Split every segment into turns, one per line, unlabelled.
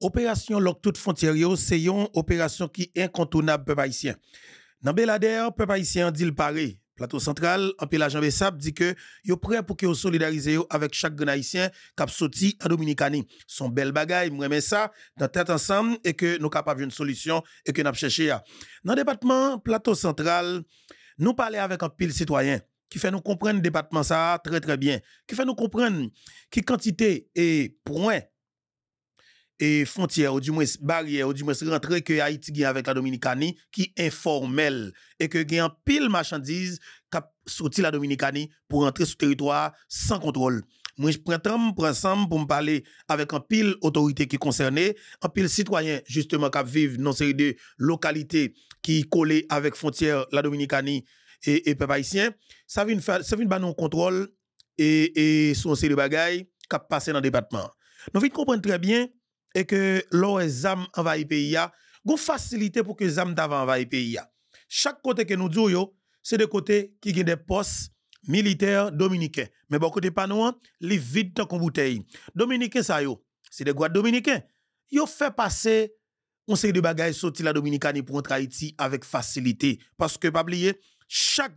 Opération Lok toute frontière, c'est une opération qui est incontournable, peuple haïtien. Dans Belader, peuple haïtien dit le Plateau central, en à dit que yo prêt pour que vous solidarisez avec chaque grand qui a sauté en Dominicanie. Son bel bagaille, moi remets ça, dans tête ensemble et que nous capables une solution et que nous cherché. Dans le département Plateau central, nous parlons avec un pile citoyen qui fait nous comprendre le département ça très très bien, qui fait nous comprendre qui quantité et point et frontières, ou du moins barrières ou du moins rentrée que Haïti gagne avec la Dominicanie qui informelle et que gagne pile marchandises qui sorti la Dominicanie pour entrer sur territoire sans contrôle. Moi, je prends temps pour ensemble pour me parler avec un pile autorité qui est concernée, un pile citoyen justement qui vivent dans ces de localités qui collent avec frontière la Dominicanie et, et peuple Ça vient faire, ça contrôle et, et série ces choses qui passent dans le département. Nous vite comprendre très bien et que l'on zam le pays il gon facilité pour que zam d'avant le pays Chaque côté que nous disons, c'est des côtés qui ont des postes militaires dominicains. Mais bon côté pas nous, les vides dans la bouteille. Dominicains ça c'est des gars dominicains. Ils fait passer on série de bagages sur la Dominicaine pour entrer Haïti avec facilité parce que pas oublier chaque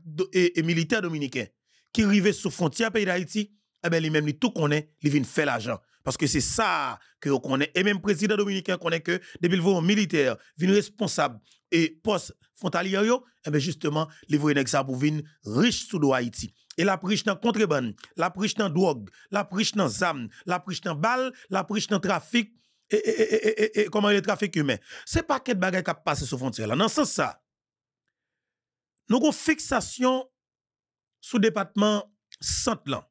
militaire dominicain qui sur sous frontière pays d'Haïti, eh ben lui-même tout connaît, il vient faire l'argent. Parce que c'est ça que vous connaissez. Et même le président dominicain connaît que depuis le vont militaire, vin responsable et poste frontalier, et eh bien justement, les ça pour venir riche sous le Haïti. Et la priche dans contrebande, la priche dans drogue, la priche dans zam, la priche dans balle, la priche dans trafic, et, et, et, et, comment le trafic humain. Ce n'est pas quelque bagage qui passe sur frontière là. Dans ce sens ça, nous avons fixation sous département centre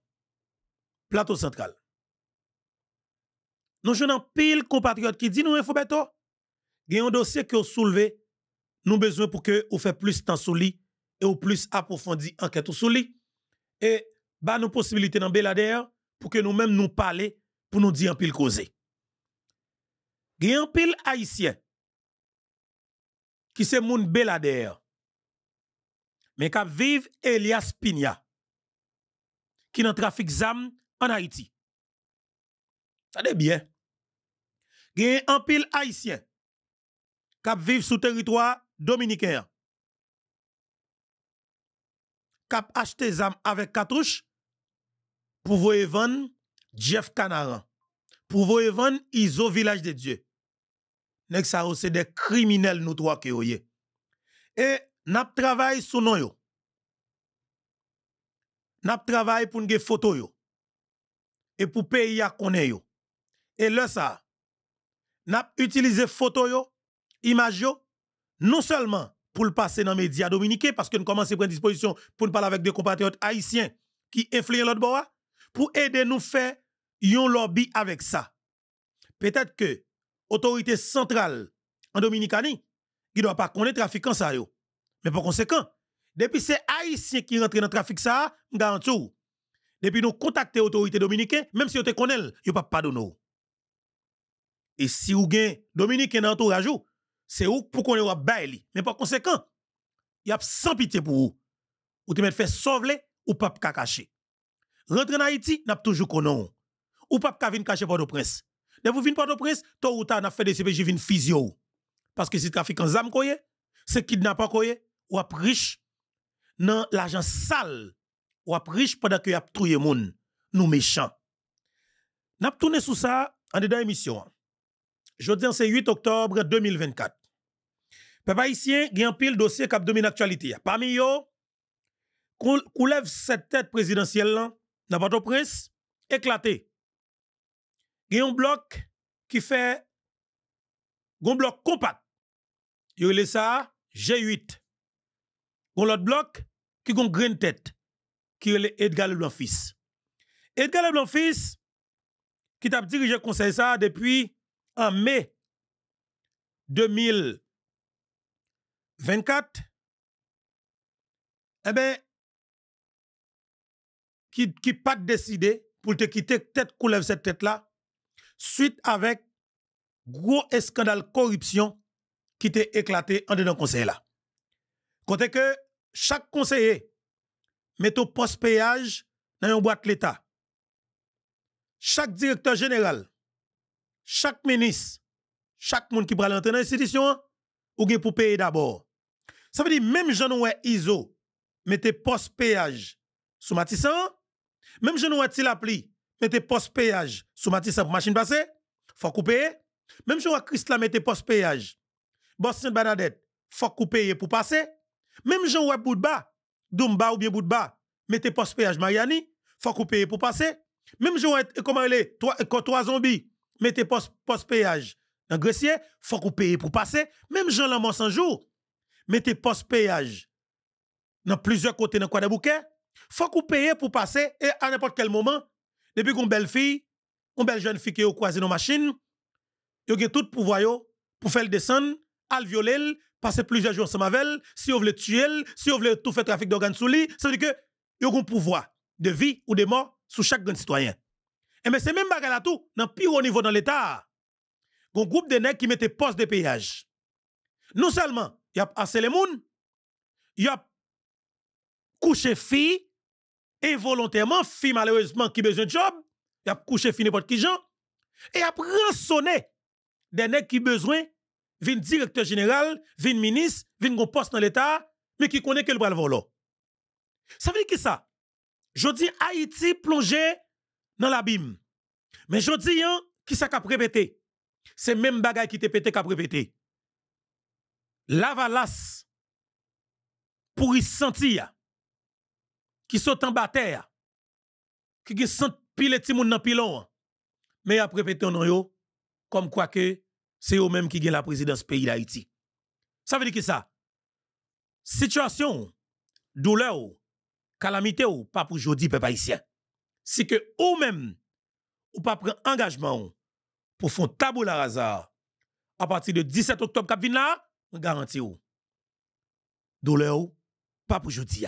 plateau central. Nous jeunes un pile compatriotes qui dit nous infobeto, gagne un dossier que vous soulevez, nous besoin pour que vous fait plus temps sur lui et vous plus approfondi enquête sur lui et ba nous possibilité dans Belader pour que nous-mêmes nous parler pour nous dire en pile causer. un un pile haïtien qui se moun Belader mais qui vive Elias Pina qui dans trafic zam en Haïti. Ça dit bien gen un pile haïtien qui viv sous territoire dominicain. Kap achete zam avec katouche pour vous vendre Jeff Canaran, pour vous vendre Iso Village de Dieu. Nek sa oh, c'est des criminels nous trois qui oye. Oh, et nap travail sur nous yo. Nap travail pour nous photo yo. Et pour pays à connaître yo. Et là ça, n'a utilisé photo photos, image images, non seulement pour le passer dans les médias dominicains, parce que nous commençons à prendre disposition pour nous parler avec des compatriotes haïtiens qui influent l'autre bois, pour aider nous faire un lobby avec ça. Peut-être que autorité centrale en Dominicanie, qui doit pas connaître trafiquant ça yo. Mais par conséquent, depuis ces haïtiens qui rentrent dans le trafic ça, tout Depuis nous contacter autorité dominicaine, même si on te connaît, yo pas nous. Et si vous avez Dominique dans entourage, c'est vous pour qu'on ait bail. Mais par conséquent, il y a sans pitié pour vous. Vous te mettre faire sauver ou pas cacher. Rentrer en Haïti, n'a toujours connu. Ou pas venir cacher Port-au-Prince. Dès vous venez Port-au-Prince, tôt ou tard, n'a fait des CPJ vin physio. Parce que si trafic en zam koye, c'est kidnapping koye, ou ap riche dans l'argent sale, ou ap riche pendant que y a touye moun, nous méchants. N'a tourné sous ça en dedans émission. Hein. Jeudi c'est 8 octobre 2024. Peuple haïtien, il y a un pile dossier qui domine l'actualité. Parmi eux, lève cette tête présidentielle là, n'a pas de prince, éclaté. Il y a un bloc qui fait un bloc compact. Il y a ça G8. Il l'autre bloc qui a une grande tête qui est Edgar Leblanc fils. Edgar Leblanc fils qui t'a dirigé le conseil ça depuis en mai 2024, eh bien, qui, qui pas décidé pour te quitter tête cette tête-là, suite avec gros scandale corruption qui t'est éclaté en dedans conseil là. Côté que chaque conseiller met au poste péage dans une boîte l'État. Chaque directeur général chaque ministre, chaque monde qui prend l'entrée dans l'institution, ou bien pour payer d'abord. Ça veut dire, même jean ouais ISO, mettez post-péage sous Matissan, même jean t'il Tilapli, mettez post-péage sous Matissan pour machine passer, faut couper. Même jean Christ Christla, mettez post-péage. Boston Bernadette, faut couper pour passer. Même jean ouais Boudba, Doumba ou bien Boudba, mettez post-péage Mariani, faut couper pour passer. Même jean Ouè comment il est, trois zombies, mettez post-péage dans Gressier, faut qu'on paye pour passer. Même Jean Lamont sans jour, mettez post-péage dans plusieurs côtés dans quoi de bouquet. Faut qu'on paye pour passer et à n'importe quel moment, depuis qu'on belle fille, une belle jeune fille qui est croisée dans machine, yo a tout pouvoir pour faire descendre, al violer, passer plusieurs jours ensemble avec elle, si vous voulez tuer si vous voulez tout faire trafic d'organes sous lui, ça veut dire que yo un pouvoir de vie ou de mort sur chaque grand citoyen. Et eh, mais c'est même bagarre là tout, dans pire au niveau dans l'État. Un groupe de nègres qui mettait poste de péage. Non seulement, il y a assez les moun, il y a couché fille, volontairement, fille malheureusement qui besoin de job, il y a couché fille n'importe qui gens, et il y a rançonné des nègres qui besoin, vin directeur général, vin ministre, vin poste dans l'État, mais qui connaît que le bras le volo. Ça veut dire que ça? Je dis Haïti plongé dans l'abîme. Mais je dis, hein, qui ça répété? C'est même bagaille qui te pété qu'a répété. Lavalas, pour y sentir, qui saute en bataille, qui sent pile nan dans pilon, mais a répété non yo, comme quoi que c'est eux même qui gagnent la présidence pays d'Haïti. Ça veut dire que ça? Situation, douleur, calamité ou pas pour jodi peuple haïtien c'est que ou même ou pas prendre engagement pour faire tabou la hasard à partir de 17 octobre vous garantissez là, on garantit ou. Douleur pas pour jeudi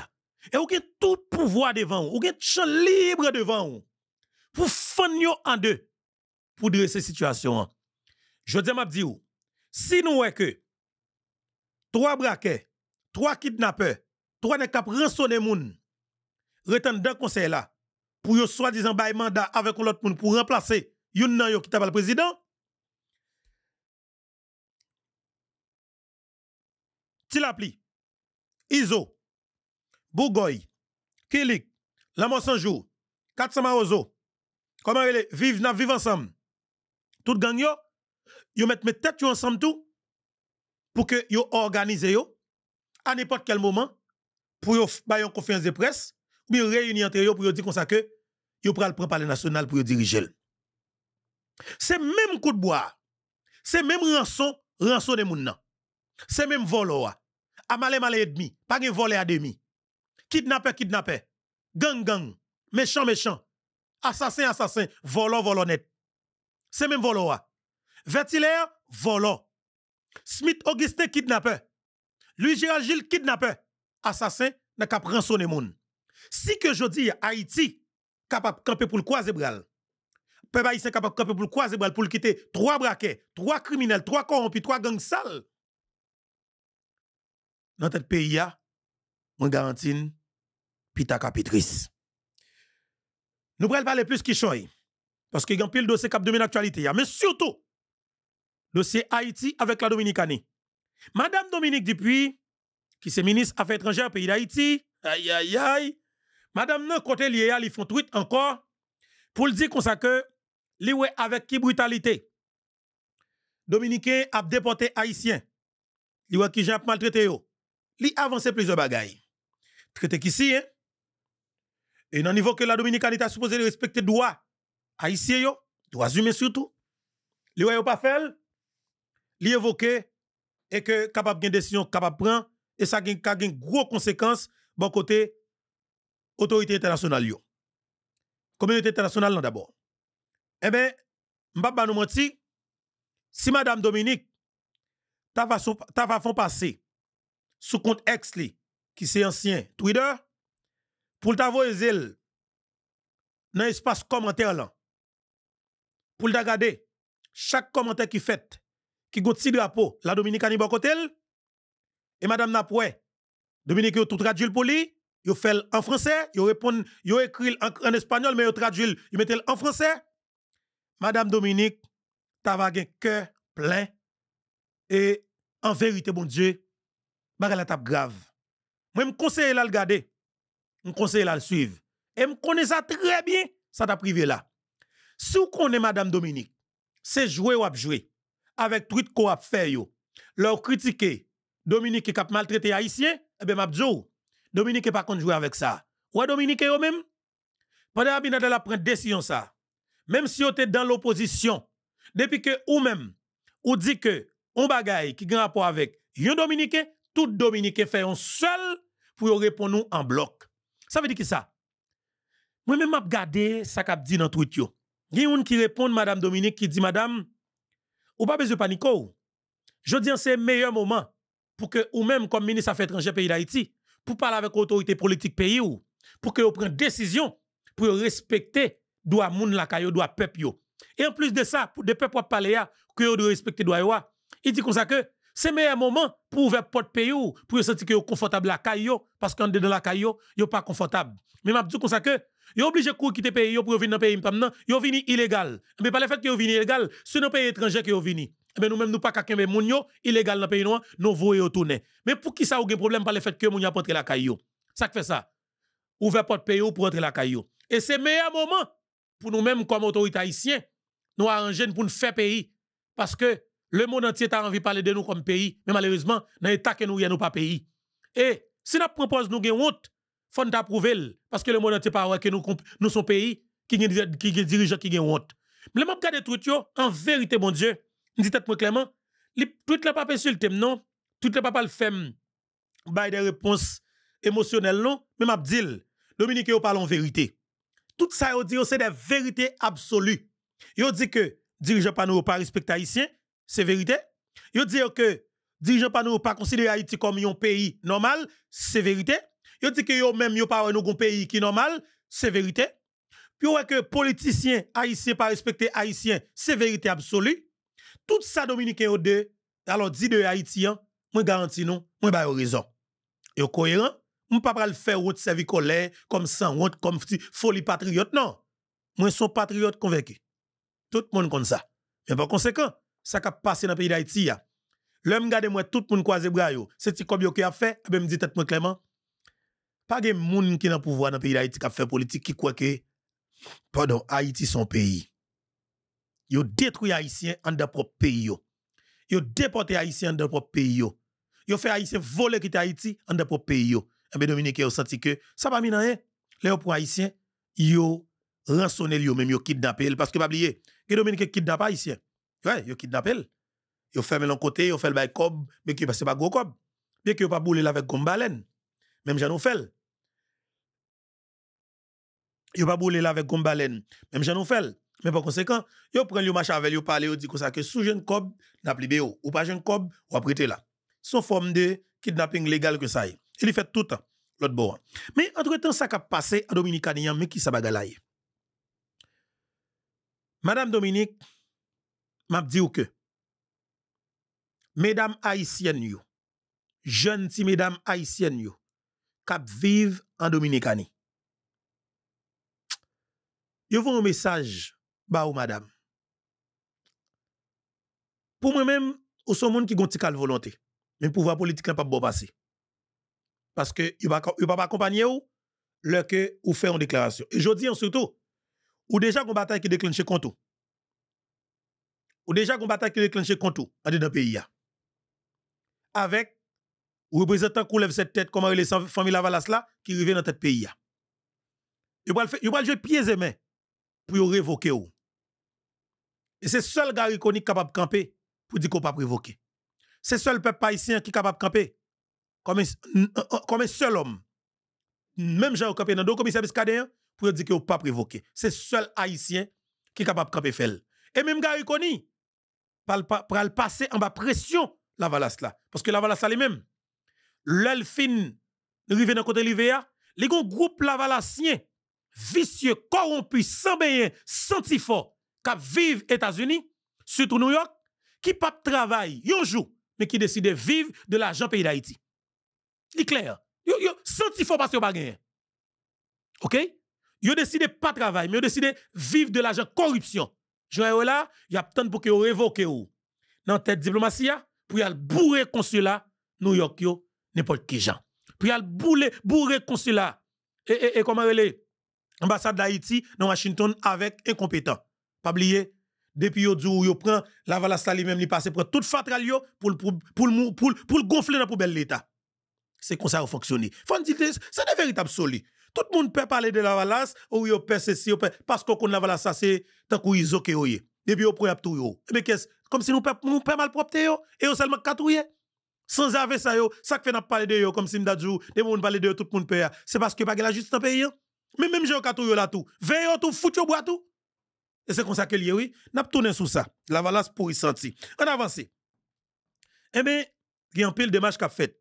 Et vous avez tout pouvoir devant vous, vous avez champ libre devant vous pour faire en deux pour dresser situation. Je dis m'a dit si nous est que trois braquets, trois kidnappeurs, trois nèg rançonner moun, retenez dans conseil là pour yon soi-disant bail mandat avec l'autre monde pour remplacer yon nan qui t'a le président Tilapli Izo, Bougoy Kilik Lamo Sanjou Katsama Ozo, comment yon vive na vive ensemble tout gang yo mettre mes têtes ensemble tout pour que yo organiser à n'importe quel moment pour yon bayon confiance de presse ou réunion réunir entre eux pour dire comme ça que ils prennent le palais national pour diriger. C'est même coup de bois. C'est même rançon, rançon des moun C'est même volo. A malé et demi, pas de volé à demi. Kidnapper kidnapper. Gang gang, méchant méchant. Assassin assassin, volant volant net. C'est même volant. Vertilaire, volant. Smith Augustin kidnapper. Louis Gérald Gilles kidnapper. Assassin n'a qu'à rançonner moun. Si que je dis Haïti capable de camper pour le croiser bras, peuple haïtien capable de camper pour le croiser pour le quitter trois braquets, trois criminels, trois corrompus, trois gangs sales. Dans tel pays, on garantit pita capitrice. Nous pourrons parler plus qui choy. Parce qu'il y a un pile dossier qui domine l'actualité. Mais surtout, dossier Haïti avec la Dominicanie. Madame Dominique Dupuis, qui est ministre Affaires étrangères pays d'Haïti, aïe aïe aïe, Madame non, côté liye ya font tweet encore pour le dire comme ça que li avec qui brutalité. Dominicain a déporté haïtien. Li qui jap maltraité yo. Li avance plusieurs bagailles. Traité si, hein. Et non niveau que la Dominicanité a supposé respecter droit haïtien yo, droits humains surtout. Li yo pas fait li évoqué et que capable de décision capable prendre et ça a des gros conséquences bon côté autorité internationale Communauté internationale d'abord. Eh bien, m'baba nous menti, si madame Dominique ta va passer sous compte ex qui c'est ancien Twitter pour t'avoyer zil dans espace commentaire là. Pour ta regarder chaque commentaire qui fait qui la si drapeau la Dominique, bon et madame Napoué Dominique tout traduit pour Yo fait en français, yo répond, yo écrit en, espagnol, mais yo traduit, yo mettez en français. Madame Dominique, va un cœur plein. Et en vérité, bon Dieu, bagay la grave. Moi, me conseille la le garder. Me conseille la suivre. Et me connais ça très bien, ça t'a privé là. Si vous connaissez Madame Dominique, c'est jouer ou jouer. Avec tout ce qu'on a fait, leur critiquer Dominique qui a maltraité Haïtien, eh bien, m'a oh, Dominique pas contre jouer avec ça. Ouais, Dominique ou même. Pendant Abinader a pris décision ça. Même si vous êtes dans l'opposition, depuis que ou même, ou dit que on bagaille qui a rapport avec yon Dominique, tout Dominique fait un seul pour répondre en bloc. Ça veut dire que ça? Moi-même, j'ai regardé ça qu'a dit dans Twitter. Il y a une qui répond, Madame Dominique, qui dit, Madame, ou pas besoin de paniquer. Je dis, c'est le meilleur moment pour que vous même comme ministre des Affaires étrangères pays d'Haïti, pour parler avec l'autorité politique pays ou, pour que vous preniez décision, pour respecter droit moun la kayo, droit peuple Et en plus de ça, pour des peuples parler que vous respectiez respecter droit il dit comme ça que c'est le meilleur moment pour ouvrir porte pays ou, pour sentir que vous confortable la kayo, parce qu'en dedans la kayo, vous pas confortable. Mais m'a dit comme ça que Yo obligé de quitter le pays pour venir dans le pays vous yo illégal. Mais par le fait que yo vini illégal, c'est dans pays étranger que yo vini. Mais eh ben, nous-mêmes, nous pas qu'à il est illégal dans le pays noir, nous voyons tourner. Mais pour qui ça a un problème par le fait que moun pas entre la caillou? Ça fait ça. Ouvert porte pays pour entrer la caillou. Et c'est le meilleur moment pour nous-mêmes, comme autorités haïtiennes, nous arranger pour nous faire pays. Parce que le monde entier a envie de parler de nous comme pays, mais malheureusement, dans l'état que nous sommes, nous pas pays. Et si nous proposons nous une honte, il faut nous approuver, parce que le monde entier pas que nous, nous sommes pays qui dirigeants qui ont honte. Mais je des tout, en vérité, mon Dieu, je moi clairement, tout le le thème, non, tout le papas le fait, des réponses émotionnelles, non, mais m'a dit, Dominique, yo parle en vérité. Tout ça, yo dit, c'est des vérités absolues. Vous dit que, dirigeant pas nous pas respecté haïtien, c'est vérité. Vous dites que, dirigeant pas nous pas considérer Haïti comme un pays normal, c'est vérité. Vous dit que vous même yo pas un pays qui normal, c'est vérité. Puis ouais que politicien haïtien pas respecté Haïtiens, c'est vérité absolue tout ça dominique au deux, alors dit de Haïtien, moi garantis non, moi ba raison. Et cohérent, moi pas pas faire autre service colère comme sans honte comme folie patriote non. Moi son patriote convaincu. Tout le monde comme ça. Mais par conséquent, ça qui passé dans le pays d'Haïti L'homme garde moi tout le monde croise bras C'est comme ça qui a fait, eh ben me dit tête moi clairement. Pas de monde qui n'a pouvoir dans le pays d'Haïti qui a fait politique qui croit que pardon, Haïti son pays. Yo détruit Haïtiens en de propre pays yo. déportent déporté Haïtien en de propre pays yo. Yo fait Haïtien voler quitter Haïti en de propre pays yo. Et eh bien Dominique yo senti que ça pas mis rien. Là pour Haïtien, yo rançonné yo même yo kidnappé parce que pas oublier que Dominique kidnappe Haïtien. Ouais, yo kidnappé. Yo ferme l'un côté, yo fait le bail cob, mais que c'est pas gros cob. Bien que yo pas là avec comme baleine. Même j'en fait. Yo pas là avec Gombalen. Même j'en fait. Mais par conséquent, yo prend le machin avec yo parler yo dit comme ça que sous jeune cob n'a libéré ou pas jeune cob ou après là. Son forme de kidnapping légal que ça y Il fait tout l'autre bord. Mais entre-temps ça a passé à Dominicanien mais qui ça bagalaye. Madame Dominique m'a dit que mesdames haïtiennes yo jeunes si mesdames haïtiennes yo cap vivent en Dominicanie. Yo voyez un message bah ou madame. Pour moi-même, ou son monde qui gonti volonté. Mais pouvoir politique n'est pas bon passé. Parce que il va pas accompagner ou lorsque ou fait une déclaration. Et je dis en surtout, ou déjà une bataille qui déclenche contre ou. déjà une bataille qui déclenche contre ou, dans le pays. Avec représentant qui lève cette tête, comme les familles Lavalas là, qui revient dans tête pays. Ils vont le jouer pieds et mains pour révoquer ou. Et c'est seul Gary est capable de camper pour dire qu'on pas prévoquer. C'est seul peuple haïtien qui est capable de camper. Comme un, seul homme. Même Jean camper dans deux commissaire pour dire qu'on pas provoqué. C'est seul haïtien qui est capable de camper Et même Gary Koni, pour le passer en bas pression, la valasse là. Parce que la valasse elle même l'elfine, arrivé dans côté l'IVA, les groupe groupes lavalassien, vicieux, corrompu, sans bien, sans tifo, qui vivent États-Unis, surtout New York, qui pas travail un jour, mais qui décident de vivre de l'argent pays d'Haïti. C'est clair. Yo, yo, senti faux parce que pas gagné. OK? Yo décide pas travail, mais yo de vivre de l'argent corruption. Joël là, y a tant pour que yo révoque ou. Dans tête diplomatie pour y le consulat New York yo n'importe qui gens. Pour y bourrer bourré consulat et, et, comment vous ambassade d'Haïti dans Washington avec incompétent. Pas oublier, depuis yo ou yo prend la valasse même li passe prend toute fatral yo pour pour pour pour pour gonfler dans poubelle l'état. C'est comme ça que fonctionne. Faut dire c'est des véritables soli. Tout le monde peut parler de la valasse ou yo peut ceci parce qu'on la valasse ça c'est tant que iso que yo. Depuis au prend tout yo. Mais eh qu'est-ce comme si nous peut nous pas mal propre yo et yo seulement katouye. Sans avec ça yo, ça fait n'a parler de yo comme si m'da des monde parler de tout le monde peut. C'est parce que pas la justice dans pays. Mais même j'ai katouye là tout. Veille tout fout yo bois tout. Et c'est comme ça que lié, oui. N'a pas tourné sur ça. La valance pour y sentir. On avance. Eh bien, il y a un pile de match qu'a fait.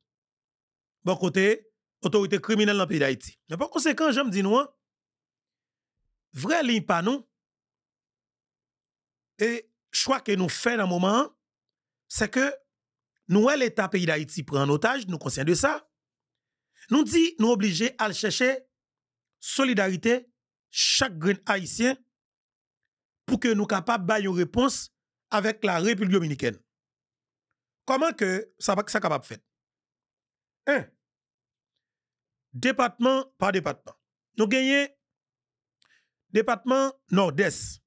Bon côté, autorité criminelle dans le pays d'Haïti. Mais par conséquent, j'aime dire non. Hein. Vrai ligne pas nous Et choix que nous faisons dans le moment, c'est que nous, l'État pays d'Haïti prend en otage, nous conscients de ça. Nous dit, nous obligés à chercher solidarité chaque grain haïtien pour que nous capables de une réponse avec la République dominicaine. Comment que ça va ça capable faire Un, Département par département. Nous gagnons département nord-est.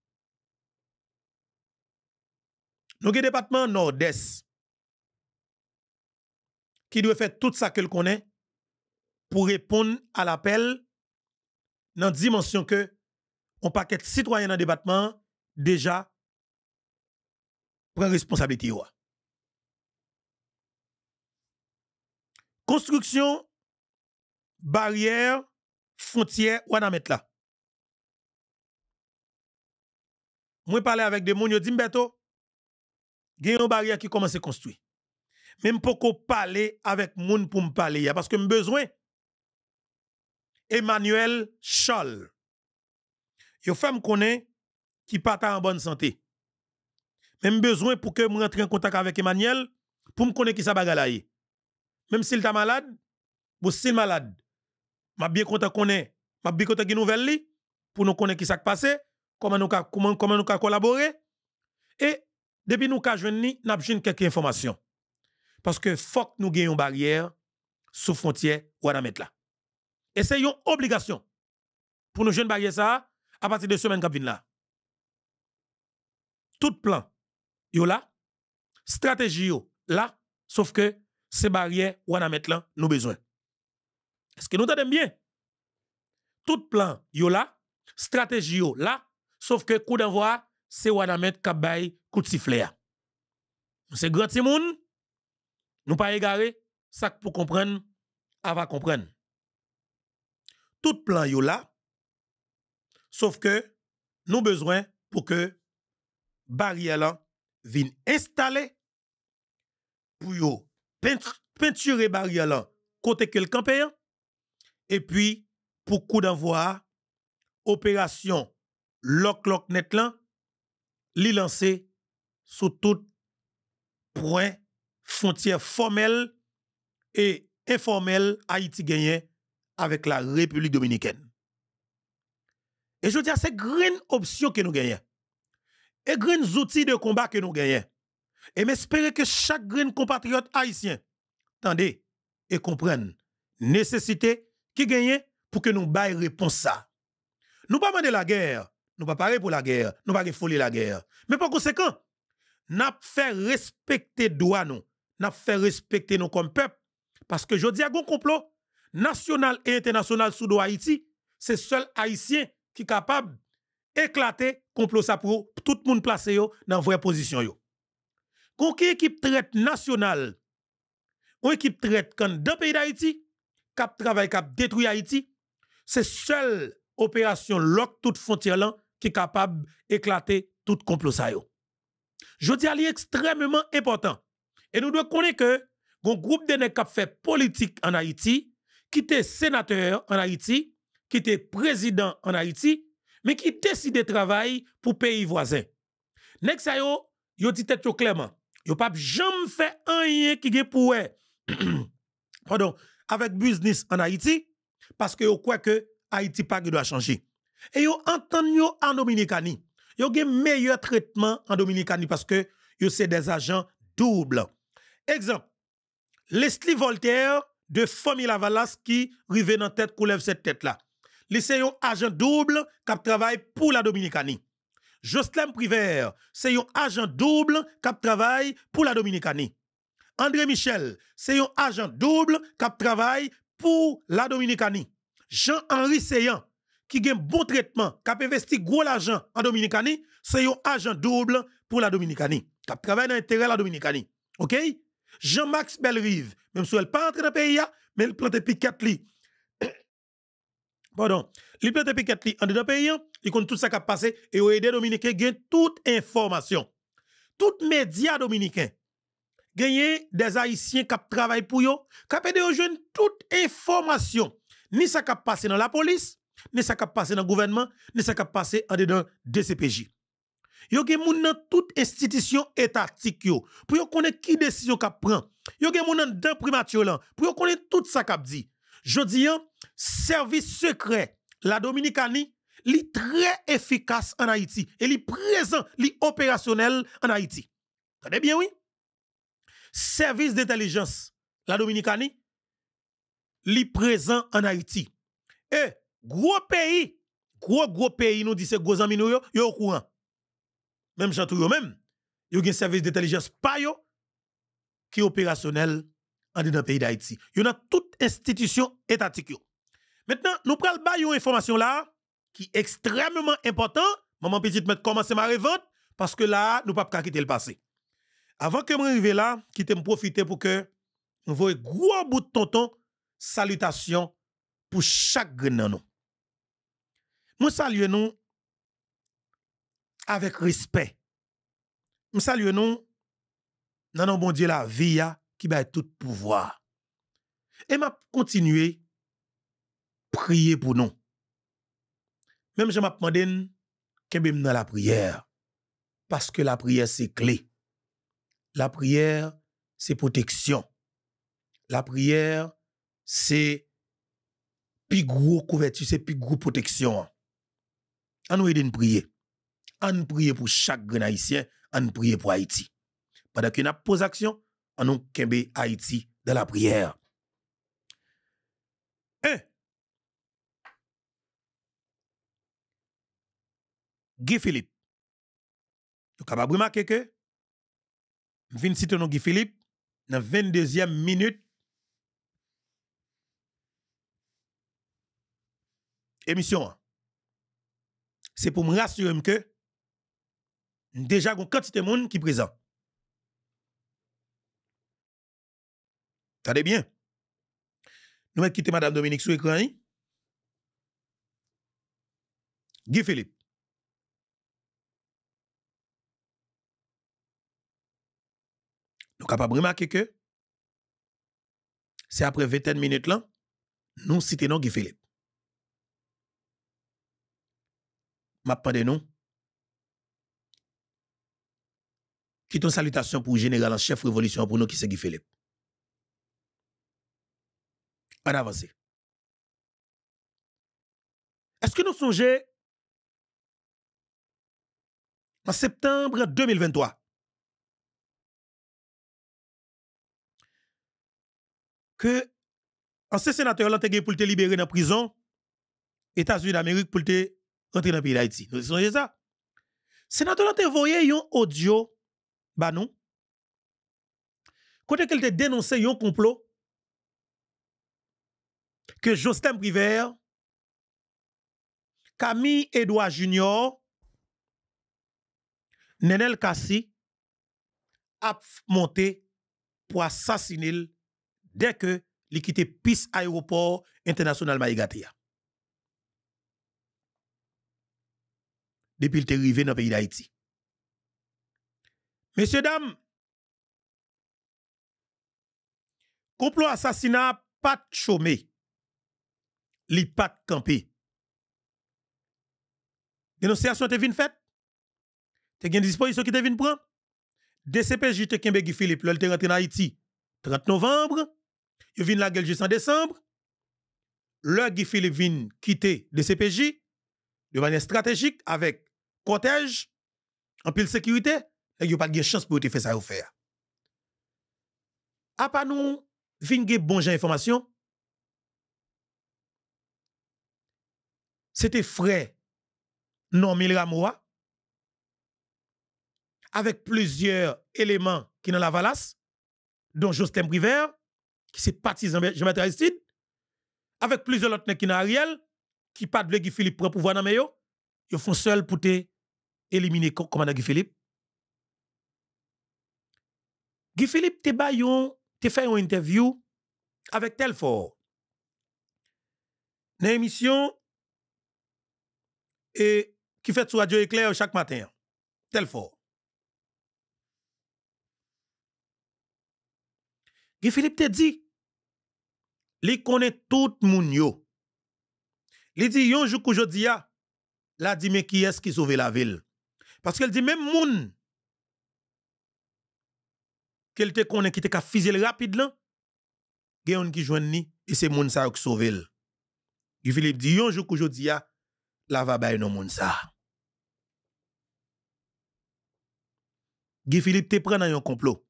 Nous gagnons département nord-est qui doit faire tout ça qu'elle connaît pour répondre à l'appel dans la dimension que on paquet citoyen dans le département déjà prend responsabilité. Construction, barrière, frontière, ou va mettre là. Moi, parler avec des gens, je dis, il y a une barrière qui commence à construire. Même pour qu'on parler avec gens pour me parler, parce que j'ai besoin. Emmanuel Scholl. Yo femme connaît qui pas en bonne santé. Même besoin pour que je rentre en contact avec Emmanuel pour me connaître qui ça bagaille. Eh. Même s'il est malade, ou s'il malade, m'a bien content qu'on m'a bien content nouvelle pour nous connaître qui ça passé, comment nous comment comment nous collaborer et depuis nous ka joindre n'a besoin quelques informations. Parce que faut que nous une barrière sous frontière ou à mettre là. Et c'est une obligation pour nous jeunes barrière ça à partir de semaine qui là tout plan, yo là, stratégie yo là, sauf que ces barrières, on a mettre là, nous besoin. Est-ce que nous t'aimons bien? Tout plan, yo là, stratégie yo là, sauf que coup d'envoi, c'est on a mettre kabay, coup de sifflet. C'est grand timoun, nous pas égaré, ça pour comprendre, avant comprendre. Tout plan yo là, sauf que nous besoin pour que barrière vin vient installer pour yo peinturer barrière côté que le et puis pour coup d'envoi opération lock lock net là li lancer sous tout point frontière formelle et informelle Haïti gagné avec la République dominicaine. Et je dis dire, c'est grande option que nous gagnons et grands outils de combat que nous gagnons. Et m'espérer que chaque grand compatriote haïtien attendez et comprenne nécessité qui gagne pour que nous baillons réponse ça. Nous pas de la guerre, nous pas parler pour la guerre, nous pas de la guerre. Mais par conséquent, n'a fait respecter droit nous, n'a fait respecter nous comme peuple parce que je dis à un complot national et international sous Haïti, c'est seul haïtien qui est capable éclater complot ça pour tout le monde placé dans vraie position yo. Kon ki équipe traite nationale, ou équipe traite quand dans pays d'Haïti, cap travail cap détruit Haïti, c'est seule opération lock toute frontière là qui capable éclater tout complot ça yo. Je dis à extrêmement important. Et nous devons connaître que un groupe de qui fait politique en Haïti, qui était sénateur en Haïti, qui était président en Haïti, mais qui décide de travailler pour pays voisin. ça sa yo, yo dit tête clairement, yo pas jamais fait rien qui pour pardon, avec business en Haïti parce que yo croit que Haïti pas doit changer. Et yo entend yo en Dominicani. Yo gen meilleur traitement en Dominicani parce que yo c'est des agents doubles. Exemple, Leslie Voltaire de Famille Lavalas qui rivait dans tête, coulève cette tête là c'est un agent double qui travaille pour la Dominicanie. Jocelyn Privert, c'est un agent double qui travaille pour la Dominicanie. André Michel, c'est un agent double qui travaille pour la Dominicanie. Jean-Henri Seyan, qui gagne bon traitement, qui investi gros l'argent en Dominicanie, c'est un agent double pour la Dominicanie, qui travaille dans l'intérêt de la Dominicanie. OK? Jean-Max Belrive, même si elle pas entré dans le pays, mais elle plante piquette pardon, li plante en li an de peyi an, li kon tout sa kap pase, e yo ede gagnent gen information. Toutes Tout médias dominicains genye des haïtiens qui travaillent pour yo, kap ede aux jeunes toute information, ni sa a passé nan la police, ni sa kap dans nan gouvernement, ni sa qui pase an de passé DCPJ. Yo gen moun nan tout institution étatique yo, pou yo vous ki qui kap pran, yo gen moun nan dan primature lan, pou yo tout sa kap dit dis, le hein, service secret, la Dominikani li très en Haïti Haïti. Et li présent li opérationnel en Haïti. Tade bien, oui? service d'intelligence la Dominicaine, li présent en Haïti. Et gros, pays, gros gros pays, nous disons gros amis, nous, yo, courant. Même Mem yo même, yo gen d'intelligence pa yo qui opérationnel en le pays d'Haïti. Il y a toute institution étatique. Maintenant, nous prenons une information là qui est extrêmement importante. Maman petite m'a commencer ma revente parce que là, nous ne pouvons pas quitter le passé. Avant que je arrive là, quittez me profiter pour que nous voyons gros bout de tonton salutation pour chaque nous. Nous saluons avec respect. Nous saluons nous dans nos bon Dieu la vie qui a tout pouvoir. Et m'a continué prier pour nous. Même je m'a demandé qu'est-ce dans la prière parce que la prière c'est clé. La prière c'est protection. La prière c'est plus gros couverture, c'est plus gros protection. On nous à prier. On prier pour chaque grand haïtien, on prier pour Haïti. Pendant que a posé action, en nous kembe Haïti dans la prière. Guy Philippe. Vous capable remarqué que je viens citer Guy Philippe dans 22e minute émission. C'est pour me rassurer que déjà une quantité de monde qui présent. de bien. Nous mettons quitter Madame Dominique sous écran. Hein? Guy Philippe. Nous sommes capables de remarquer que c'est après 20 minutes là, nous citons Guy Philippe. de nous. Quittons salutation pour le général en chef révolution pour nous qui c'est Guy Philippe en avance. Est-ce que nous songeons en septembre 2023 que ancien sénateur l'a pour te libérer dans la prison, États-Unis d'Amérique pour te rentrer dans le pays d'Haïti. Nous songez ça. Sénateur l'a envoyé un audio, bah non, côté qu'il te dénoncé un complot que Jostem Privert, Camille Edouard Junior, Nenel Kassi, a monté pour assassiner dès que il quitte PIS aéroport international Maïgatia. Depuis qu'il est arrivé dans le pays d'Haïti. Messieurs, dames, complot assassinat pas chômé li pat kampe. Denosyasyon te vin fait. te gen disposition qui te vin pran, DCPJ te kembe Guy Philippe, lèl te rentre en Haiti, 30 novembre, yo vin la gel juste décembre. Leur lèl Guy Philippe vin quitter DCPJ, de manière stratégique, avec cortège, en pile sécurité. yo pas gen chance pour de te pour ça ou faire. A pas nou, vin gen bon jan information. c'était frère Normil ramoua. avec plusieurs éléments qui dans la valasse, dont Justin Briver, qui s'est partisan Jean-Baptiste Aristide, avec plusieurs autres qui dans Ariel, qui pas de Guy Philippe pour pouvoir dans le ils font seul pour te éliminer commandant Guy Philippe. Guy Philippe te bayon, te fait une interview avec Telfort. Dans l'émission et qui fait sur Radio Éclair chaque matin. Tel fort. Guy Philippe te dit, il connaît tout le monde. Il dit, un aujourd'hui qu'aujourd'hui, là, dit, mais qui est-ce qui sauve la ville? Parce qu'elle dit, même moun, qu'elle te connaît, qui te fisel rapide là, il y qui ni, et c'est moun ça qui sauve. Guy Philippe dit, un jour aujourd'hui. » la va non moun ça. Guy Philippe te prend dans un complot.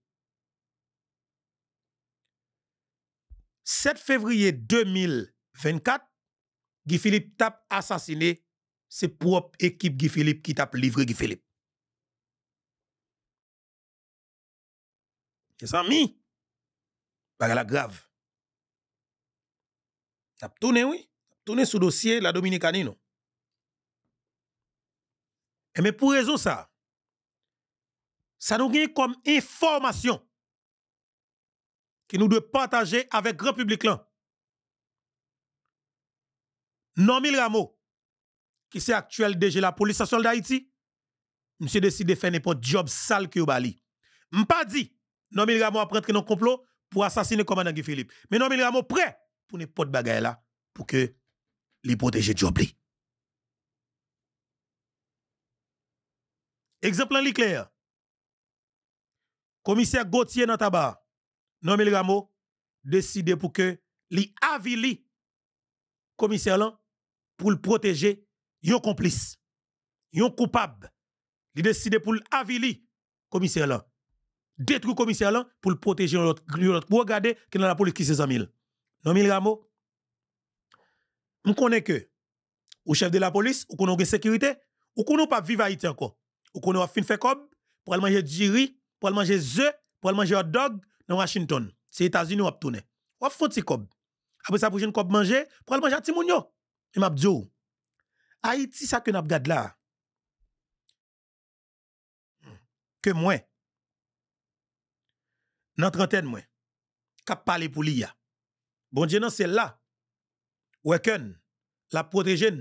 7 février 2024, Guy Philippe tape assassiné, c'est propre équipe Guy Philippe qui tape livré Guy Philippe. ça, amis, par la grave. Tape tourné, oui. Tape tourné sous dossier la Dominicanino. Et eh, mais pour raison ça, ça nous vient comme information que nous devons partager avec grand public là. Normil Rameau, qui est actuel DG la police nationale d'Haïti, monsieur décide de faire n'importe job sale que Bali. pas dit, Normil Rameau a dans un complot pour assassiner le commandant Guy Philippe. Mais Normil est prêt pour n'importe bagaille là pour que les protéger job Exemple en clair. Commissaire Gauthier dans tabac, Nomil Rameau, décidé pour que li avili commissaire là pour le protéger yon complice, yon coupable. Li décide pour avili commissaire là. détruit commissaire là pour le protéger pour regarder que dans la police qui se Zamil. Nomil Rameau, on que au chef de la police, ou qu'on a sécurité, ou qu'on pas vivre Haïti encore ou qu'on a fin fait cob, pour aller manger du riz, pour aller manger œufs, pour aller manger hot dog dans Washington. C'est États-Unis ou a tourné. Ou a font ti cob. Après ça prochaine cob manger, pour aller manger ti moun yo. Et m'a dit Haïti ça que n'a gad là. Que moi dans trentaine moi cap parler pour l'IA. Bon Dieu, non, c'est là. Weken, la e protéger,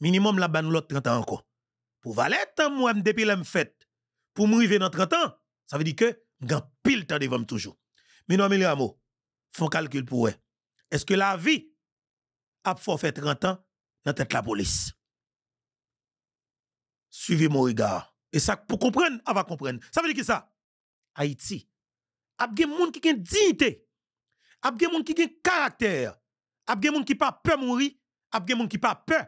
minimum la ban l'autre 30 ans encore. Pour valette, hein, moi, depuis la fête, pour m'arriver dans 30 ans, ça veut dire que j'ai pile temps devant toujours. Mais non, mais font calcul pour eux. Est-ce que la vie a fait 30 ans dans tête la police? Suivez mon regard. Et ça, pour comprendre, avant comprendre. Ça veut dire que ça, Haïti, a des gens qui ont dignité, a des gens qui ont caractère, a des gens qui pas peur mourir, a des gens qui pas peur.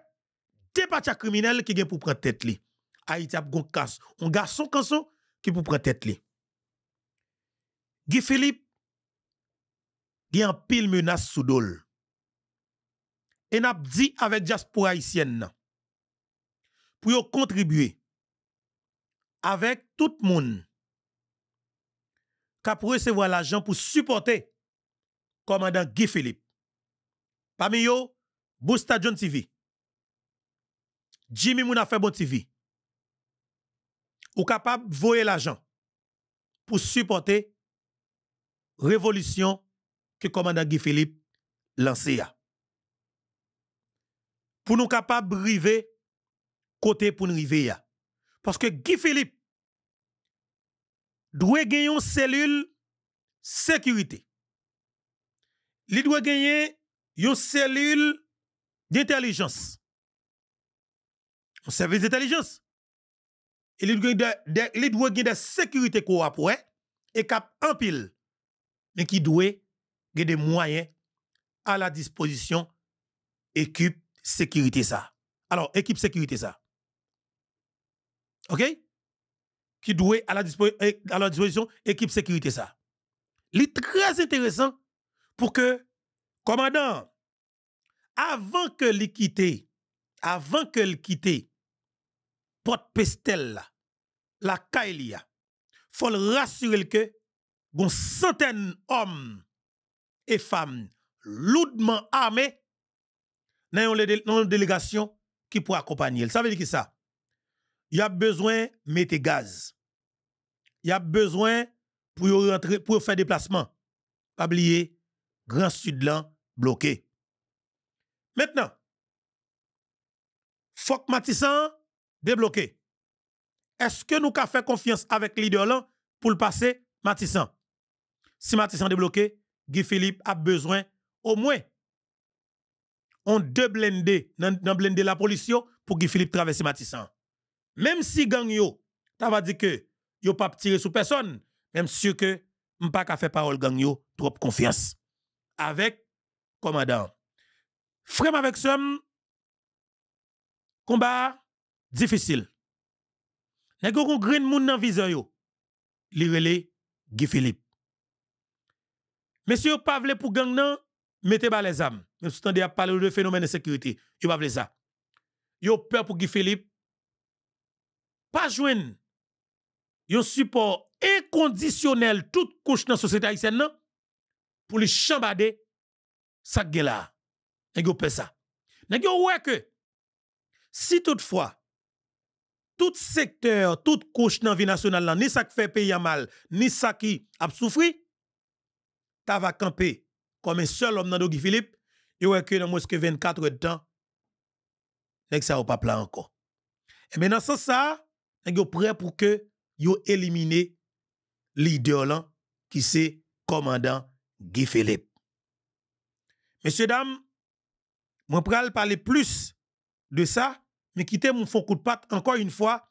Des criminel qui gen pour prendre tête li. Haïti a gon casse. Un garçon ça qui pour prendre tête Guy Philippe il en pile menace sous dol. Et n'a dit avec diaspora haïtienne pour contribuer avec tout le monde qui recevoir l'argent pour supporter commandant Guy Philippe. Parmi eux, Boosta John TV, Jimmy Mouna Bon TV, ou capable de vouer l'argent pour supporter révolution que le commandant Guy Philippe lancé. Pour nous capables de river côté pour nous river. Parce que Guy Philippe doit gagner une cellule sécurité. Il doit gagner une cellule d'intelligence. Un service d'intelligence il doit de, de, sécurité a pour et en pile mais qui doit avoir des moyens à la disposition équipe sécurité ça alors équipe sécurité ça OK qui doit à la, eh, à disposition équipe sécurité ça il est très intéressant pour que commandant avant que l'équité avant que quitte porte pestel là la Kailia. Faut le rassurer que bon centaines d'hommes et femmes lourdement armés dans une délégation qui pour accompagner. Ça veut dire que ça. Il y a besoin de mettre gaz. Il y a besoin pour rentrer pour faire déplacement. Pas oublier Grand Sud bloqué. Maintenant, Fok Matissan débloqué est-ce que nous avons fait confiance avec le pour le passer Matissan? Si Matissan débloqué, Guy Philippe a besoin au moins d'un deux blindés dans blindé la police pour Guy Philippe traverser Matissan. Même si gang yo, dit que dire que yo pas tirer sur personne, même sûr que pas pas faire parole gang trop confiance avec commandant. Frem avec somme combat difficile. Nèg yo green moun nan vizeur yo. Li rele Guy Philippe. Monsieur pas vle pou gang nan, mettez bas les âmes. Même si tendez parler de phénomène de sécurité, yo pas vle ça. Yo peur pour Guy Philippe. Pas jouer. un support inconditionnel toute couche dans la société haïtienne pour les chambader ça là. Nèg pas ça. Nèg yo que si toutefois tout secteur, toute couche dans la vie nationale, ni ça qui fait payer mal, ni ça qui a souffri, tu vas camper comme un seul homme dans Guy Philippe, et ouais que dans mosque 24 heures de temps, n'est ça ou pas plan encore. Et maintenant, ça, tu est prêt pour que yo éliminer leader qui c'est commandant Guy Philippe. Messieurs, dames, je vais parler plus de ça mais quittez mon fond coup de patte encore une fois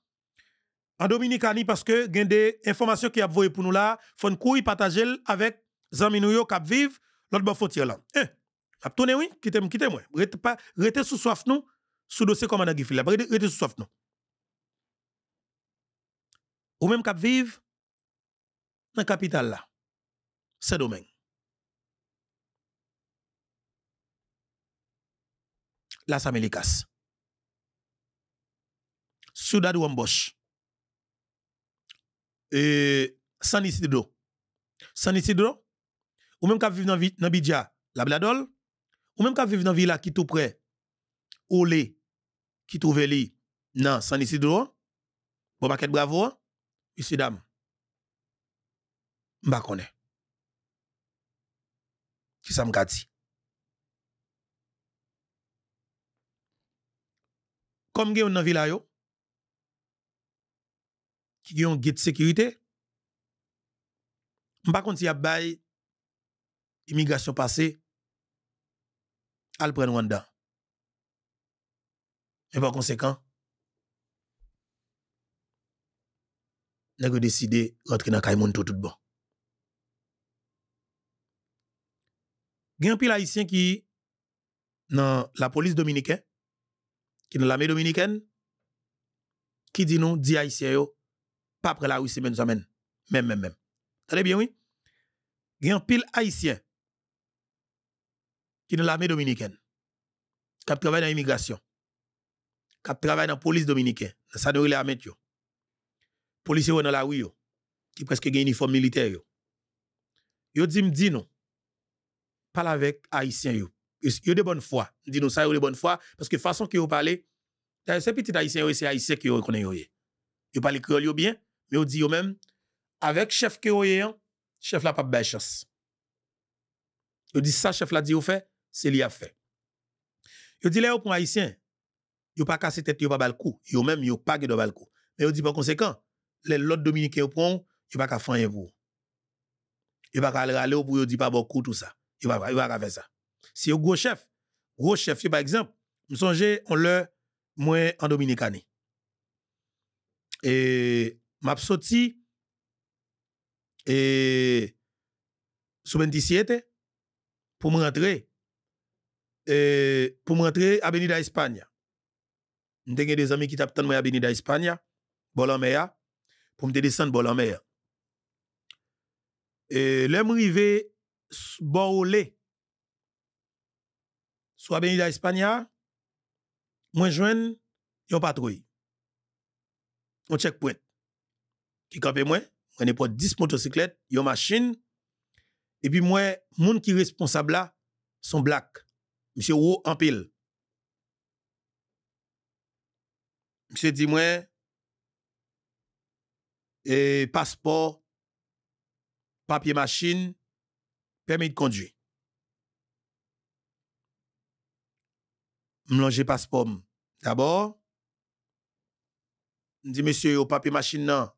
en Dominicani parce que y des informations qui a voyé pour nous là, faut couille partager avec amis Yo, Vive, l'autre bon faut tirer là. Eh, a tourner oui, moi quittez moi. restez pas rete sous soif nous sous dossier commandant Gifil là, restez sous soif nous. Ou même cap Vive, dans capitale là. C'est domaine. Las Américas. Soudadou anbosh. E sanisidro. Sanisidro. Ou menm kap viv nan bidja labladol. Ou menm kap viv nan vila ki tou pre. Ou le ki tou veli nan sanisidro. Mbomaket bravo. Yusidam. Mbakone. Kisa mkati. Kom gen yon nan vila yo. qui ont guet de sécurité. Par contre, il y a bail immigration passée, elle prend Rwanda. Et par conséquent, nous a décidé de rentrer dans Kaimoun tout, tout bon. Il y a un pile haïtien qui dans la police dominicaine, qui dans l'armée dominicaine, qui dit non, dit haïtien yo, pas après la rue semaine semaine. Même, même, même. Très bien, oui. Il y a un pile haïtien qui est dans l'armée dominicaine, qui travaille dans l'immigration, qui travaille dans la police dominicaine, dans sa l'armée. Les policiers dans la rue, qui presque ont un uniforme militaire. Ils disent, dit, non, parle avec haïtien. Ils yo de bonne foi. Dis nous ça, ils de bonne foi, parce que façon que vous parlez, c'est petit haïtien, c'est haïtien qui reconnaît. Ils parlent créole bien, on dit même même avec chef que chef la pas de chance. Vous ça ça, chef la dit vous fait c'est qui a fait. Vous dit le yo haïtien pas pas tête tête, yo ne coup. yo même yo pas que de coup. mais yo di par conséquent les lots dominicains yo pas faire le qu'à vous ne pas pas faire. au pas vous ne pas dire tout ça Vous va yo faire ça. ça Si vous chef, gros chef par exemple, songez on le moins en Dominikani. Et m'a sorti et sous 27 pour me rentrer e, pour me rentrer à Benida Espagne. J'ai des amis qui t'attendent moi à Avenida Espagne, Bolamea, pour me descendre Bolamea. Et là, je arrivé Borolé, sur Avenida Espagne, moi joindre une patrouille, un checkpoint. Qui kape moi, mwen ne 10 machine. Et puis puis monde qui qui responsable là, son monsieur Monsieur en pile. Monsieur dit moi, et passeport, papier machine, permis de conduire. Mlanje passeport D'abord, dit Monsieur au papier machine, non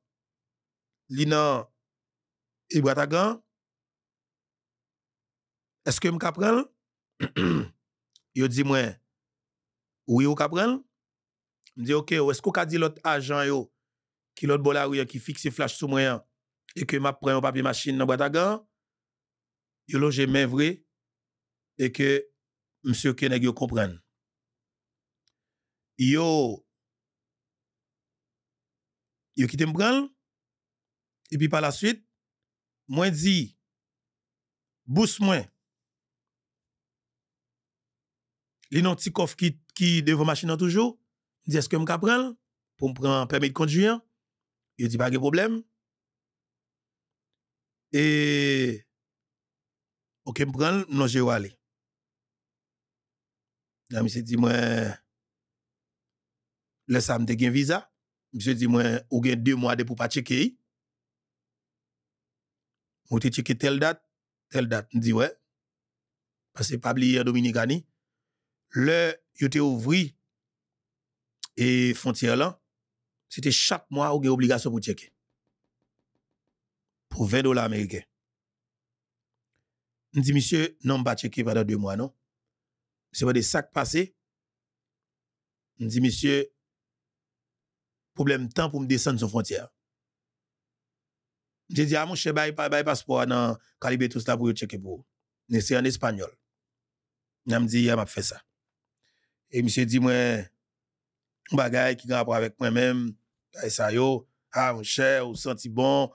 li nan ce que m kapren? yo di mwen, ou ka kapren? M di, ok, ou esko ka di l'autre agent, yo, ki lot bola ou yo ki fikse flash sou mwen et e ke map pren papier papi machine nan Ibratagan, yo lo je men vre, e ke msye ke neg yo kompren. Yo, yo ki te m et puis par la suite, moi dit, bousse moi. Les non coffre qui, qui devant machine toujours, dit est-ce que me prendre pour me prendre un permis de conduire? Il dit pas de problème. Et OK, me prendre non je vais aller. Là, monsieur dit moi laisse ça me un visa. Monsieur dit moi ou gain deux mois de pour pas checker. On te checké telle date, telle date. On dit ouais. Parce que pas oublier Dominicani. Le, il était ouvri et frontière là, c'était chaque mois ou une obligation pour checker. Pour 20 dollars américains. On dit, monsieur, non, pas checker pendant deux mois, non? C'est pas des sacs passés. On dit, monsieur, problème temps pour me descendre sur frontière. J'ai dit, ah mon pas de passeport dans Calibre tout ça pour checker pour. C'est en espagnol. Il m'a dit, il m'a fait ça. Et monsieur dit, moi, bagage qui a rapport avec moi-même, ça yo, ah mon cher, vous senti bon,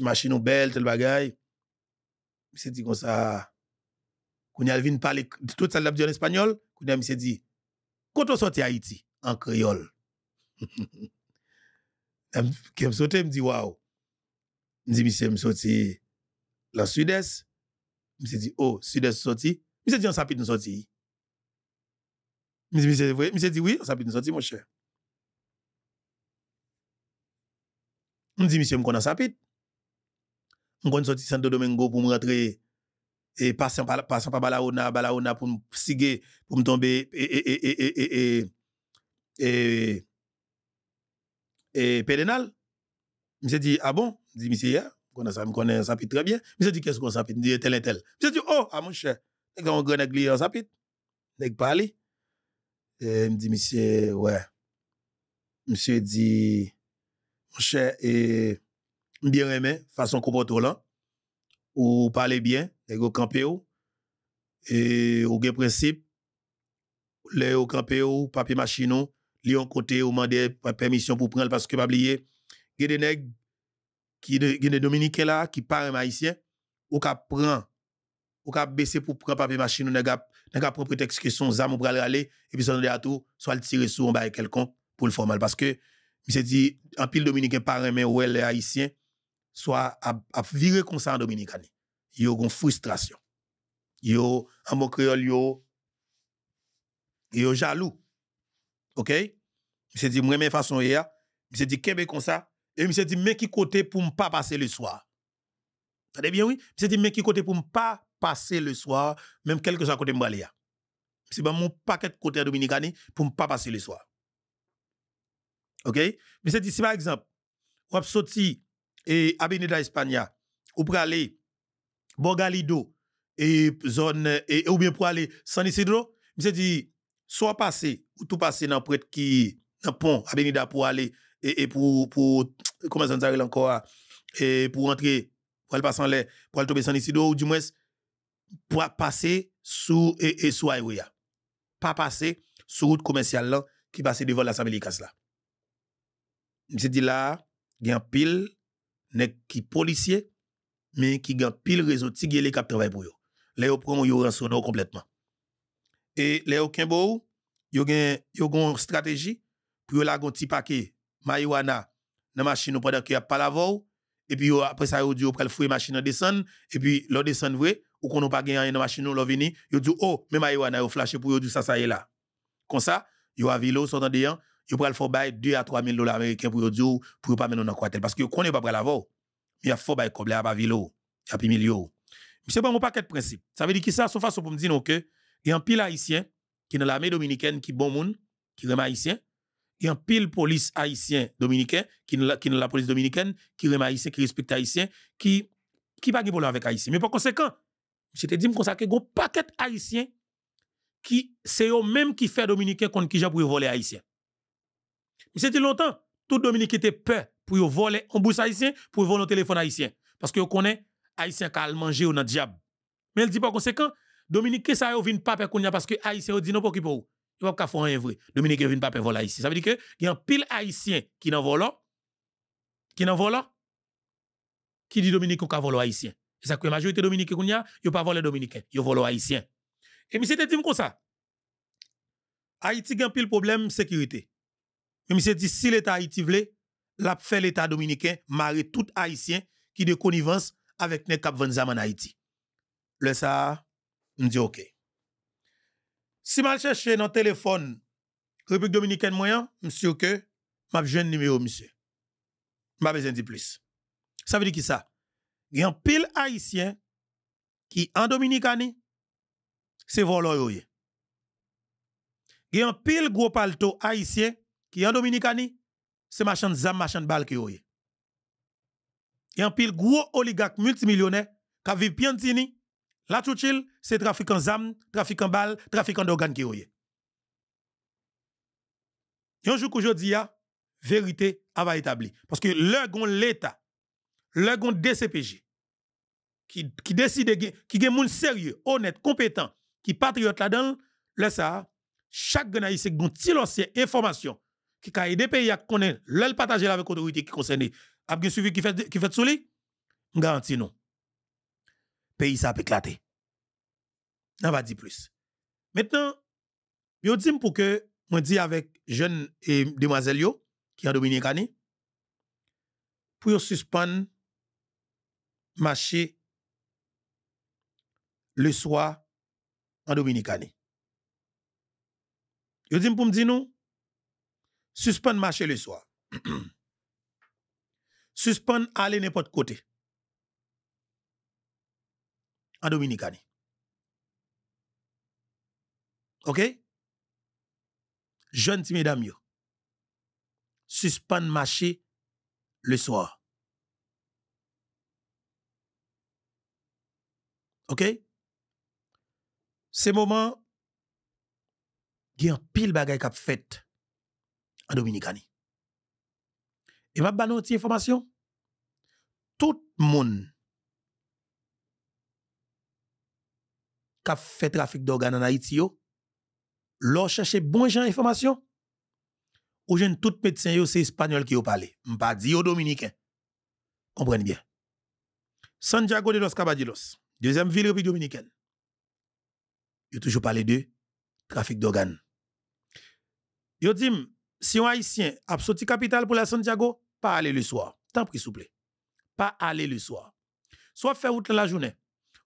machine ou belle, tel bagage. Monsieur dit comme ça, quand a vient parler, tout ça l'a dit en espagnol, quand a dit, quand on à Haïti, en créole. Qui sorti, il me dit, waouh. Monsieur, me suis la sud-est. sorti de oh, sud-est Je me suis dit, oh, sud Sud-Est, sorti. oui, me sapit dit sorti mon chè. sortir. je me suis sapit. oui, on Santo Domingo sortir, mon cher. Je me suis dit, Je Balaona, Balaona pou m sige, e, pou m Je pour me et et Monsieur dit, ah bon? Je dis, monsieur, ça me connaît, ça pite très bien. Monsieur dit, qu'est-ce qu'on ça pite? dit, tel et tel. Monsieur dit, oh, ah mon cher, on grand nègre, ça pite. Nègre pas allé. Il me dit, monsieur, ouais. Monsieur dit, mon cher, et bien aimé, façon comportement là, ou parler bien, nègre au campéo, et au gain principe, les au campé papier machine ou, li côté, kote ou mande permission pour prendre parce que pas oublier il y a des qui là qui parle haïtien ou ka prend ou ka baisser pour prendre papier machine ou nèg nèg a prend prétexte que son zame pral et puis son de tout soit tirer sur un bail quelconque pour le formal parce que il s'est dit un pile dominicain parle mais ouais les soit à, à virer comme ça en dominicaine yo une frustration yo un mot créole yo yo jaloux OK suis dit moi même façon hier c'est dit Québec comme ça et s'est dit, mais qui côté pour ne pas passer le soir? T'as bien, oui? dit, mais qui côté pour ne pas passer le soir, même quelque chose à côté de Il m'a dit, ben, mon paquet côté dominicani pour ne pas passer le soir. OK? Mais dit, si par exemple, vous sorti et Avenida Espagna, ou pour aller, Bogalido, et zone, et, e ou bien pour aller San Isidro, s'est dit, soit passer, ou tout passer dans être qui, dans pont, pour aller, et, pour, pour, comment ça s'appelle encore, et pour entrer, pour aller passer en l'air, pour aller tomber sans ici, ou du moins, pour passer sous, et, et sous ah. Pas passer sous route commerciale là, qui passe devant la Licas là. Je dit là, il y a un pile, nek qui policier, mais qui a pile réseau, qui est les cap travail pour eux. Là, ils prennent, ils rançonnent complètement. Et là, ils ont une stratégie pour la un petit paquet marijuana dans machine pendant qu'il y a pas voix et puis après ça, il dit, après le fouet, machine descend, et puis l'on descend, vrai, ou qu'on n'a pas gagné dans machine, l'on vini, il dit, oh, mais marijuana, a flashé pour dire ça, ça est là. Comme ça, il a vilo, sont dans des gens, ils prennent le bail 2 à 3 000 dollars américains pour dire, pour pas mener dans quartel. Parce que qu'on n'est pas la à l'avant, il y a fort bail comme là, pas vilo, oh. il y a plus millions. c'est pas mon paquet de principe. Ça veut dire que ça, sauf façon pour me dire, que il y a un pile haïtien qui dans l'armée dominicaine, qui bon monde, qui est haïtien, il y a un pile police haïtien dominicain, qui est la police dominicaine, qui aime haïtien, qui respecte haïtien, qui qui pas problème avec haïtien. Mais par conséquent, te dit que un paquet haïtien qui c'est eux même qui fait dominicain contre qui j'ai pour voler haïtien. Mais c'était longtemps, tout dominicain était peur pour voler en bourse haïtien, pour voler un téléphone haïtien parce que connaît haïtien qui a manger ou dans diable. Mais elle dit par conséquent, dominicain ça ne vient pas parce que haïtien dit non pas qui pour va pas faire un vrai. Dominique vient pas voler ici. Ça veut dire que il y a un pile haïtien qui n'en volant qui n'en volant qui dit Dominique qu'on vole haïtien. C'est ça que la majorité dominicaine qu'on y a, yo pas voler dominicain, il vole haïtien. Et monsieur dit comme ça. Haïti a un pile problème sécurité. Mais monsieur dit si l'état Haïti voulait l'a fait l'état dominicain marrer tout haïtien qui de connivence avec les cap en Haïti. Le ça, me dit OK. Si mal cherché dans le téléphone, République Dominicaine moyen, monsieur que, m'a jeune numéro, monsieur. M'a besoin de plus. Ça veut dire qui ça? Il y a un pile haïtien qui, en Dominicanie, c'est volant Il y a un pile gros palto haïtien qui, en Dominicanie, c'est machin de zam, machin de Il y a un pile gros oligarque multimillionnaire qui vit Piantini, la Chouchil, c'est trafiquant zam, trafiquant balle, trafiquant d'organes qui est. Yon jour qu'aujourd'hui, vérité va établi. Parce que le gon l'État, le gon DCPJ, qui, qui décide, qui est moun sérieux, honnête, compétent, qui patriote là-dedans, le sa, chaque gon se gon tilossier information qui a aidé pays à connaître, le partager avec l'autorité qui concerne, a gen qui fait, qui fait souli, non pays ça éclaté Nan On va dire plus. Maintenant, yo dit pour que moi dit avec jeune et demoiselle yo qui en Dominicanie pour yo suspendre marché le soir en Dominicanie. Yo dit pour me dire non suspendre marché le soir. suspendre aller n'importe côté en Dominicani. OK? Jeunes mesdames, yo. Suspend marché le soir. OK? C'est moment qui un pile qui kap fait en Dominicani. Et m'a banon information. Tout le monde qui fait trafic d'organes en Haïti, l'on cherche bon gens information. Ou jeune tout médecin, c'est espagnol qui parle. Pas dit yo dominicain. Comprenez bien. Santiago de los Caballeros, deuxième ville République dominicaine. Yo toujours parlé de trafic d'organes. Yo dit, si un haïtien a sorti capitale pour la Santiago, pas aller le soir. Tant pis, s'il vous plaît. Pas aller le soir. Soit faire route la journée.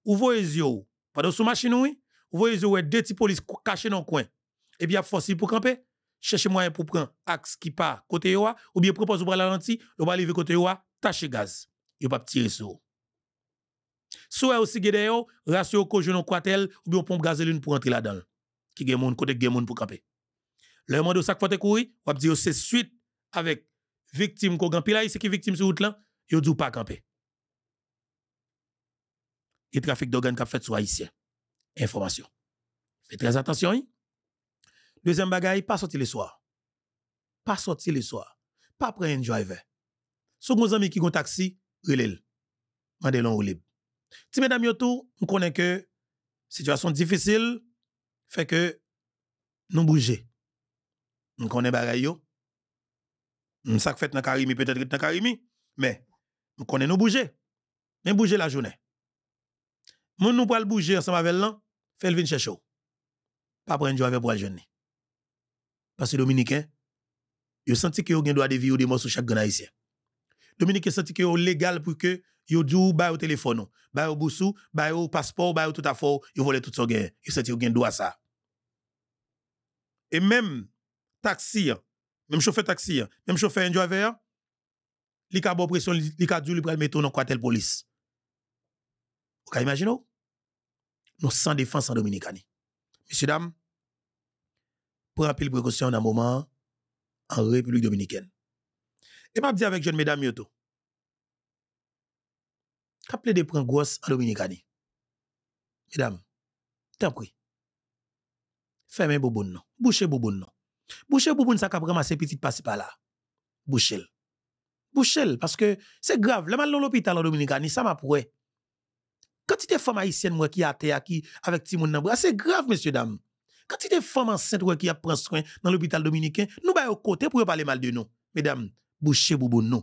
Ou voyez yeux pendant sous machine, oui, vous voyez, deux petits police cachés dans le coin. Et eh bien, forcément pour camper, cherchez moyen pour prendre axe qui part côté yoa, ou bien propose pour ralenti, ou va lever côté yoa, le gaz. Yo pas tirer sur. Sou aussi gede yo, ratio ko jenon kwatel, ou bien pompe gazoline pour entrer là-dedans. Qui gen moun, côté gen moun pour camper. Le monde sak fote kouri, wap di yo c'est suite avec victime ko gampi là, ici qui victime sur route là, yo dou pas camper et trafic d'organes qui fait soit Haïtien. Information. Faites très attention. Hein. Deuxième bagaille, pas sortir le soir. Pas sortir le soir. Pas prendre un driver. Si vous amis qui ont taxi, relève. Mandez-le au libre. Si mesdames et tout, on connaît que situation difficile fait que nous bouger. Nous connaît bagaille yo. On ça fait dans Karimi peut-être dans Karimi, mais nous connaissons nous bouger. Mais bouger la journée. Moun nou le bouger ensemble avec l'an, fait le vin chercher. Pas prendre avec pour jeune. Parce que Dominicain, yo senti que yo gen droit de vie ou de mort sur chaque grand haïtien. Dominicain senti que yo légal pour que yo djou ba au téléphone, ba au boussou, ba au passeport, ba tout à fort, yo vole tout son gain. Yo senti yo gen droit ça. Et même taxi, même chauffeur taxi, même chauffeur enjoy vert, li ka bon pression, li ka djou li pral mettre dans quartier police. Vous pouvez imaginer? nous sans défense en Dominicanie. Monsieur, dames, pour rappeler précaution un moment en République dominicaine. Et m'a dit avec jeune mesdames yoto. Appelez des points grosses en Dominicanie. Mesdames, t'en prie. Fermez bobon non. Bouchez bobon non. Bouchez bobon ça qu'a ma petite passe par là. Bouchez. Bouchez parce que c'est grave. Le mal dans l'hôpital en Dominicanie, ça m'a proué quantité de femme haïtienne moi qui a été qui avec ti moun ah, c'est grave messieurs dames. Quantité femme enceinte moi qui a pris soin dans l'hôpital dominicain, nous ba au côté pour parler mal de nous. Mesdames, bouchez boubou nous.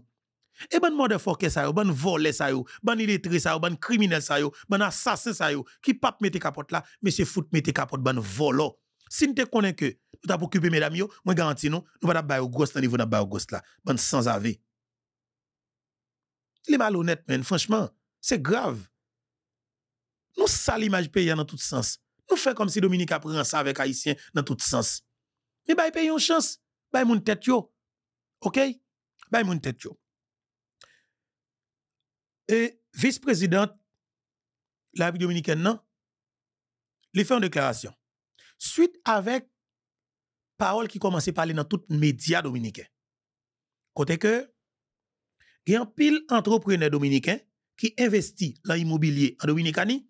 Et eh ben motherfucker ça yo, ben volé ça yo, ben illettré ça yo, ben criminel ça yo, ben assassin ça yo, qui pape mette capote là, monsieur foot mette capote ben volo. Si nous te connaissons que nous t'a occupé mesdames yo, moi garantis nous, nous pas ba au gosse dans niveau n'a bailler au gosse là, ben sans avis. Les malhonnêtes, mais franchement, c'est grave. Nous ça l'image pays dans tout sens. Nous faisons comme si Dominique apprend ça avec Haïtien dans tout sens. Mais bah, une chance. Bah, mon tête yo. OK? Bah, mon tête yo. Et vice-présidente, la République dominicaine, non? il fait une déclaration. Suite avec parole qui commençait à parler dans tout média dominicain. Côté que, il y a un pile entrepreneur dominicain qui investit dans l'immobilier en Dominicanie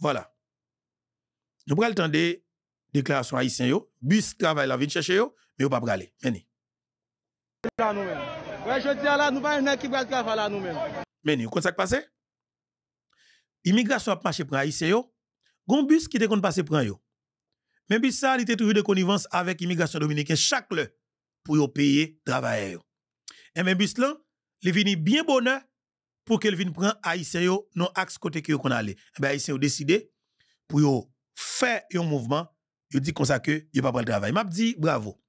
Voilà. Nous prenons le temps des déclarations yo, bus travail la vie de chercher yo, mais pouvez pas aller. Meni.
Ouais, je dis à la nous pas qui
là passe Immigration a marché pour haïtien yo. bus qui te passer yo. Mais puis ça, il était toujours de connivence avec immigration dominicaine chaque le pour yo payer travail Et eh, même bus là, il vini bien bonheur pour qu'elle vienne prendre Haïtien non axe côté que qu'on allait. Eh ben Haïtien décidé pour yo faire un mouvement, yo dit comme ça que yo pas prendre le travail. M'a dit bravo.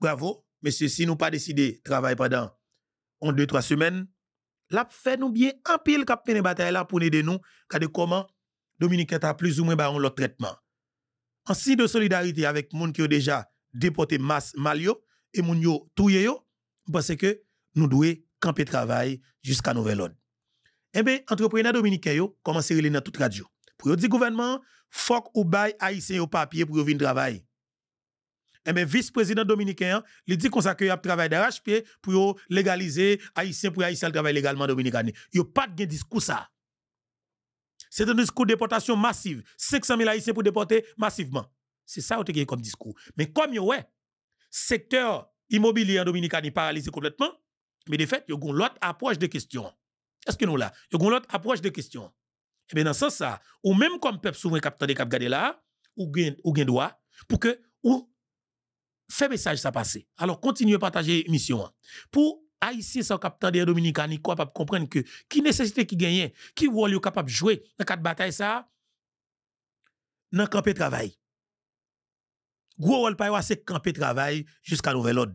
Bravo, mais si nous pas décidé travail pendant en deux trois semaines, l'a fait nous bien en pile cap mener bataille là pour aider nous de comment Dominique a plus ou moins ba l'autre traitement. En signe de solidarité avec monde qui ont déjà déporté masse malio et moun yo touye yo parce que nous devons camper travail jusqu'à nouvel ordre. Eh bien, entrepreneur dominicain, yo, commencez à dans toute radio. Pour dire gouvernement, faut ou bail haïtien au papier pour venir travailler. Eh bien, vice-président dominicain, il dit qu'on s'accueille à travail d'arrache-pied pour légaliser haïtien pour haïtien le travail légalement dominicain. Il n'y a pas de discours ça. C'est un discours de déportation massive. 500 000 haïtiens pour déporter massivement. C'est ça que te gagne comme discours. Mais comme vous ouais, secteur immobilier dominicain est paralysé complètement, mais de fait, il y a une autre approche de question. Est-ce que nous là? Il y a une approche de question. Et eh bien, dans ce sens, là ou même comme peuple souverain capitaine de cap gade là, ou gen, ou pour que, ou, fait message ça passer. Alors, continuez à partager l'émission. Pour Haïtiens son capitaine de Dominicani, quoi, pas comprendre que, qui nécessite qui gagne, qui rôle capable de jouer dans quatre batailles ça, dans le travail. Gros rôle, c'est campé travail jusqu'à nouvel ordre.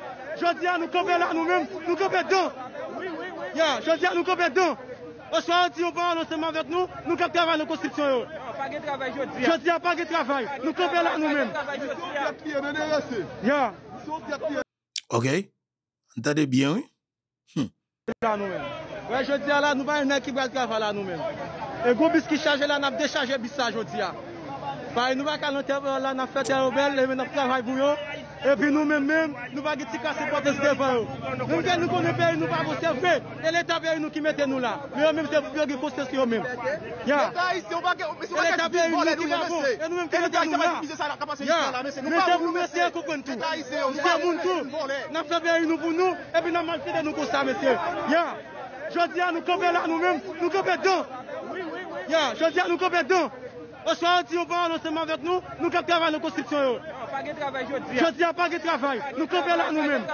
Jodi a nou kope la nou menm, nou kope don. Jodi a nou kope don. Oswa an ti yon ban anonsen manget nou, nou kope travay nou konstriksyon yo. Non, jodi a pake travay, nou kope la nou menm.
Ok, anta de byen we?
We jodi a la nou ba enek ki bat travay la nou menm. E gou bis ki chaje la nan ap de chaje bis sa jodi a. Ba enou ba kanon te la nan fete yo bel, le ven nan travay vou yo. Epi nou men men, nou bagi tsi kase poten se devan yo. Mwen gen nou konen peri nou pa vonser fe, elen ta peri nou ki mette nou la. Mwen men se vyo ge fos tesli yo men. Ya, elen ta peri nou ki mette nou la. Ya, men se vyo mesye koko ntou. Mwen se vyo ntou, nan fe peri nou pou nou, epi nan manjite nou konsa mesye. Ya, jodi an nou kope la nou men, nou kope don. Ya, jodi an nou kope don. Oso an ti yo ba anonsen man vek nou, nou kak te avan lò konsiksyon yo. Nous nous-mêmes.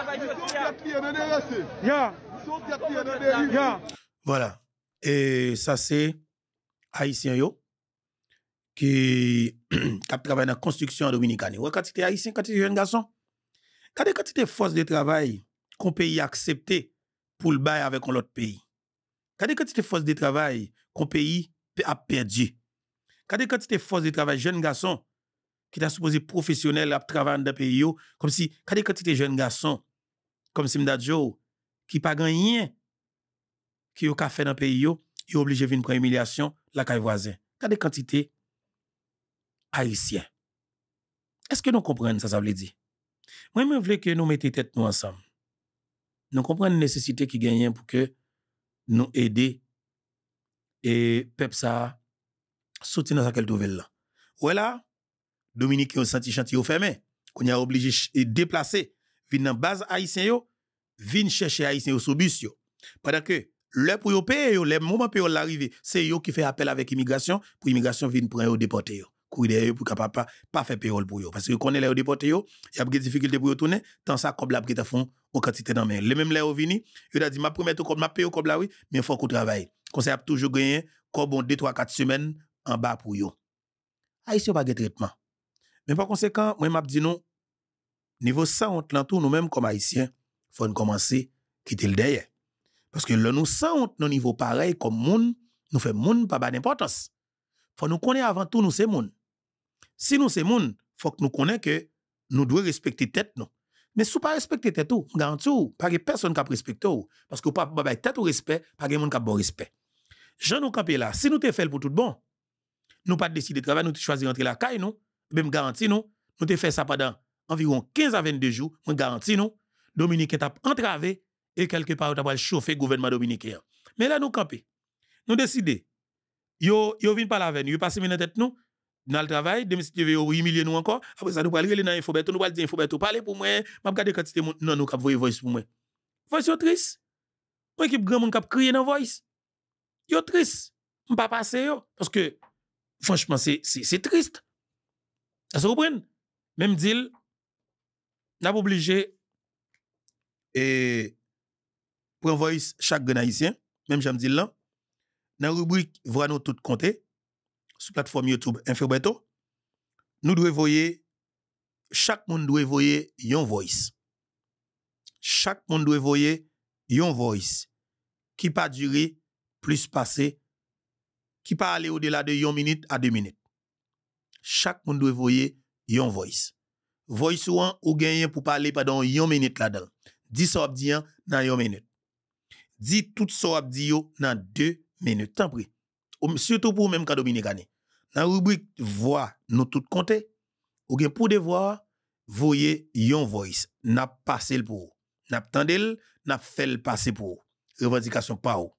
Voilà. Et ça, c'est Haïtien yo qui travaille dans la construction dominicaine. quand tu es Haïtien, quand tu es jeune garçon, quand tu es force de travail qu'on pays accepté pour le bail avec autre pays. Quand tu es force de travail qu'on pays a perdu. Quand tu es force de travail jeune garçon, qui t'a supposé professionnel à travailler dans le pays, comme si, quand des jeunes garçons, comme si Joe, qui pas gagné, qui ont fait dans le pays, ils sont obligés de venir prendre humiliation, la caille voisin. Quand des quantités haïtiens. Est-ce que nous comprenons ça, ça veut dire? Moi, je voulais que nous mettions tête nous ensemble. Nous comprenons la nécessité qui gagne pour que nous aider et peuple ça soutenir dans quelle nouvelle là. Voilà, Dominique ont senti chantier fermé. Qu'on a obligé de déplacer, vin dans base base yo, vin chercher haïtien sous bus. Pendant que le pour payer, le moment pour l'arrivée, c'est yo qui fait appel avec immigration pour immigration venir prendre déporter courir derrière pour capable pas pas faire payol pour yo, parce que connaît yo déporté yo y a des difficultés pour retourner tant ça comme la à fond, ou quantité dans main le même là est vini il a dit m'a promettre comme m'a payer comme la oui mais faut qu'on travaille conseil a toujours gagné comme bon 2 3 4 semaines en bas pour yo haïtien pas de traitement mais par conséquent, moi, m'a dit non, niveau ça, te l'entoure nous-mêmes, comme haïtiens, faut nous commencer à quitter le derrière. Parce que le nous ça, honte, nos niveau pareil, comme monde, nous fait monde pas d'importance. Faut nous connaître avant tout, nous c'est monde. Si nous c'est monde, faut que nous connaissions que nous devons respecter tête, nous Mais si vous pas respecter tête, tout, garantis pas de personne qui respecte ou Parce que vous pas de tête ou respect, pas de monde qui bon respect. Je nous campé là, si nous te fait pour tout bon, nous pas décider de travailler, nous choisir entre la caille, nous je ben, garanti nous, nous avons fait ça pendant environ 15 à 22 jours, je garanti nous, Dominique t'a entravé et quelque part t'a chauffé le gouvernement dominicain. Mais là nous campé. Nous décider. Yo yo vinn pas la veine, yo passer dans tête nous dans le travail, ils si tu humilier nous encore, après ça nous parler dans infoberto, nous parler dire infoberto, parler pour moi, m'a quand quantité mon non nous cap voyer voix pour moi. Voice triste. Moi équipe grand monde cap crié dans voix, Yo triste. pas passer parce que franchement c'est triste. Même deal, n'a pas obligé et pour envoyer chaque grand même j'aime dire là, dans la rubrique Voir nous tout compter, sur la plateforme YouTube Infobeto, nous devons envoyer, chaque monde doit envoyer yon voice. Chaque monde doit envoyer yon voice. Qui pas durer plus passé, qui pas aller au-delà de yon minute à deux minutes. Chak moun dwe voye yon voyis. Voyis ou an, ou gen yon pou pale pa don yon menit la dan. Di so ap di yon nan yon menit. Di tout so ap di yon nan de menit. Tan pri. Ou mse to pou mèm kado mi ne gane. Nan rubrik voye nou tout konte. Ou gen pou de voye, voye yon voyis. Nap pase l pou ou. Nap tendel, nap fel pase l pou ou. Revadikasyon pa ou.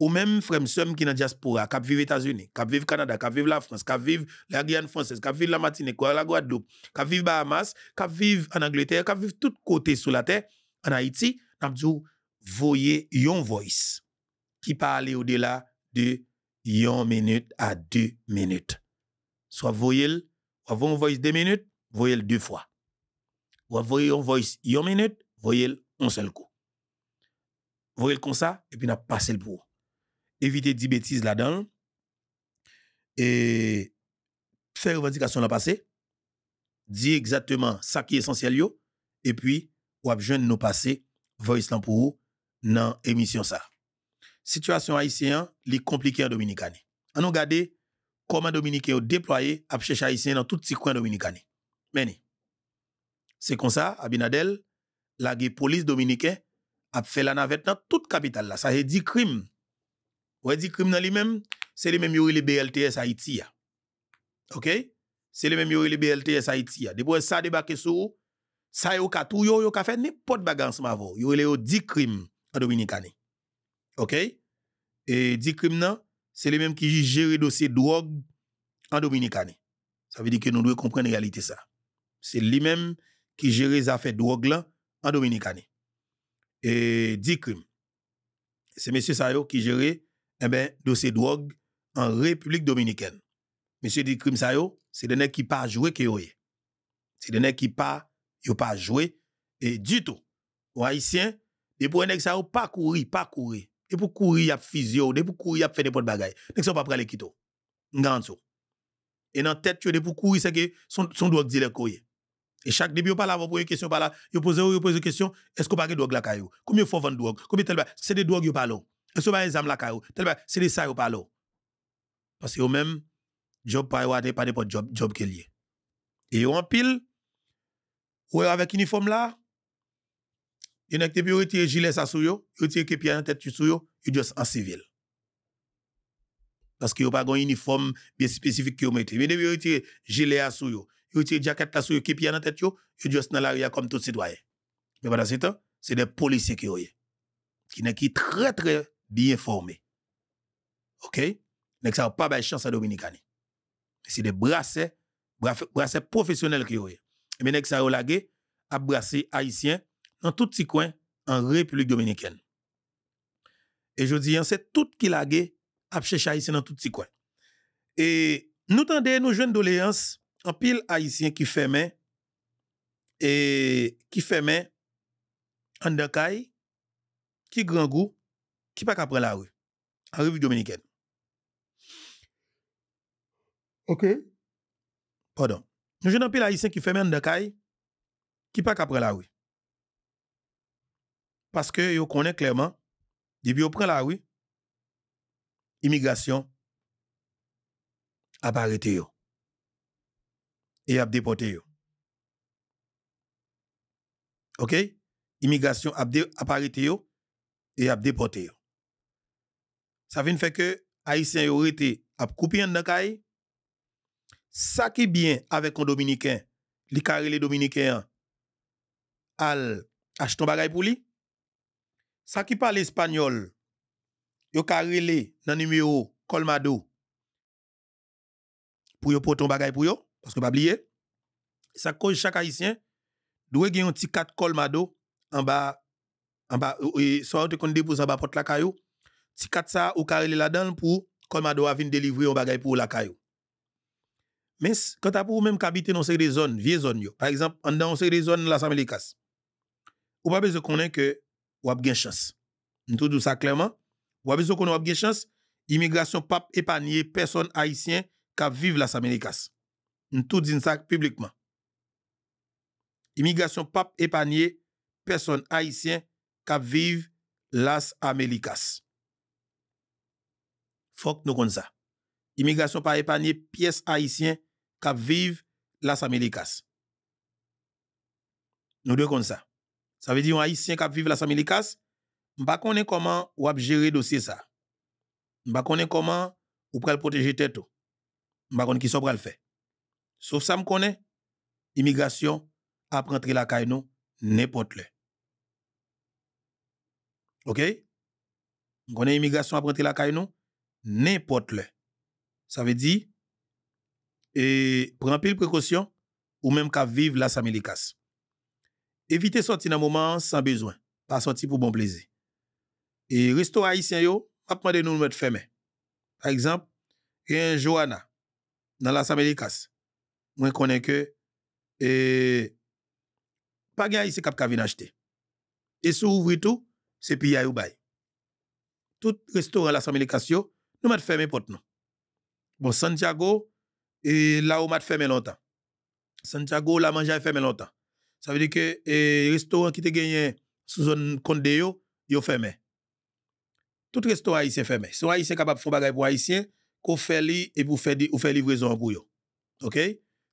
ou même frères et qui dans la diaspora, qui vivent aux États-Unis, qui vivent Canada, qui vivent la France, qui vivent la Guyane française, qui vivent la Martinique, la Guadeloupe, qui vivent Bahamas, qui vivent en Angleterre, qui vivent tout côté sur la terre, en Haïti, nous dit, voyez yon voice qui parle au-delà de yon minute à deux minutes. Soit voyez ou une voice deux minutes, voyez deux fois. Ou voyez yon voice yon minute, voyez un seul coup. Voyez comme ça, et puis n'a passé le pour éviter de bêtises là-dedans et faire revendication dans le passé, dire exactement ça qui est essentiel et puis, ou avez nos passés, voice pour vous, dans l'émission ça. Situation haïtienne, les compliquée en Dominique. On regarde comment Dominicains ont déployé à chercher haïtien dans tout petit coin Dominicani. Mais c'est comme ça, Abinadel, la police dominicaine a fait la navette dans toute capitale là. Ça été dit crime ou dit criminel c'est lui-même, c'est les mêmes qui les BLTS Haïti. OK C'est les mêmes qui les BLTS Haïti. Depuis ça débarqué sur ça yo ka tout yo yo ka fait n'importe bagarre ensemble avant. Yo les 10 crimes en Dominicane, OK Et 10 crimes c'est les mêmes qui gèrent dossier drogue en Dominicane. Ça veut dire que nous devons comprendre la réalité ça. C'est lui-même qui gère les affaires drogue là en Dominicanie. Et 10 crimes. C'est monsieur Sayo qui gère eh ben, dossier drogue en République dominicaine. Monsieur dit crime ça yo, c'est des nèg qui pas jouer que yo C'est des nèg qui pas yo pas jouer et du tout. Ou haïtien, des pour nèg ça yo pas courir, pas courir. Et pour courir y a physio, des pour courir y a faire des bonnes bagages Nèg ça pas prendre quito. Nganzo. Et dans tête tu des pour courir c'est que son son drogue dit le courir Et chaque début, on là vous pour une question, pas là, on pose une question, est-ce qu'on parle de drogue la caillou? Combien faut vendre drogue? Combien tel C'est des drogues, on parle et si vous avez la caillou? C'est les ça ou pas Parce que vous-même, job pas ou pas de job, job qu'il y Et vous en pile, ou avec uniforme là, vous avez des gilet ça sur yo, retirer que pied en tête sur yo, vous juste en civil. Parce que yo pas un uniforme bien spécifique que vous mettez. Mais depuis retirer gilet à sur yo, retirer jacket là sur vous, que en tête yo, vous juste dans l'arrière comme tout citoyen. Mais pendant ce temps, c'est des policiers qui sont qui n'est qui très très bien formé. OK? Nèg ça pas bay chance à Dominicani. C'est des brassés, brassés professionnels qui ont. Mais nèg ça a brasser haïtien dans tout petit coin en République dominicaine. Et je dis, hein, c'est tout qui lagué a chercher haïtien dans tout petit coin. Et nous tendez nos jeunes doléances en pile haïtien qui main et qui main en qui grand goût qui pas qu'après la rue? En République Dominicaine. Ok. Pardon. Nous jeune pile haïtien qui fait même de caille, qui pas qu'après la rue? Parce que yo connaît clairement, depuis yo prend la rue, immigration a arrêté yo. Et a déporté yo. OK? Immigration a, a arrêté et a déporté sa fin fè ke aisyen yo rete ap koupi an nan kay, sa ki byen avek an dominikèn, li karele dominikèn an, al ach ton bagay pou li, sa ki pale espanyol, yo karele nan nimeyo kolmado, pou yo poton bagay pou yo, paske ba bliye, sa koj chak aisyen, dwe gen yon ti kat kolmado, an ba, an ba, ou e, e so an te konde pou sa ba pot la kayo, Sikat sa ou kare li la dan pou kon ma do avin delivwe yon bagay pou la kayo. Mens, kwen ta pou ou menm kabite nan sege de zon, vie zon yo. Par exemple, an dan sege de zon las Amerikas. Ou pa bezo konen ke wap gen chans. Ntou dousa kleyman. Wap bezo konen wap gen chans, imigrasyon pap epanye person haisyen kap viv las Amerikas. Ntou dinsak publikman. Imigrasyon pap epanye person haisyen kap viv las Amerikas. Fok nou kon sa. Immigrasyon pa epanye piyes haisyen kap viv la samilikas. Nou dwe kon sa. Sa ve di yon haisyen kap viv la samilikas, mba konen koman wap jere dosye sa. Mba konen koman wap pral proteje tetou. Mba konen ki sopral fe. Sof sa mkonen, immigrasyon ap rentre la kay nou, ne pot le. Ok? Mkonen immigrasyon ap rentre la kay nou, n'importe le. Ça veut dire, et prends pile précaution, ou même qu'à vivre la Samélicas Évitez sortir dans moment sans besoin, pas sortir pour bon plaisir. Et resto haïtien yo, pas de nous mettre fermé. Par exemple, il y a un Johanna dans la Samélicas Moi connais que et pas de ici qui viennent acheter. Et si ouvrez tout, c'est puis ou bay. Tout restaurant la Samélicas yo, nous mettons fermé porte non. Bon, Santiago, et là où m'a fermé longtemps. Santiago, la manger fermé longtemps. Ça veut dire que les restaurants qui te gagné sous zone compte de yo, yo fermé. Tout restaurant haïtien fermé. Si haïtien capable de faire choses pour haïtiens, qu'on fait li et pour faire ou faire livraison pour yo. OK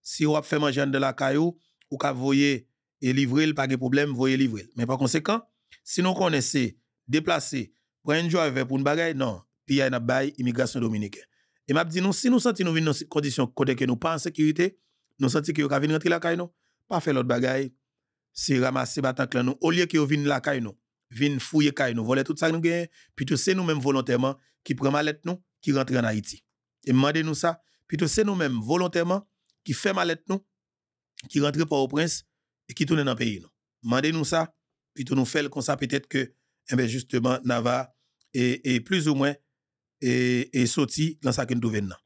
Si on fait manger de la caillou, ou ka voyer et livrer, pas de problème, voyer livrer. Mais par conséquent, si nous connaissons déplacer, pour un jour, avec pour une bagaille, non, il y a une immigration dominicaine. Et m'a dit nous si nous sentons nous dans une conditions côté que nous pas en sécurité, nous sentons que nous venir rentrer la caille pas faire l'autre bagaille, c'est ramasser battant clan nous au lieu que vienne la caille nous, vienne fouiller caille nous, voler tout ça nous gagne, plutôt c'est nous-mêmes volontairement qui prenons la nous, qui rentre en Haïti. Et demandez nous ça, plutôt c'est nous-mêmes volontairement qui fait la nous, qui rentre pas au prince et qui tourne dans le pays nous. Demandez nous ça, plutôt nous faisons comme ça peut-être que eh ben, justement Nava et, et plus ou moins E, e soti lan sa ken touven nan.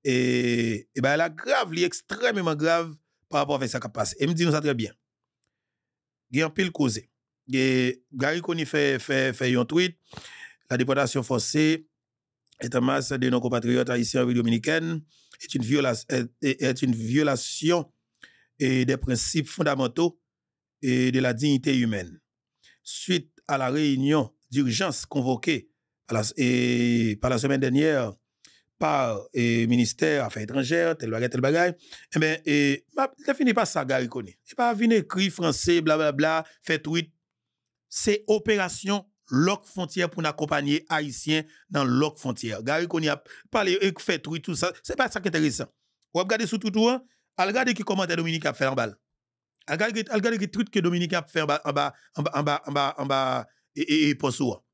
E, e ba la grave li, ekstrememan grave pa rapor vek sa kapas. E mi di nou sa trebyen. Gyan pil kouze. Gari koni fe yon tweet, la depotasyon fonse etan mas de noko patriot a isi yon vide dominiken eti yon violasyon de prinsip fondamanto e de la dignite yumen. Suite a la reynyon dirijans konvoke et par la semaine dernière, par le ministère Affaires étrangères, tel bagage, tel bagage, eh bien, et, il ne fini pas ça, Gary Conné. Il pas venir écrire français, blablabla, fait tweet. C'est opération lock frontière pour accompagner Haïtiens dans lock frontière. Gary Kony a parlé, fait tweet, tout ça. C'est pas ça qui est intéressant. Vous regardez sur tout, vous regardez hein. qui commentaire Dominique a fait en balle. Regardez qui tweet que Dominique a fait en bas, en bas, en bas, en bas, et, et, et, et pour soi.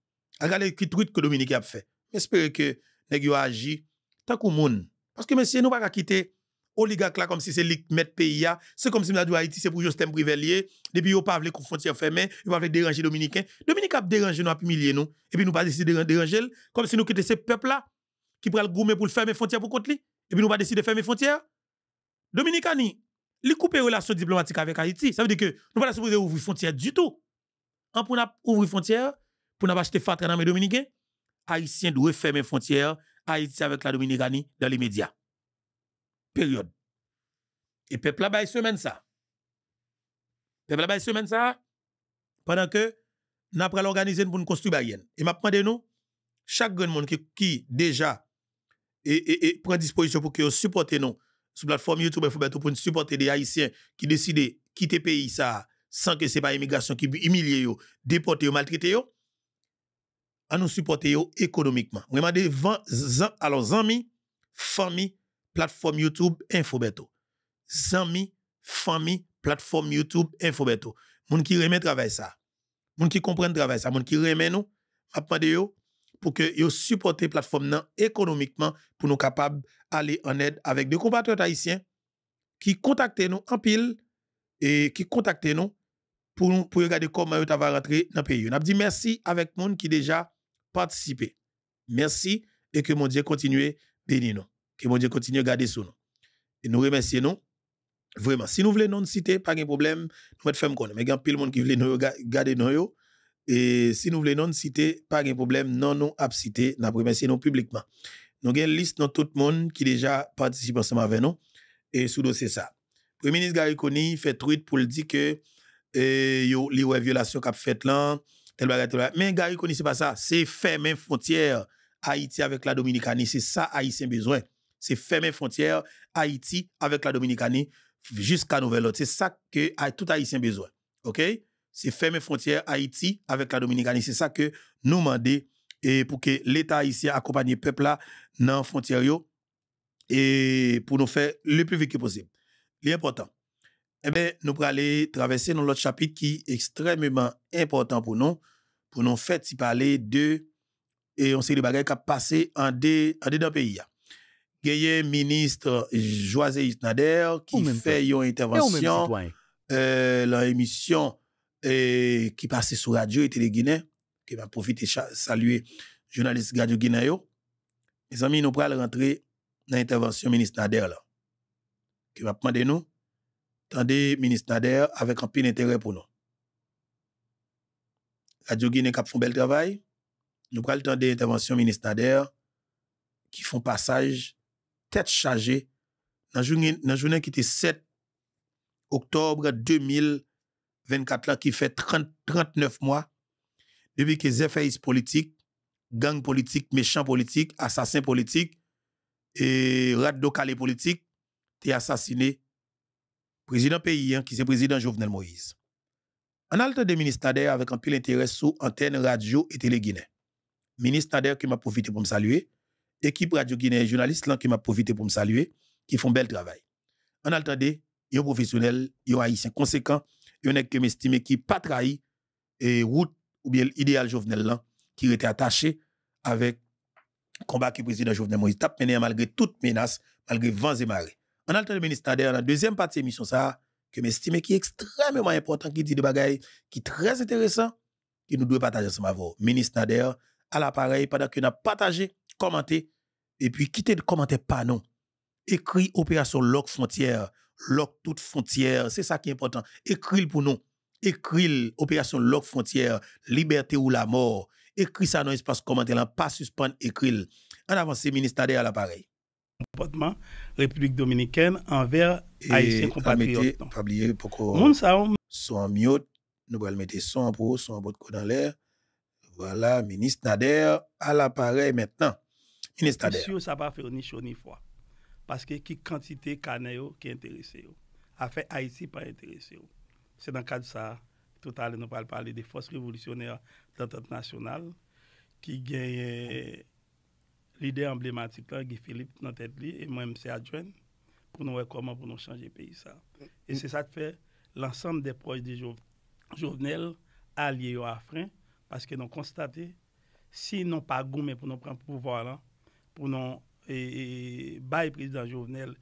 Regardez qui tweet que Dominique a fait. J'espère que nèg yo agi tant que monde parce que monsieur nous pas quitter les là comme si c'est le mettre pays c'est comme si nous Haïti c'est pour Justin Privelier depuis pouvons pas frontières les frontières fermées. yo pas déranger dominicain dominique a dérangé nous a humilié nous et puis nous pas décider de déranger comme si nous quitter ce peuple là qui prend le gourmet pour fermer les frontières pour contre lui et puis nous pas décider de fermer les frontières dominicani li les relations diplomatiques avec Haïti ça veut dire que nous pas ouvrir ouvrir frontières du tout en pour ouvrir frontières pour pas acheter fatra dans les Dominicains, Haïtiens doivent fermer les frontières, Haïti avec la Dominicanie dans les médias. Période. Et peuple là-bas, semaine ça. Peuple là-bas, semaine ça. Pendant que nous avons organisé pour nous construire Et maintenant, nous, chaque grand monde qui, déjà et, prend disposition pour que supporter nous sur la plateforme YouTube pour nous supporter des Haïtiens qui décident de quitter le pays ça sans que ce soit pas immigration qui humilie, déporter, maltraiter à nous supporter économiquement. alors amis, famille, plateforme YouTube, Infobeto. ZAMI, famille, plateforme YouTube, Infobeto. Moun qui remet travail ça. Moun qui comprend travail ça, moun qui remet nous, m'a demandé yo pour que yo supporter plateforme économiquement pour nous capables aller en aide avec des compatriotes haïtiens qui contactaient nous en pile et qui contactent nous pour, pour regarder comment vous avez rentré dans le pays. On a dit merci avec moun qui déjà participer. Merci et que mon Dieu continue bénir nous. Que mon Dieu continue garder sur nous. Et nous remercions nous. Vraiment, si nous voulons nous citer, pas de problème, nous nous connaître. Mais il y a de monde qui veut nous garder nous. Et si nous voulons nous citer, pas de problème, non nous avons citer, nous remercions nous publiquement. Nous avons une liste de tout le monde qui déjà participe ensemble avec nous. Et sous dossier ça. Premier ministre Kony fait tweet pour dire que euh, les violations qu'a fait là, mais bagage, Mais gars, pas ça. C'est fermer frontière Haïti avec la Dominicanie. C'est ça, Haïtien besoin. C'est fermer frontière Haïti avec la Dominicanie jusqu'à nouvelle ordre. C'est ça que tout Haïtien besoin. OK? C'est fermer frontière Haïti avec la Dominicanie. C'est ça que nous demandons et pour que l'État haïtien accompagne le peuple dans la frontière et pour nous faire le plus vite que possible. L'important. Eh bien, nous allons aller traverser dans l'autre chapitre qui est extrêmement important pour nous, pour nous faire parler de, et on sait les bagages qui a passé en dedans pays. Il ministre José Isnader qui fait une intervention euh, dans l'émission euh, qui passait sur Radio et Télé-Guinée, qui m'a profité saluer journaliste Radio Guinée. Mes amis, nous allons rentrer dans l'intervention ministre Nader, qui va demander nous Tandis, ministre Nader, avec un pire intérêt pour nous. Radio Guinée Cap font bel travail. Nous prenons le temps des interventions ministre qui font passage tête chargée dans le journée qui était 7 octobre 2024 là, qui fait 30, 39 mois depuis que effets politique, gang politique, méchant politique, assassin politique et calé politique t'est assassiné président pays, hein, qui c'est président Jovenel Moïse. En de des ministres avec un pile intérêt sous antenne radio et télé Guinée. Ministre qui m'a profité pour me saluer, équipe radio Guinée et journaliste qui m'a profité pour me saluer, qui font bel travail. En altant des un professionnel, un haïtien conséquent, un y que qui pas trahi et route ou bien l'idéal Jovenel qui était attaché avec combat que président Jovenel Moïse tape mené malgré toute menaces, malgré vents et marées. En attendant le ministère, dans la deuxième partie de l'émission, ça, que m'estime qui est extrêmement important, qui dit des bagailles qui très intéressant, qui nous doit partager ce avec Ministre Nader, à l'appareil, pendant que nous partagé, commenté, et puis quittez de commenter pas non. Écrit opération lock frontière, lock toute frontière, c'est ça qui est important. Écrit pour nous. Écrit opération lock frontière, liberté ou la mort. Écris ça dans l'espace commentaire, pas suspendre, écrit. En avance, ministre à l'appareil.
...republik dominikèn anver Aïtien kompatriot.
...pablir pokor... ...son myot, nou bal mette son pro, son botko dan lè, nou bal la, Minist Nader, al apare maintenant, Minist Nader. ...sou
sa pa fè ni chou ni fwa, paske ki kantite kane yo ki enterese yo, a fè Aïtien pa enterese yo. Se nan kad sa, toutal nou bal pale de fòs revolisyonèr d'antote nasyonal, ki genye... Lide emblematik la, Gifilip Notedli e mwen M.C. Adjwen pou nou rekoman pou nou chanje peyi sa. E se sa te fe, lansan de proj di Jouvenel a liye yo Afrin, paske nou konstate si nou pa goume pou nou pren pouvo la, pou nou baye prezident Jouvenel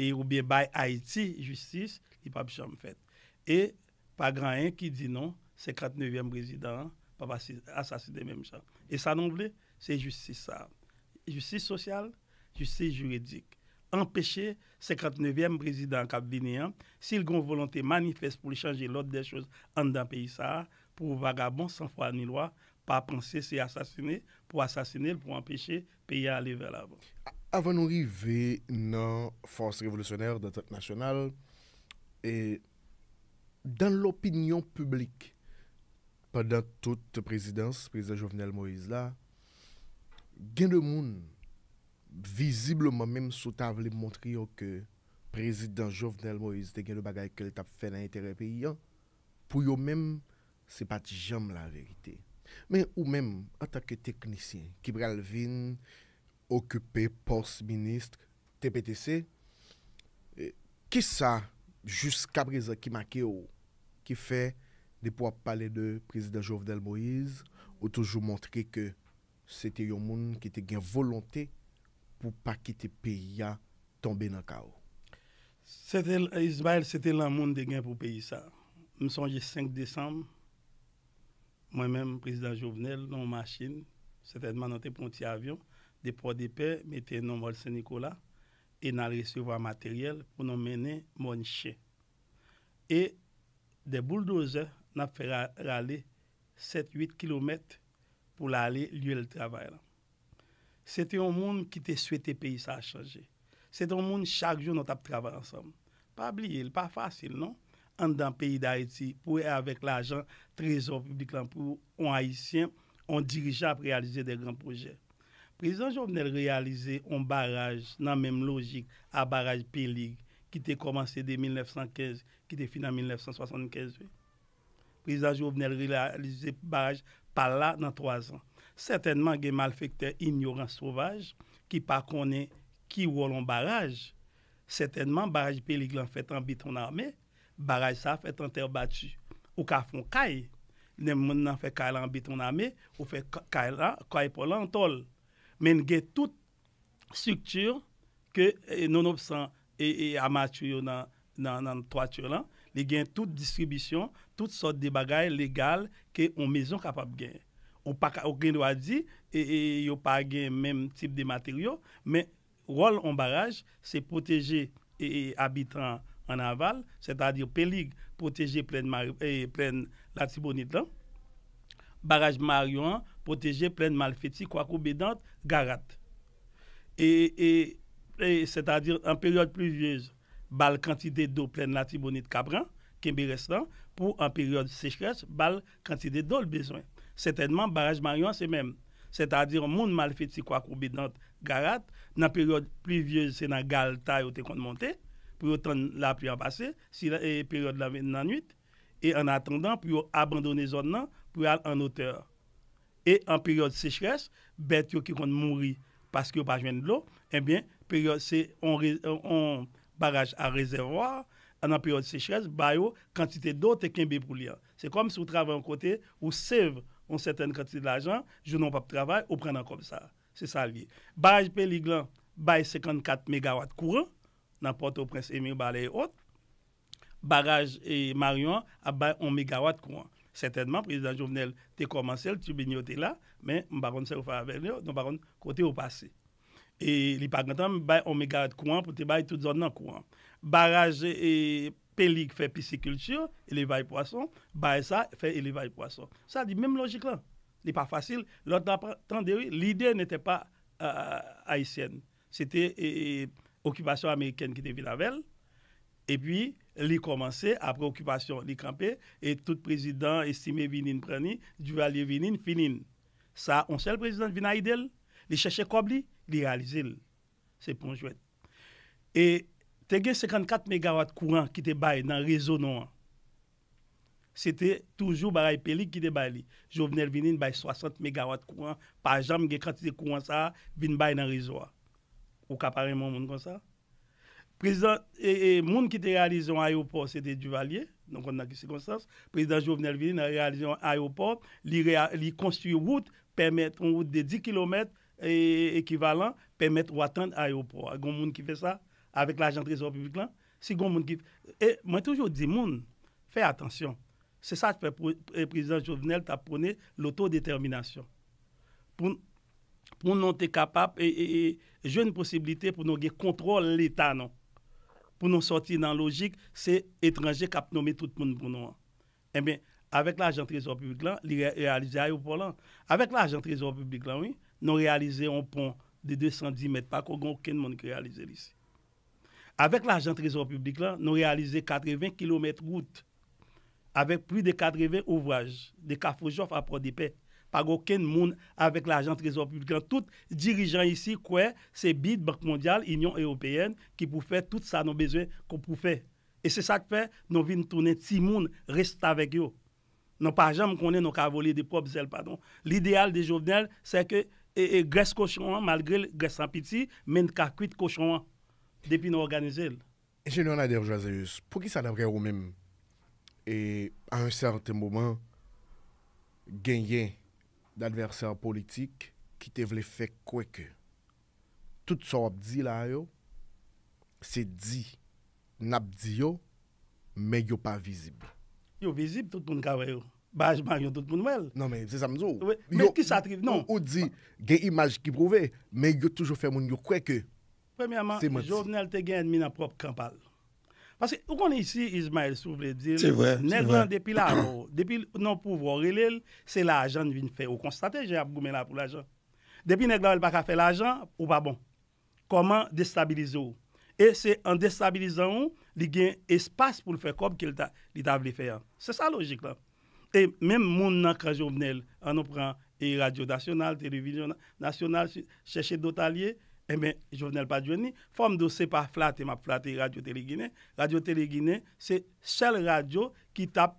e ou biye baye Haitie justice, li pa bichan me fet. E pa gran en ki di nou se 49e prezident pa pa saside menm chan. E sa nou ble, se justice sa. justice sosyal, justice juridik. Empeshe 59e prezident Kabvinian, sil gon volante manifest pou li chanje lot de chouz an dan peyi sa, pou vagabon san fwa ni lwa, pa panse se asasine, pou asasine, pou empeshe peyi a li vel avon.
Avan nou rive nan fos revolosyoner d'atak nasyonal e dan lopinyon publik pa dan tout prezidans prezident Jovenel Moïse la, gen de moun, vizibleman menm sou ta vle montri yo ke prezident Jovdel Moïse te gen de bagay ke le tap fè nan itere pe yon, pou yo menm, se pati jom la verite. Men ou menm, an takke teknisyen, Kibral Vin, okupè, pos-ministre, TPTC, e, ki sa, jous kabriza ki makè yo, ki fè, de pou ap pale de prezident Jovdel Moïse, ou toujou montri ke se te yon moun ki te gen volante pou pa ki te peya tombe nan ka ou.
Ismail, se te lan moun de gen pou peyi sa. M sonje 5 Desembe, mwen men, prezident Jovenel, nan maschine, se te dmanote pon ti avyon, de prodipe, mette nan volse Nikola, e nan resuva materyel pou nan mene moun che. E de bouldoze, nan fe rale 7-8 kilometre pou l'alè, lye lè lè travè lè. Sè tè yon moun ki te souète peyi sa a chanje. Sè tè yon moun chak joun nou tap travè ansèm. Pa blil, pa fasyl, non? An dan peyi d'Haïti, pouè e avèk l'ajan trezor publik l'anpou, on haïtien, on dirija ap realize de gran projè. Prezident Jouvenel realize yon baraj nan mèm logik, a baraj pelig ki te komanse de 1915 ki te finan 1975. Prezident Jouvenel realize baraj Pal la nan 3 an. Sertenman gen mal fèkte ignoran souvaj ki pa konen ki wolon baraj. Sertenman baraj pe li glan fète an biton an me, baraj sa fète an ter batu. Ou ka fon kaj. Nem moun nan fè kaj lan an biton an me, ou fè kaj lan, kaj pou lan an tol. Men gen tout struktur ke eh, non obsan e eh, eh, amatuyo nan toatyo lan, li gen tout distribisyon toutes sortes de bagages légales que on maison capable de gagner. pas aucun droit dit et pas même type de matériaux, mais rôle on barrage, c'est protéger et, habitants en aval, c'est-à-dire Pélig, protéger pleine, et pleine la barrage Marion, protéger pleine Malféti, Bédante, garate. Et, et, c'est-à-dire en période pluvieuse, bal quantité d'eau pleine la Tibonite Cabran, qui est restée... Ou an peryode sechres bal kantide dol bezwen. Setenman baraj maryon se menm. Seta dir moun mal fet si kwa koubi dant garat. Nan peryode pli vie se nan gal tay ou te kont monte. Pou yo ton la pli an pase. Si la e peryode la ven nan nuit. E an atendan pou yo abandone zon nan pou al an oteur. E an peryode sechres bet yo ki kont mouri. Paske yo pa jwen lo. E bien peryode se on baraj a rezervoar. An an periode sechres, bay ou kantite do te kenbe pou li an. Se kom se ou travè an kote ou sev an seten kantite la jan, jounon pa pou travè ou pren an kom sa. Se salvi. Baraj peliglan bay 54 megawatt kouren, nan porto ou prens Emir Balayot. Baraj e maryon a bay 1 megawatt kouren. Setenman, prezident Jovenel te komansel, tu bini yo te la, men mba kon se ou fa ven yo, mba kon kote ou pase. et les parents on méga garde courant pour te bailler toute zone dans courant barrage et pellique fait pisciculture élevage poisson bail ça fait élevage poisson ça dit même logique là n'est pas facile l'autre l'idée n'était pas euh, haïtienne c'était occupation américaine qui était Villavelle et puis il commençait après occupation il campait et tout président estimé vinin preni Duvalier vinin finin ça on le président vin les il cherchait Kobli li realizil se ponjouet. E tege 54 MW kouan ki te bay nan rezo nouan. Se te toujou baray pelik ki te bay li. Jouvenel Vinine bay 60 MW kouan pa jam ge krati de kouan sa vin bay nan rezo wak. Ou kapareman moun kon sa. Prezident, e, e moun ki te realizon ayopor se de Duvalier, prezident Jouvenel Vinine a realizon ayopor, li konsti wout, pemet, moun wout de 10 km E, ekivalant, pèmèt ou atènd a yo pou. Gon moun ki fè sa, avèk l'agent trésor publik lan, si gon moun ki fè. E, mwen toujou di moun, fè atensyon. Se sa, president Jovenel, ta pounè l'autodeterminasyon. Poun, pou non te kapap, e, jè n'possibilité pou nou ge kontrol l'Etat, non. Poun nou sorti nan logik, se etranjè kap nomè tout moun pou nou an. E eh mè, avèk l'agent trésor publik lan, li realize a yo pou lan. Avèk l'agent trésor publik lan, nous réaliser un pont de 210 mètres, pas qu'on aucun monde qui réalise ici. Avec l'argent trésor public, là, nous réalisons 80 km route avec plus de 80 ouvrages de Kafojof à Port de Pas aucun monde avec l'argent trésor public. Tout dirigeant ici, quoi, c'est BID, Banque mondiale, Union européenne, qui pour faire tout ça, nous besoin qu'on pour faire. Et c'est ça que fait, nous venons tourner, si monde reste avec eux. Nous pas jamais qu'on est, nous avons des propres ailes, pardon. L'idéal des journalistes c'est que E, e gres koshonman, malgril gres anpiti, men kakwit koshonman depi nou organizel.
Ejenyon Adèvou Azayous, pou ki sa davre ou men, e an certain mouman genyen d'adversèr politik ki te vle fèk kweke, tout sa wap di la yo, se di, nap di yo, men yo pa vizib.
Yo vizib toutoun kawè yo. Bajman yon tout moun nouel. Non men, se samzou. Men ki sa triv, non.
Ou di gen imaj ki prouve,
men yon toujou fè moun yon kweke. Fèmyaman, jounel te gen minaprop kampal. Pase ou kon isi, Izmael Souf le dir, nek lan depi la ou, depi non pou vorele, se la ajan vin fè ou konstate, jè ap gomen la pou la ajan. Depi nek la ou el baka fè la ajan, ou pa bon. Koman destabilize ou. E se an destabilize ou, li gen espas pou l fè kop ki l tabli fè an. Se sa logik lan. Et même mon nakra quand Jovenel, on prend et radio nationale, télévision nationale, chercher d'autres alliés, eh bien, Jovenel Padjoni, forme de c'est pas flatter, m'a flatter Radio Téléguinée. Radio Téléguinée, c'est seule radio qui a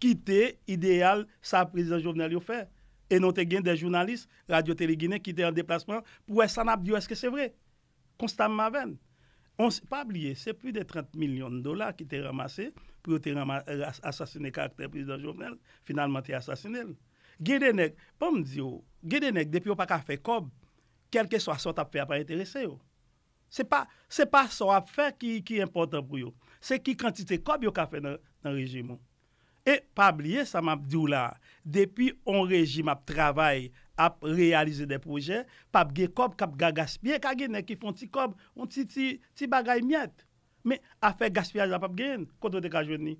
quitté idéal sa président Jovenel fait. Et nous avons des journalistes, Radio Téléguinée, qui étaient en déplacement pour ça est-ce que c'est vrai? Constamment, on ne pas oublier, c'est plus de 30 millions de dollars qui étaient ramassés pou yo te ram eh, asasine karakter prezident Jovenel, finalman te asasine. Gede nek, pou m di yo, gede nek, depi yo pa ka fe kob, kelke so asot ap fe ap a etere se yo. Se pa, se pa so ap fe ki importan pou yo. Se ki kantite kob yo ka fe nan rejim yo. E, pab liye sa map di yo la, depi on rejim ap travay ap realize de proje, pab ge kob kap gagas biye, kage nek ki fon ti kob, ou ti bagay miat. Mè a fè gaspiaj la pap gen, koto te kajwen ni.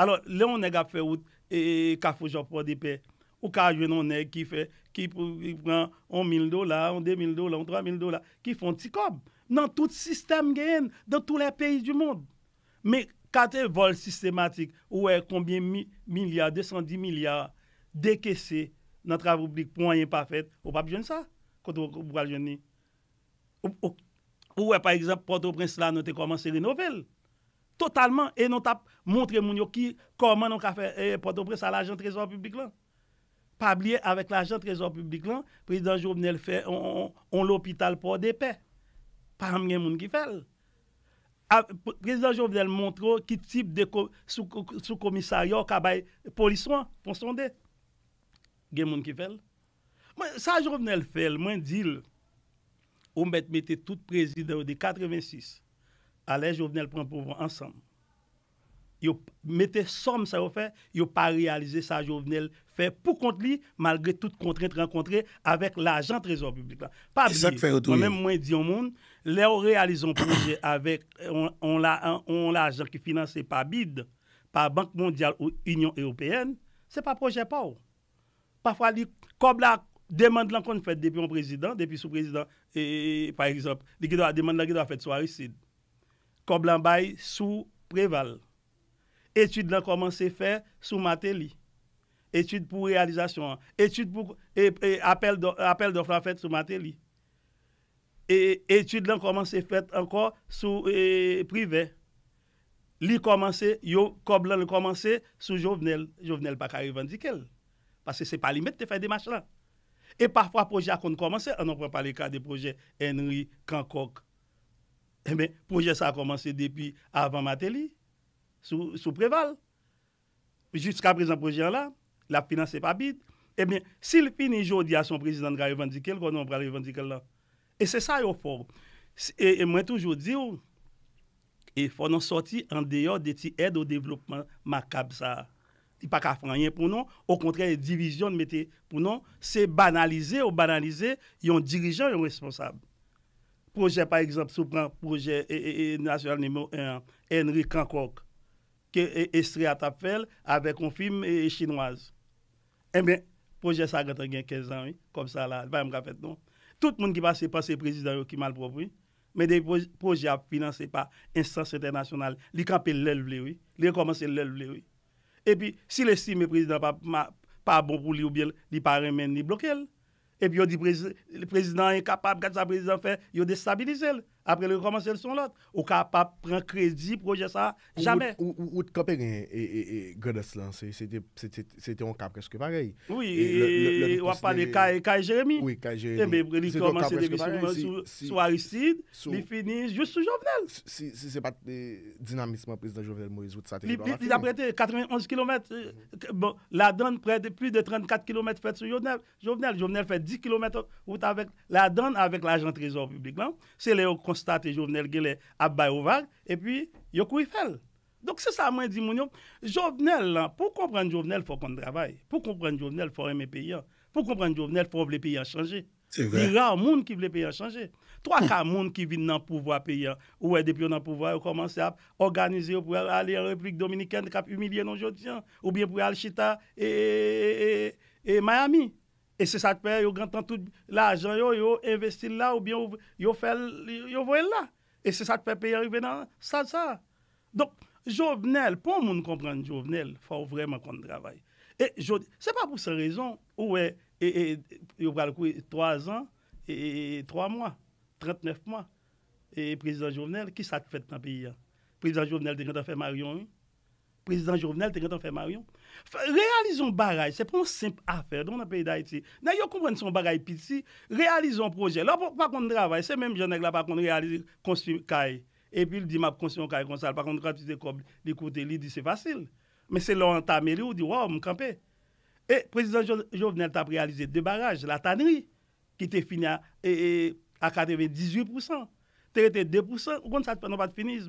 Alors, lè onè gap fè ou kafo jopo di pè. Ou kajwen onè ki fè, ki pran 1.000 dola, 1.000 dola, 1.000 dola, ki fòn ti kob nan tout sistem gen, dan tout lè peyi di moun. Mè kate vol sistematik, ou wè kombien milyar, 210 milyar, deke se nan travoublik pou an yon pa fèt, ou pap jen sa, koto wou kajwen ni. Ou wè pa exemple, Port-au-Prince la nou te koman se rinovel. Totalman, e nou ta montre moun yo ki koman nou ka fè Port-au-Prince a l'agent trezor publik lan. Pa blie avèk l'agent trezor publik lan, Prezident Jovenel fè on l'opital po ah, de pe. Pa mwen moun ki fèl. Prezident Jovenel montro ki tip de sou komisaryo kabay poliswa, pon sonde. Gen moun ki fèl. Sa Jovenel fèl, mwen dil... ou mettait mettez tout président de 86 à l'aise Jovenel prend pouvoir ensemble. Yo mettez somme ça yo fait, yo pas réalisé ça Jovenel fait pour contre lui malgré toute contraintes rencontrées avec l'argent trésor public Pas moi même moi dis au monde, les un projet avec on, l'argent qui est qui financé par BID, par Banque mondiale ou Union européenne, c'est pas projet pas Parfois, comme la Demande lankon fèt depi yon prezident, depi sou prezident, par exemple, demande lankon fèt sou Harisid. Koblan bay sou Preval. Etude lankonman se fèt sou Mateli. Etude pou realizasyon. Etude pou apel dofran fèt sou Mateli. Etude lankonman se fèt ankon sou Privé. Li komanse, yo Koblan lankonmanse sou Jovenel. Jovenel pa kari revendikel. Pase se palimet te fèt demach lan. E pafwa proje akon ah komanse, anon pran pale ka de proje Henry Kankok. Emen, eh proje sa komanse depi avan Mateli, sou preval. Juska prezen proje an la, la finanse pa bid. Emen, eh sil fini jodi a son prezident ga revan dikel, konon pran revan dikel la. E se sa yo for. E mwen toujou diyo, e fonon soti an deyo de ti edo devlopman makab sa a. Y pa ka franye pou nou, ou kontre y division mette pou nou, se banalize ou banalize yon dirijan yon responsable. Proje par exemple, soupran, proje e, e, e, nasyonal nimo 1, Henry Kankok, ke estre atapfel ave konfim e chinoise. E eh men, proje sa gata gen 15 an, kom sa la, va yon grapet nou. Tout moun ki pase pase prezidaryo ki malpropri, men de proje a finanse pa instansi internasyonal, li kape lel vlewi, li komanse lel vlewi. E pi, si le si me prezident pa bon pou li oubyel, li pa remen ni blokel. E pi yo di prezident yon kapap, kat sa prezident fin, yo destabilize lè. après le commencer sont son l'autre. Ou capable prendre crédit projet ça, jamais.
Ou de et Godeslan, c'était un cas presque pareil. Oui, on va parler de Kai Jérémy. Oui, Kai Jérémy. Et eh il commence sont sur Aristide, il
finit juste sous Jovenel.
Si ce n'est pas eh, dynamisme, président Jovenel Moïse, ça Il a
prêté 91 km. Euh, bon, la donne de plus de 34 km fait sur Jovenel. Jovenel fait 10 km avec la donne avec l'agent trésor public. C'est les konstate Jovenel Gele à bay ouvac, et puis yo kou fel. Donc c'est ça moi dit mon Jovenel hein, pour comprendre Jovenel faut qu'on travaille, pour comprendre Jovenel faut aimer pays, hein. pour comprendre Jovenel faut que les pays changer. Il y a un monde qui veut pays changer. Trois cas hum. monde qui viennent dans pouvoir pays hein. ouais depuis dans pouvoir commencer à organiser pour aller en République dominicaine cap humilier non jodien ou bien pour aller et, et Miami. E se sa te pè, yo gantan tout l'ajan yo, yo investi la ou bien yo fèl, yo vwèl la. E se sa te pè, peye rive nan sa sa. Donk, jovenel, pou moun komprende jovenel, fwa ou vwèman kon de travay. E jodi, se pa pou se rezon, ou e, e, e, yo pral koui e 3 an, e, e, 3 mwa, 39 mwa. E prezident jovenel, ki sa te fèt nan peyi ya? Prezident jovenel te gantan fè Marion yon? Prezident jovenel te gantan fè Marion yon? Réalisons barrage, c'est pas une simple affaire dans le pays d'Haïti. D'ailleurs, comprendre son barrage petit, réalisons projet. Là, pas qu'on travail c'est même ai là, pas qu'on réalise, construire caille. Et puis, il dit, m'a construit un caille comme ça. Par contre, quand tu te les du il dit, c'est facile. Mais c'est là, on t'a dit, wow, on campé. Et le président Jovenel, Jovenel t'a réalisé deux barrages, la tannerie, qui était finie à, à 98%. tu été 2%, ça ne pas de finir,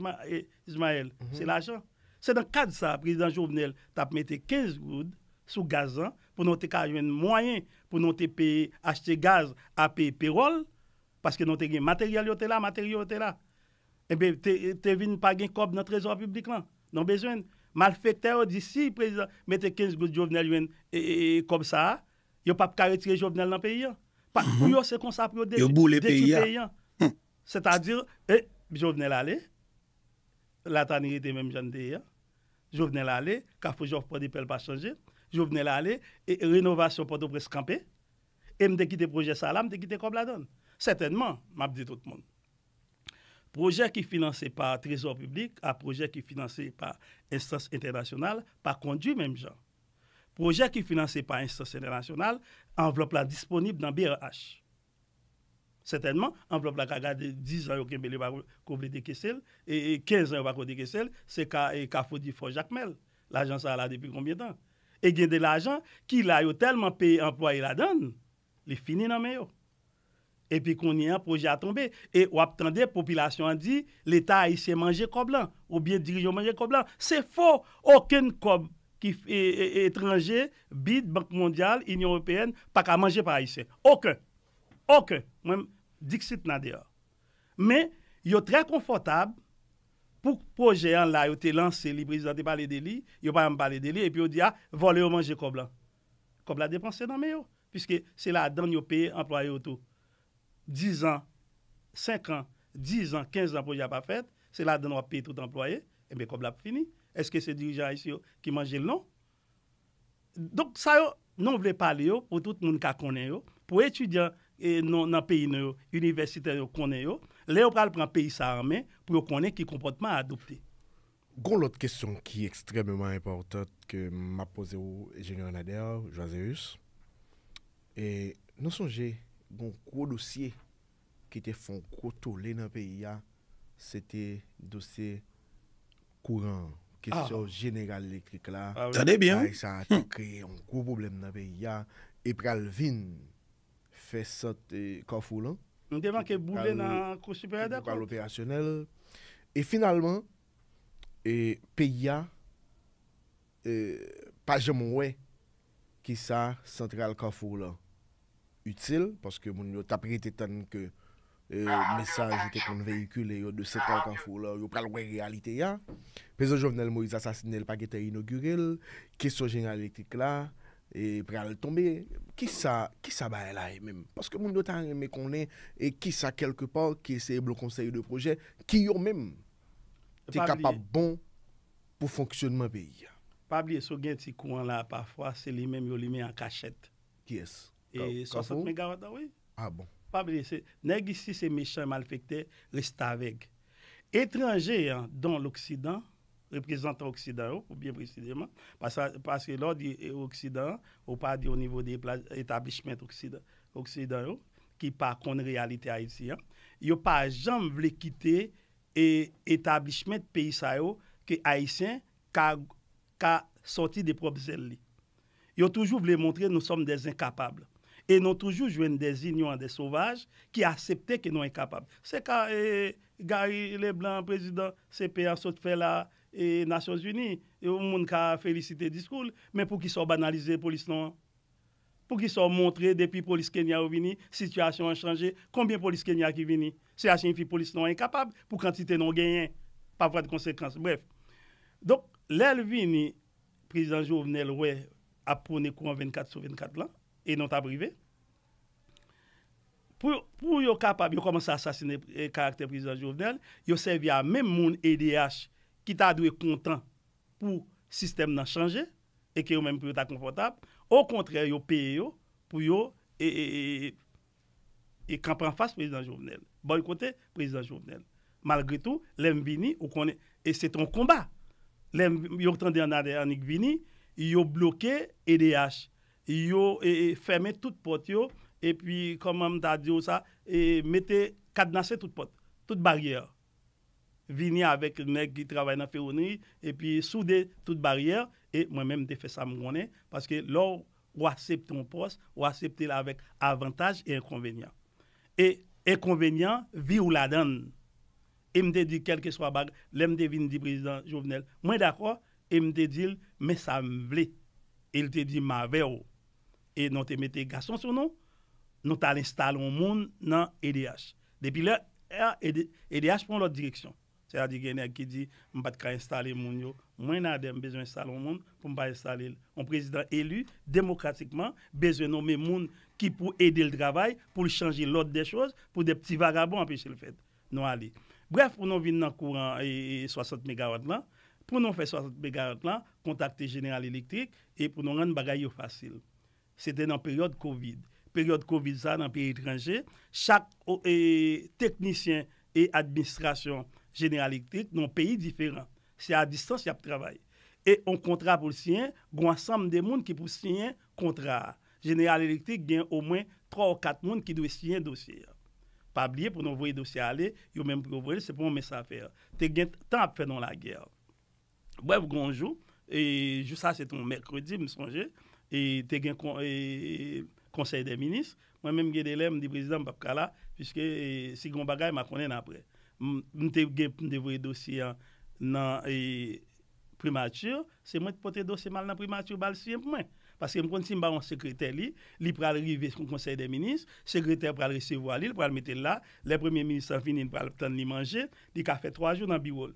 Ismaël. Mhm. C'est l'argent. Se dan kad sa, prezident jovenel, ta ap mette 15 goud sou gazan pou nou te kajwen mwoyen pou nou te paye, achete gaz ap paye perol, paske nou te gen material yo te la, material yo te la. Ebe, eh te vin pa gen kob nan trezor publik lan, nou bezwen. Mal fèk te odisi, prezident, mette 15 goud jovenel yo en, e, e, e, e, kob sa, yo pap karetre jovenel nan peyi an. Pa, yo se konsap yo de, yo bou le peyi an. Se ta dir, e, jovenel ale, la tanire de mem jan de ya. Je venais, aller, Carrefour Joffre pas de Pelle pas Je venais l'aller, et rénovation pour de presque camper. Et me le projet Salam, là, me quitter comme la donne. Certainement, m'a dit tout le monde. Projet qui est financé par Trésor public, un projet qui est financé par instance internationale, par conduit même genre. Projet qui est financé par instance internationale, enveloppe la disponible dans BRH. Sertenman, anprop la ka gade 10 an yo kembe li wakou kouble de kesel, e 15 an yo wakou de kesel, se ka fodi fò jakmel. L'ajan sa la depi konbien tan. E gen de l'ajan, ki la yo telman pe employe la dan, li fini nan men yo. E pi kon ni an proje a tombe. E wap tande, popilasyon an di, l'Etat a isye manje kob lan, ou biye dirijon manje kob lan. Se fò, okèn kob, ki etranje, bid, bank mondyal, inye européen, pa ka manje pa a isye. Okèn, okèn, mwen... Diksit nan deyo. Men, yo tre konfortab pou projean la yo te lanse li prezidenti pale deli, yo pale pale deli, epi yo diya, ah, vole yo manje koblan. Koblan depanse nan me yo. Piske se la dan yo pey employe yo tou. 10 an, 5 an, 10 an, 15 an projean pa fet, se la dan yo pey tout employe, ebe koblan pou fini. Eske se dirijan yos yo ki manje l non? Dok sa yo, non vle pale yo pou tout moun ka konen yo. Po etudyan, E non, nan peyi nou, universite yo konen yo, le yo pral pran peyi sa armen pou yo konen ki kompontman a dopti.
Gon lote kestyon ki ekstrememan importat ke ma pose ou Ejene Renader, Joazerus, e nou sonje gon kwo dosye ki te fon kwo tou le nan peyi ya, se te dosye kouran, kestyon jeneral ah. lekrik la, ah sa te kre yon kwo problem nan peyi ya, e pral vin fe sot e kanfou lan. Ndèman ke bou ven nan
konsuperade apot. Ke bou pal
operasyonel. E finalman, pe ya, e, pa jom mwen we, ki sa, sentral kanfou lan. Util, paske moun yo taprit etan ke e, mesaj etek moun veykul yo de sentral kanfou lan, yo pral we realite ya. Pe zo jom ven el mou iz asasine el pag ete inoguril, ki so jenalitik la, E pre al tombe, ki sa bae la e mem? Paske moun do ta reme konen, e ki sa kelke pa, ki se e blo konsey de proje, ki yo mem, te kapap bon pou fonksyonman peyi.
Pablie, sou gen ti kouan la, pafwa se li mem yo li me an kachet. Yes. E 60 megawatt da we. A bon. Pablie, negi si se mechan mal fekte, resta avek. Etranje, don l'Oksidan, Represente Occidental ou bien presidèman Paske lò di eh, Occidental Ou pa di ou nivou di etablishment Occidental Ki pa kon realite Haitien Yo pa jam vle kite etablishment peyi sa yo Ki Haitien ka soti de probzel li Yo toujou vle montre nou som de zin kapab E nou toujou jwen de zin yo an de sovaj Ki asepte ki nou en kapab Se eh, ka gari le blan prezident Se pe a sot fe la e Nasyons Vini, yo e moun ka felisite diskoul, men pou ki so banalize polis non. Pou ki so montre depi polis Kenya ou vini, sityasyon an chanje, kombien polis Kenya ki vini. Se a chenfi polis non enkapab, pou kantite non genyen, pa vwa de konsekans. Bref. Dok, lèl vini, prezident Jouvenel we, ap pone kou an 24 sou 24 lan, e non ta brive. Pou yo kapab, yo komanse a sasine eh, karakter prezident Jouvenel, yo se via men moun EDH, ki ta adwe kontan pou sistem nan chanje, e ki yo menm pou yo ta konfortab, ou kontre yo peye yo, pou yo e, e, e, e kran pran fas prezident jovenel. Boykote prezident jovenel. Malgré tou, lem vini, ou konen, e se ton komba. Lem, yo kton di anade anik vini, yo bloke EDH. Yo e ferme tout pot yo, e pi kon menm ta di yo sa, e mette kadnase tout pot, tout baryeur. vini avèk nèk ki travè nan fè ou nèk, epi soude tout barrièr, e mwen mèm te fè sa mwen gwenè, paske lò ou asèp ton pos, ou asèp tèl avèk avantaj e konvenyant. E konvenyant, vi ou la dèn. E mwen te di kelke swa bag, lèm te vin di prezident jounel, mwen d'akwa, e mwen te dil, mè sa mwen vle. E l te di ma vè ou. E nou te mette gason sou nou, nou talè installon moun nan EDH. Depi lè, EDH pon lò direksyon. a di genèk ki di mbat ka installe moun yo. Mwen a dem bezwen installe moun pou mba installe l. Mwen prezident elu, demokratikman, bezwen ome moun ki pou ede l travay pou li chanji lot de chouz pou de pti vagabon apèche l fèt. Nou a li. Bref, pou nou vin nan kouran e 60 MW lan, pou nou fè 60 MW lan, kontakte General Elektrik e pou nou ren bagay yo fasil. Se te nan periode COVID. Periode COVID sa nan periode trangè, chak oh, teknisyen e administrasyon General elektrik nan peyi diferan. Se a distans, ya pou travay. E an kontra pou siyen, gwa bon ansam de moun ki pou siyen kontra. General elektrik gen o mwen 3 ou 4 moun ki dwe siyen dosye. Pa blye pou nan vwey dosye ale, yo menm pou vwey, se pou mwen mwen safer. Te gen tan ap fè nan la gyer. Bwèv gwanjou, e jousa se ton mèkredi, mwen sonje, e te gen konsey de minis, mwen menm gen elem di prezidam papkala, si gwan bagay ma konen aprej. Je me suis développé un dossier e, prématuré, c'est moi qui ai porté un dossier mal dans primature, je ne moi. le Parce que je me suis un secrétaire, je vais aller au conseil des ministres, le secrétaire va recevoir, il va le mettre là, le premier ministre vient, il ne parle pas de manger, il a fait trois jours dans le birou.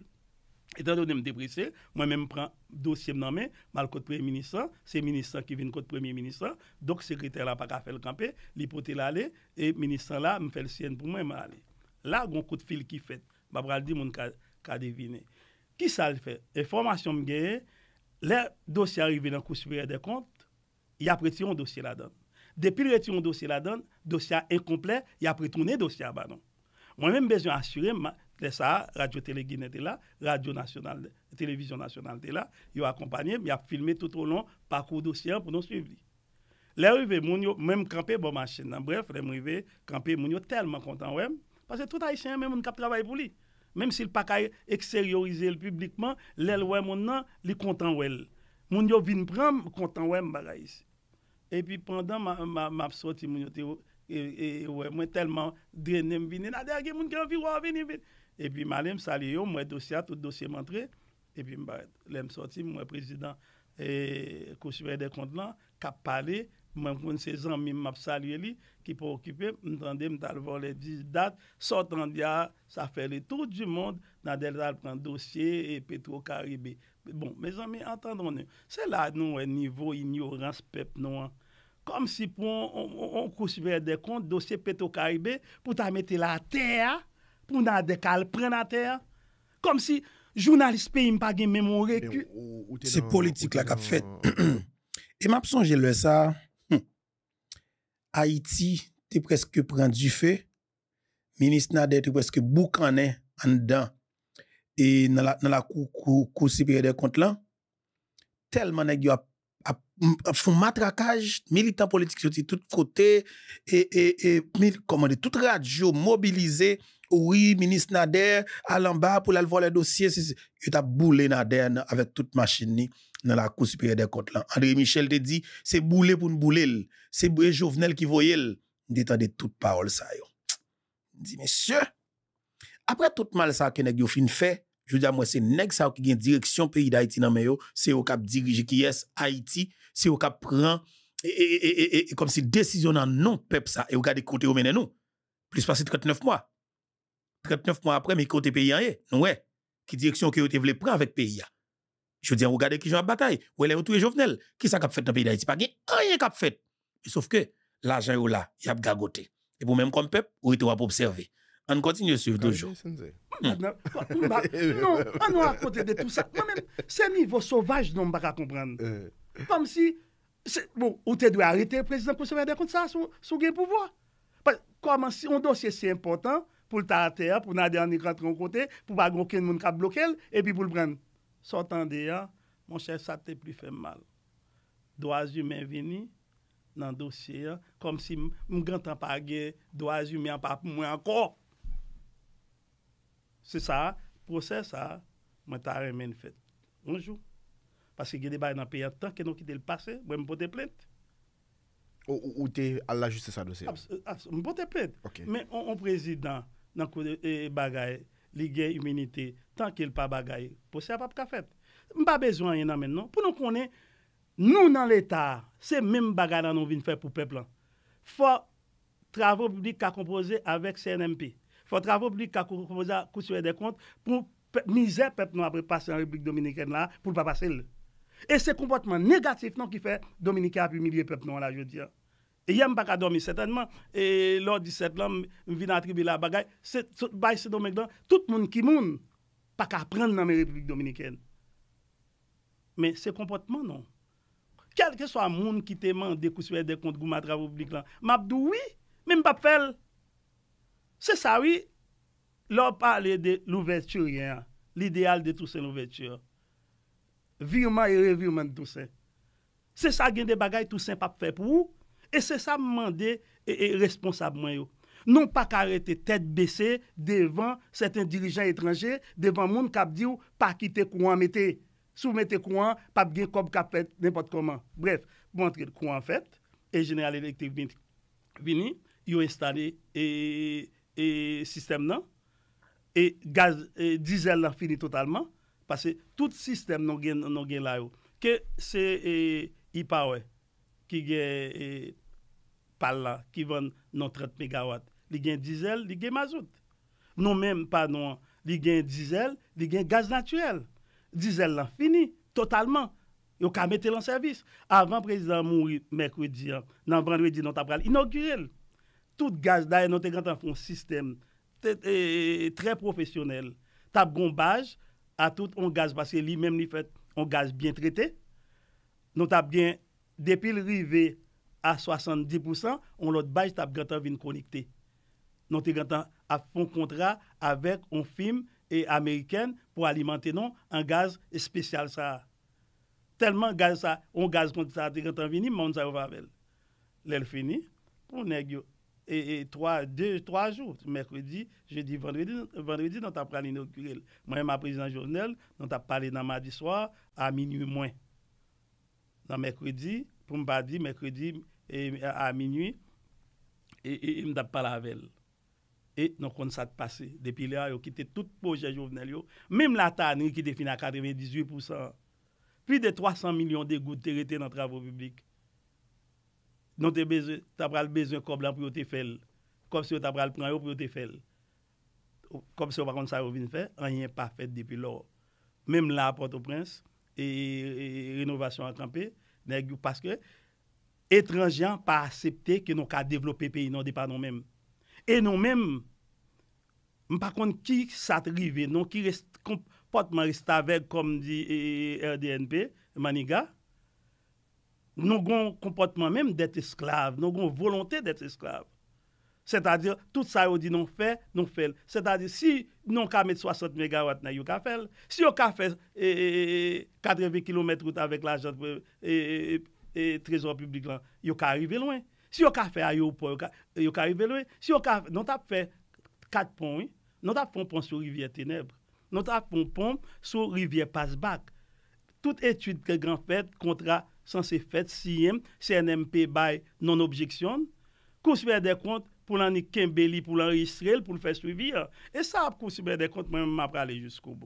Et tant que je me dépressais, moi-même prend un dossier, je le premier ministre, c'est le ministre qui vient contre le premier ministre, donc le secrétaire ne pas pas faire le camp, il peut aller, et le ministre là, me faire le sien pour moi, mal aller. Là, il y a un coup de fil qui fait. Je vais dire mon qu'a deviné. Qui ça le fait Information que les dossiers arrivés dans le cours supérieur des comptes, il y a pris un dossier là-dedans. Depuis le un dossier là-dedans, dossier incomplet, il y a un dossier là-dedans. Moi-même, besoin assurer ça, Radio Télé Guinée était là, Radio Nationale, Télévision Nationale était là, ils ont accompagné, ils ont filmé tout au long, parcours dossier pour nous suivre. Les arrivés, même campé, bon machine, hein. bref, les arrivés, campé, tellement content, ouais. Pase tout ay chen men moun kap travay pou li. Mem si l pak ay eksteryorize l publikman, lèl wè moun nan, li kontan wèl. Moun yo vin pran, kontan wè m bagay. E pi pandan m ap soti moun yo te wè, mwen telman drenem vin. E pi malem sali yo, mwen dosya, tout dosye mantre. E pi m bagay, lèm soti mwen prezident, kousi wè de kontan, kap pale, Mwen kon se zan mi map salye li, ki pou okipe, mtande mtal vo le dizidat, sot an diya, sa fe le tout di moun, nan del tal pran dosye e peto karibé. Bon, me zan mi, atan donen, se la nou e nivou ignorans pep nou an. Kom si pou on kous ver de kont, dosye peto karibé, pou ta mette la ter, pou nan dekal pran la ter, kom si jounalist pe yon pa gen memore.
Se politik la kap fet. E map son jelwe sa... Haiti te preske pren di fe, Ministre Nader te preske bouk ane ane dan, e nan la kousipire de kont lan, telman ek yo ap foun matrakaj, militant politik yo ti tout kote, e tout radio mobilize, oui, Ministre Nader, alan ba pou lalvo le dosye, yo ta boule Nader nan, avek tout machini. nan la kouspire de kote lan. André Michel te di, se boule pou n'boule l, se boule jovenel ki voyel, ditande tout paol sa yo. Di, mesye, apre tout mal sa ke neg yo fin fe, jodi a mwese neg sa yo ki gen direksyon peyi da Haiti nan me yo, se yo kap dirije ki yes, Haiti, se yo kap pran, e, e, e, e, e kom si desizyon nan nou pep sa, e yo gade kote yo menen nou. Plis pasi 39 mwa. 39 mwa apre, mi kote peyi an ye, nou we, ki direksyon ki yo te vle pran vek peyi an. Je veux dire, regardez qui joue à bataille. Où est tout Jovenel? Qui ça a fait dans le pays d'Haïti? Pas rien a fait. Sauf que l'argent est là, il y a gagoté. Et pour même comme peuple, vous était pour observer. On continue à suivre toujours. Ah
hmm. ah, non, on a côté de tout ça. Moi-même, c'est niveau sauvage non pas comprendre. Euh. Comme si, bon, on te arrêter le président pour se faire contre ça, sous son gain pouvoir. Comment si un dossier c'est important pour le terre, pour n'aller en écran de côté, pour pas aucun monde qui bloqué et puis pour le prendre. Sotan de ya, moun chè, sa te pli fèm mal. Do azi mè veni nan dosye ya, kom si mwen gantan pa ge, do azi mè an pa mwen anko. Se sa, proses sa, mwen ta remen fèt. Mwen jou. Paske gè de bay nan piyat tanke nou ki de l'pase, mwen mwen pote plèt. Ou te al
lajise sa dosye?
Mwen pote plèt. Mwen mwen prezident nan kou de bagay, Ligue immunité l'humanité, tant qu'il n'y a pas de bagaille. Pour ça, il n'y a pas de bagaille. Il n'y a pas besoin de Pour nous nous, dans l'état, c'est même bagarre bagaille nous de faire pour le peuple. Il faut travailler avec CNMP. Il faut travaux avec le CNMP pour des comptes, pour miser le peuple après passer en République dominicaine, pour ne pas le passer. Et ce comportement négatif qui fait que le Dominicain a humilié le peuple. E Yem baka domi setanman, e lor 17 lan, mvi nan tribi la bagay, se bay se domen kdan, tout moun ki moun, baka pran nan me Republik Dominiken. Men se kompotman non. Kelke so a moun ki teman dekouswe dekont gou matravo publik lan, map do wii, men mbap fel. Se sa wii, lor pale de louvertu riyen, l'ideal de tousen louvertu. Virman e revirman tousen. Se sa gen de bagay, tousen pap fe pou ou, E se sa mande e responsabman yo. Non pa karete tete bese devan seten dirijan etranje, devan moun kap diyo pa kite kouan mete. Sou mete kouan, pa bge kob kap fet, nepot koman. Bref, pou bon, antre kouan fet, e General Electric vini, yo installe e sistem nan, e gaz, e dizel la fini totalman, pase tout sistem nou gen la yo. Ke se e Ipawè, ki gen Ipawè, pal la ki ven nan 30 megawatt. Li gen dizel, li gen mazout. Non men panon, li gen dizel, li gen gaz natyel. Dizel lan fini, totalman, yon ka mette lan servis. Avan prezident mou, merkwe di, nan brandwe di, nan tap pral inokyrel. Tout gaz da yon e nan te gantan fon, sistem, e, tre profesyonel. Tap gombaj, a tout on gaz, baske li men ni fet, on gaz bien trete. Non tap gen depil rivey, a 70% on lot baj tap gantan vin konikte. Non te gantan ap fon kontra avek on film e Ameriken pou alimante non an gaz espesyal sa. Telman gaz sa, on gaz kontra sa te gantan vin, moun sa yo vabel. Lèl fini, pou negyo. E 3, 2, 3 jou, mèkredi, je di vendredi, vendredi non ta pran inokurel. Mwen yon ma prezident jounel, non ta pale nan madi swa, a minu mwen. Nan mèkredi, pou mba di mèkredi, E, a minuy, e, e, e mdap pa lavel. E, nou kon sa te pase. Depi le a, yo kite tout poche a jovnel yo. Mem la tanri ki te fin a 98%. Pi de 300 milyon de gout terete nan travou publik. Non te beze, tabral beze koblan pou yo te fel. Kom se yo tabral pran yo pou yo te fel. Kom se yo bakon sa yo vin fe, an yon pa fet depi lo. Mem la apote ou prins, e renovasyon akampe, ne yon paske, Etranjyan pa asepte ki nou ka develope peyi non, nou di pa nou menm. E nou menm, mpa konti ki satrive nou ki kompotman restavek kom di eh, eh, RDNP, Maniga, nou kon kompotman menm det esklave, nou kon volante det esklave. Sè ta di, tout sa yodi nou fè, nou fèl. Sè ta di, si nou ka met 60 MW, nou yon ka fèl. Si yon ka fè, eee, 80 km route avek la jote, eee, eh, e trezor publik lan, yo ka arrive lwen. Si yo ka fe a yopo, yo ka arrive lwen. Si yo ka, nout ap fe kat pon, nout ap pon pon sou rivye tenebre. Nout ap pon pon sou rivye pas bak. Tout etude kè gran fèt, kontra san se fèt, siyem, CNMP bay, non objeksyon, kousver de kont pou l'anik kembeli pou l'anregistre, pou l'fè souvi. E sa kousver de kont, mè mè mè mè ap prale jouskou.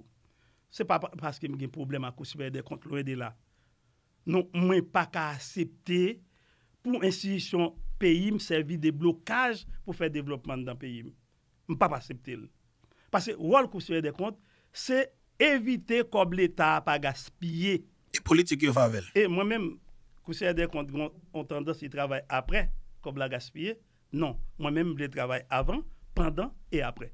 Se pa pas kèm gen problem a kousver de kont lwen de la. Nou mwen pa ka asepte pou insisyon peyi msevi de blokaj pou fè devlopman dan peyi m. M pa pa asepte l. Pase wòl kousye de kont, se evite kob l'Etat pa gaspye. E politik yo favel. E mwen mèm kousye de kont, kont an do si travay apre kob la gaspye. Non, mwen mèm li travay avan, pandan, e apre.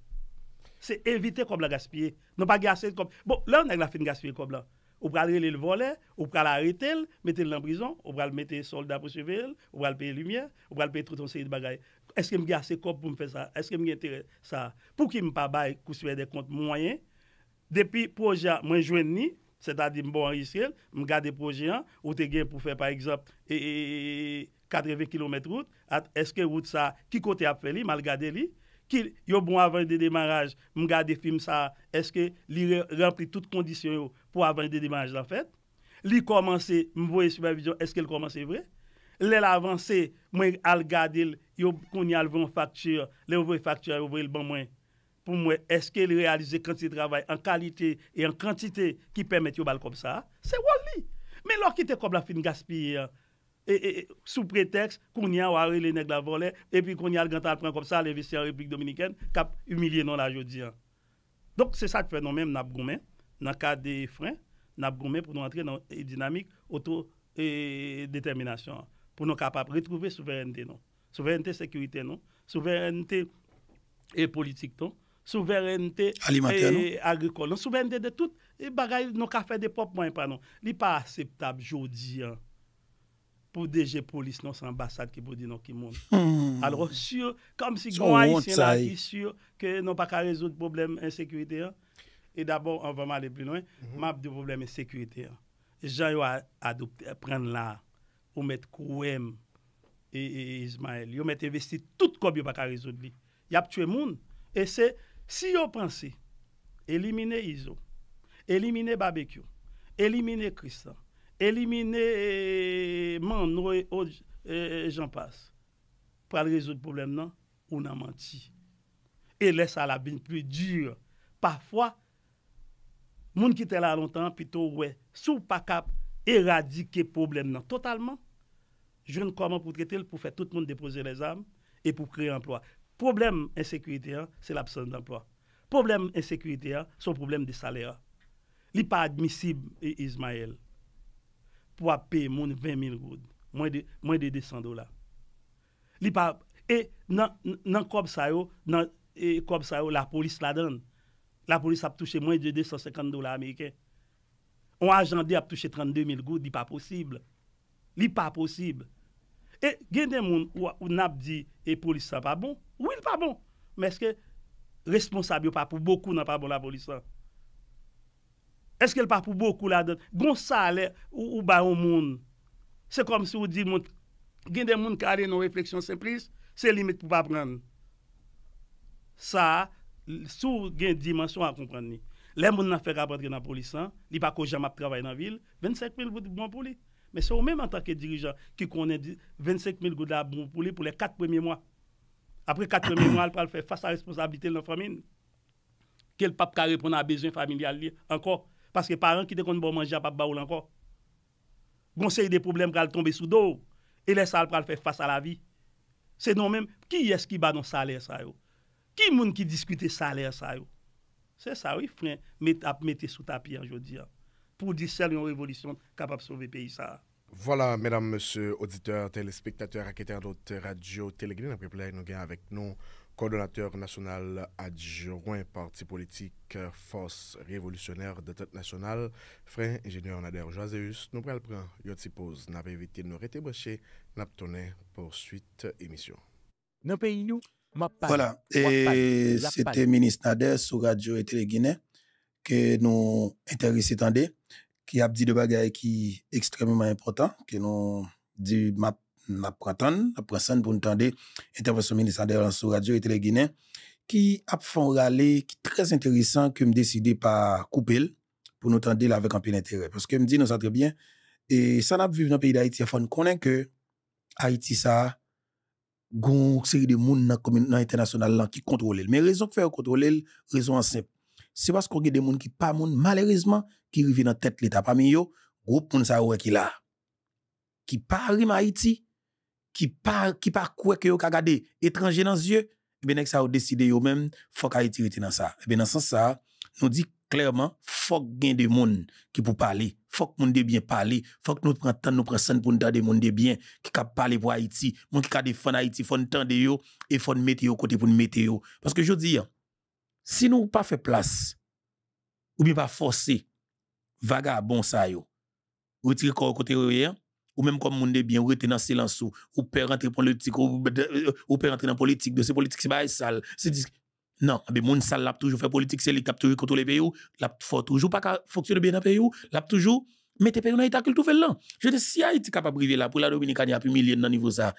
Se evite kob la gaspye. Nou pa gaspye. Bon, lè ou nèk la fin gaspye kob la? Ou pral relil volè, ou pral aritel, metel nan brison, ou pral metel soldat pou sevel, ou pral peye lumiè, ou pral peye troton seyit bagay. Eske m ge ase kop pou m fè sa, eske m ge terè sa, pou ki m pa bay kouswe de kont mwoyen. Depi proje, mwen jwen ni, se ta di m bon enregistrel, m gade proje an, ou te gen pou fè, par exemple, 80 e, e, e, km route, at eske route sa, ki kote ap fè li, mal gade li? Ki yo bon avan de demaraj, m gade film sa, eske li rempli tout kondisyon yo pou avan de demaraj la fet? Li komanse, m voye subavizyon, eske li komanse vre? Le la avanse, mwen al gade yo kouni alvon faktur, le ouvre faktur, ouvre l ban mwen. Pou mwen, eske li realize kante se travay an kalite e an kante se ki pemet yo bal kom sa? Se wali, men lor ki te kob la film gaspiye ya. sou pretext koun ya ware le neg la volè epi koun ya al gantan pran kom sa le visya reprik dominiken kap umilye non la jodi donk se sa kwenon men nap gomen, nan ka de fran nap gomen pou nou antre nan dinamik oto e determinasyon pou nou kapap retrouve souverenite souverenite sekurite non souverenite e politik ton souverenite e agrikon souverenite de tout e bagay nou ka fe de pop mwen pa non li pa aseptab jodi an pou deje polis nou sa ambasade ki boudi nou ki moun. Hmm. Alor, sur, kom si gwa yi sien la ki sur, ke nou pa ka rezout problem en sekurite. E d'abord, an vaman le pli nou, mhm. map di problem en sekurite. Jan yo a pren la, ou met kouem, e Ismael, yo met investi tout kop yo pa ka rezout li. Yap tue moun, e se, si yo pransi, elimine Izo, elimine Babekyo, elimine Christophe, Elimine man, noye, oj, e, e, jen pas. Pra l rezo l problem nan, ou nan manti. E lè sa la bin pli dure. Parfwa, moun ki tè la lontan, pito wè, sou pakap, eradike problem nan. Totalman, joun koman pou tretil, pou fè tout moun depoze les am, e pou kre emploi. Problem en sekurite a, se l'absence d'emploi. Problem en sekurite a, se l problem de salè a. Li pa admisib e Izmael. wap pe moun 20.000 goud, mwen de 200 dola. Li pa, e nan kob sa yo, nan, e kob sa yo la polis la don. La polis ap touche mwen de 250 dola ameke. On ajande ap touche 32.000 goud, li pa posib. Li pa posib. E gen den moun wap ou nap di e polis sa pa bon, ou il pa bon. Mès ke responsab yo pa pou moun, moun pou moun nan pa bon la polis sa. Eske l pa pou boku la den? Gon sa le ou ba ou moun? Se kom se ou di moun, gen de moun kare nou refleksyon seplis, se limit pou pa bran. Sa, sou gen dimensyon a kompran ni. Le moun nan fe rabadre nan polisan, li pa ko jam ap travay nan vil, 25 mil gouda bon pou li. Me se ou menm an tanke dirijan, ki konen di 25 mil gouda bon pou li pou le 4 premye mwa. Apre 4 premye mwa al pa al fe, fasa responsabite l nan famin, ke l pap kare pou nan bezon familial li. Ankor, Paske paran ki te konn bo manja pa ba ou lanko. Gonsey de poublem kwa al tombe sou do. E lesa al pra al fe fasa la vi. Se non men, ki es ki ba non saler sa yo? Ki moun ki diskute saler sa yo? Se sa yo ifren, mette sou tapir, jo di ya. Pou di sel yon revolisyon kapap souve peyi sa.
Voilà, mesdames, monsieurs, auditeurs, telespectateurs, akiters, d'autres, radio, telegrin, aprepley, nou gen avèk nou. coordonnateur national adjoint parti politique Force révolutionnaire de tête nationale, frère ingénieur Nader Joseus, nous prenons le point. pause, n'a pas évité de nous nous n'a pas poursuite émission.
Voilà, et c'était ministre Nader sur Radio et Télé Guinée que nous intéressons, qui a dit des bagages qui extrêmement important que nous dit m'a ap pratan, ap prasan pou nou tande intervensyon menisande an sou radio etele gine, ki ap fon rale ki trez enteresan kem deside pa koupe l pou nou tande la vek an pen entere. Paske m di nou sa trebyen e san ap vive nan peyi da Haiti a e fon konen ke Haiti sa goun kseri de moun nan international lan ki kontrole l. Me rezon kfer kontrole l, rezon an sep. Se bas kongi de moun ki pa moun malerezman ki revi nan tet le tap a mi yo, goun moun sa ouwe ki la. Ki pa rim a Haiti qui par qui parcourt que yo ka garder étranger dans les yeux et eh bien ça a décidé yo même faut Haïti rester dans ça et eh bien dans sens ça nous dit clairement faut qu'il y ait des monde qui pour parler faut que monde de bien parler faut que nous prend temps nous prend scène pour nous des monde de bien qui cap parler pour Haïti monde qui cap défendre Haïti faut entendre yo et faut mettre yo côté pour nous mettre parce que je dis si nous pas fait place ou bien pas forcer vagabond ça yo retirer corps côté rien ou même comme monde bien, ou rester dans silence, ou père rentrer dans politique, ou, euh, ou père rentrer dans politique, de ces politiques, c'est pas sale. C'est non, mais ah ben, monde sale, l'a toujours fait politique, c'est lui qui a toujours contrôlé le pays, l'a fort toujours pas fonctionner bien dans pays pays, l'a toujours, mais pays dans état qu'il trouve là. Je dis, si Haïti capable briller là, pour la Dominicaine, il y a plus milliers dans niveau ça,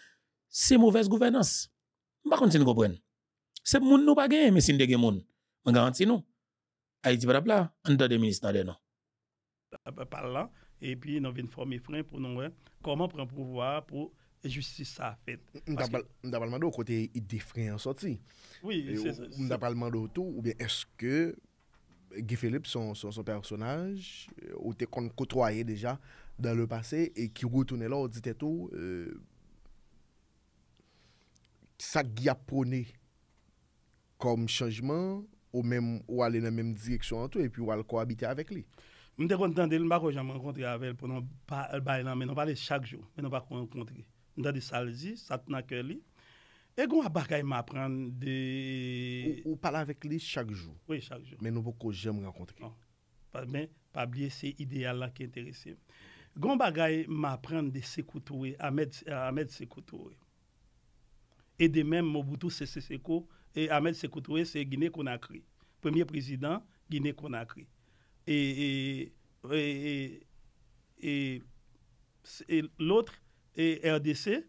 c'est mauvaise gouvernance. Par contre, si nous comprenons, c'est monde nous pas gagner, mais si nous monde moun, on garantit nous. Haïti va là, on donne des ministres là non
pas Par là, E pi nou ven fòm e frèn pou nou wè. Koman prèm pou wè pou justisi sa fèt?
Mdapalman do kote i defren an sò ti? Oui, se se. Mdapalman do tout ou bien eske Gifilip son son son personaj euh, ou te kontkotwaye deja dan le pase e ki wotoune lò ou dite tout sa Gia Pone kom chanjman ou alè nan menm direksyon an tou e pi ou alè kwa
habite avèk li? Mwen te kontende, mwen bako jen mwen kontre avèl pounen baylan, mwen nan pale chak joun, mwen nan bako mwen kontre. Mwen ta de salzi, sat nan ke li. E goun apakay mwen apren de... Ou pale avèk li chak joun? Oui, chak
joun. Men nan bako jen mwen kontre? Non,
men pablie se ideal la ki enteresim. Goun apakay mwen apren de sekoutowe, amèd sekoutowe. E de mèm mwoboutou e se sekoutowe, amèd sekoutowe se gine konakri. Premier président, gine konakri. et, et, et, l'autre est RDC,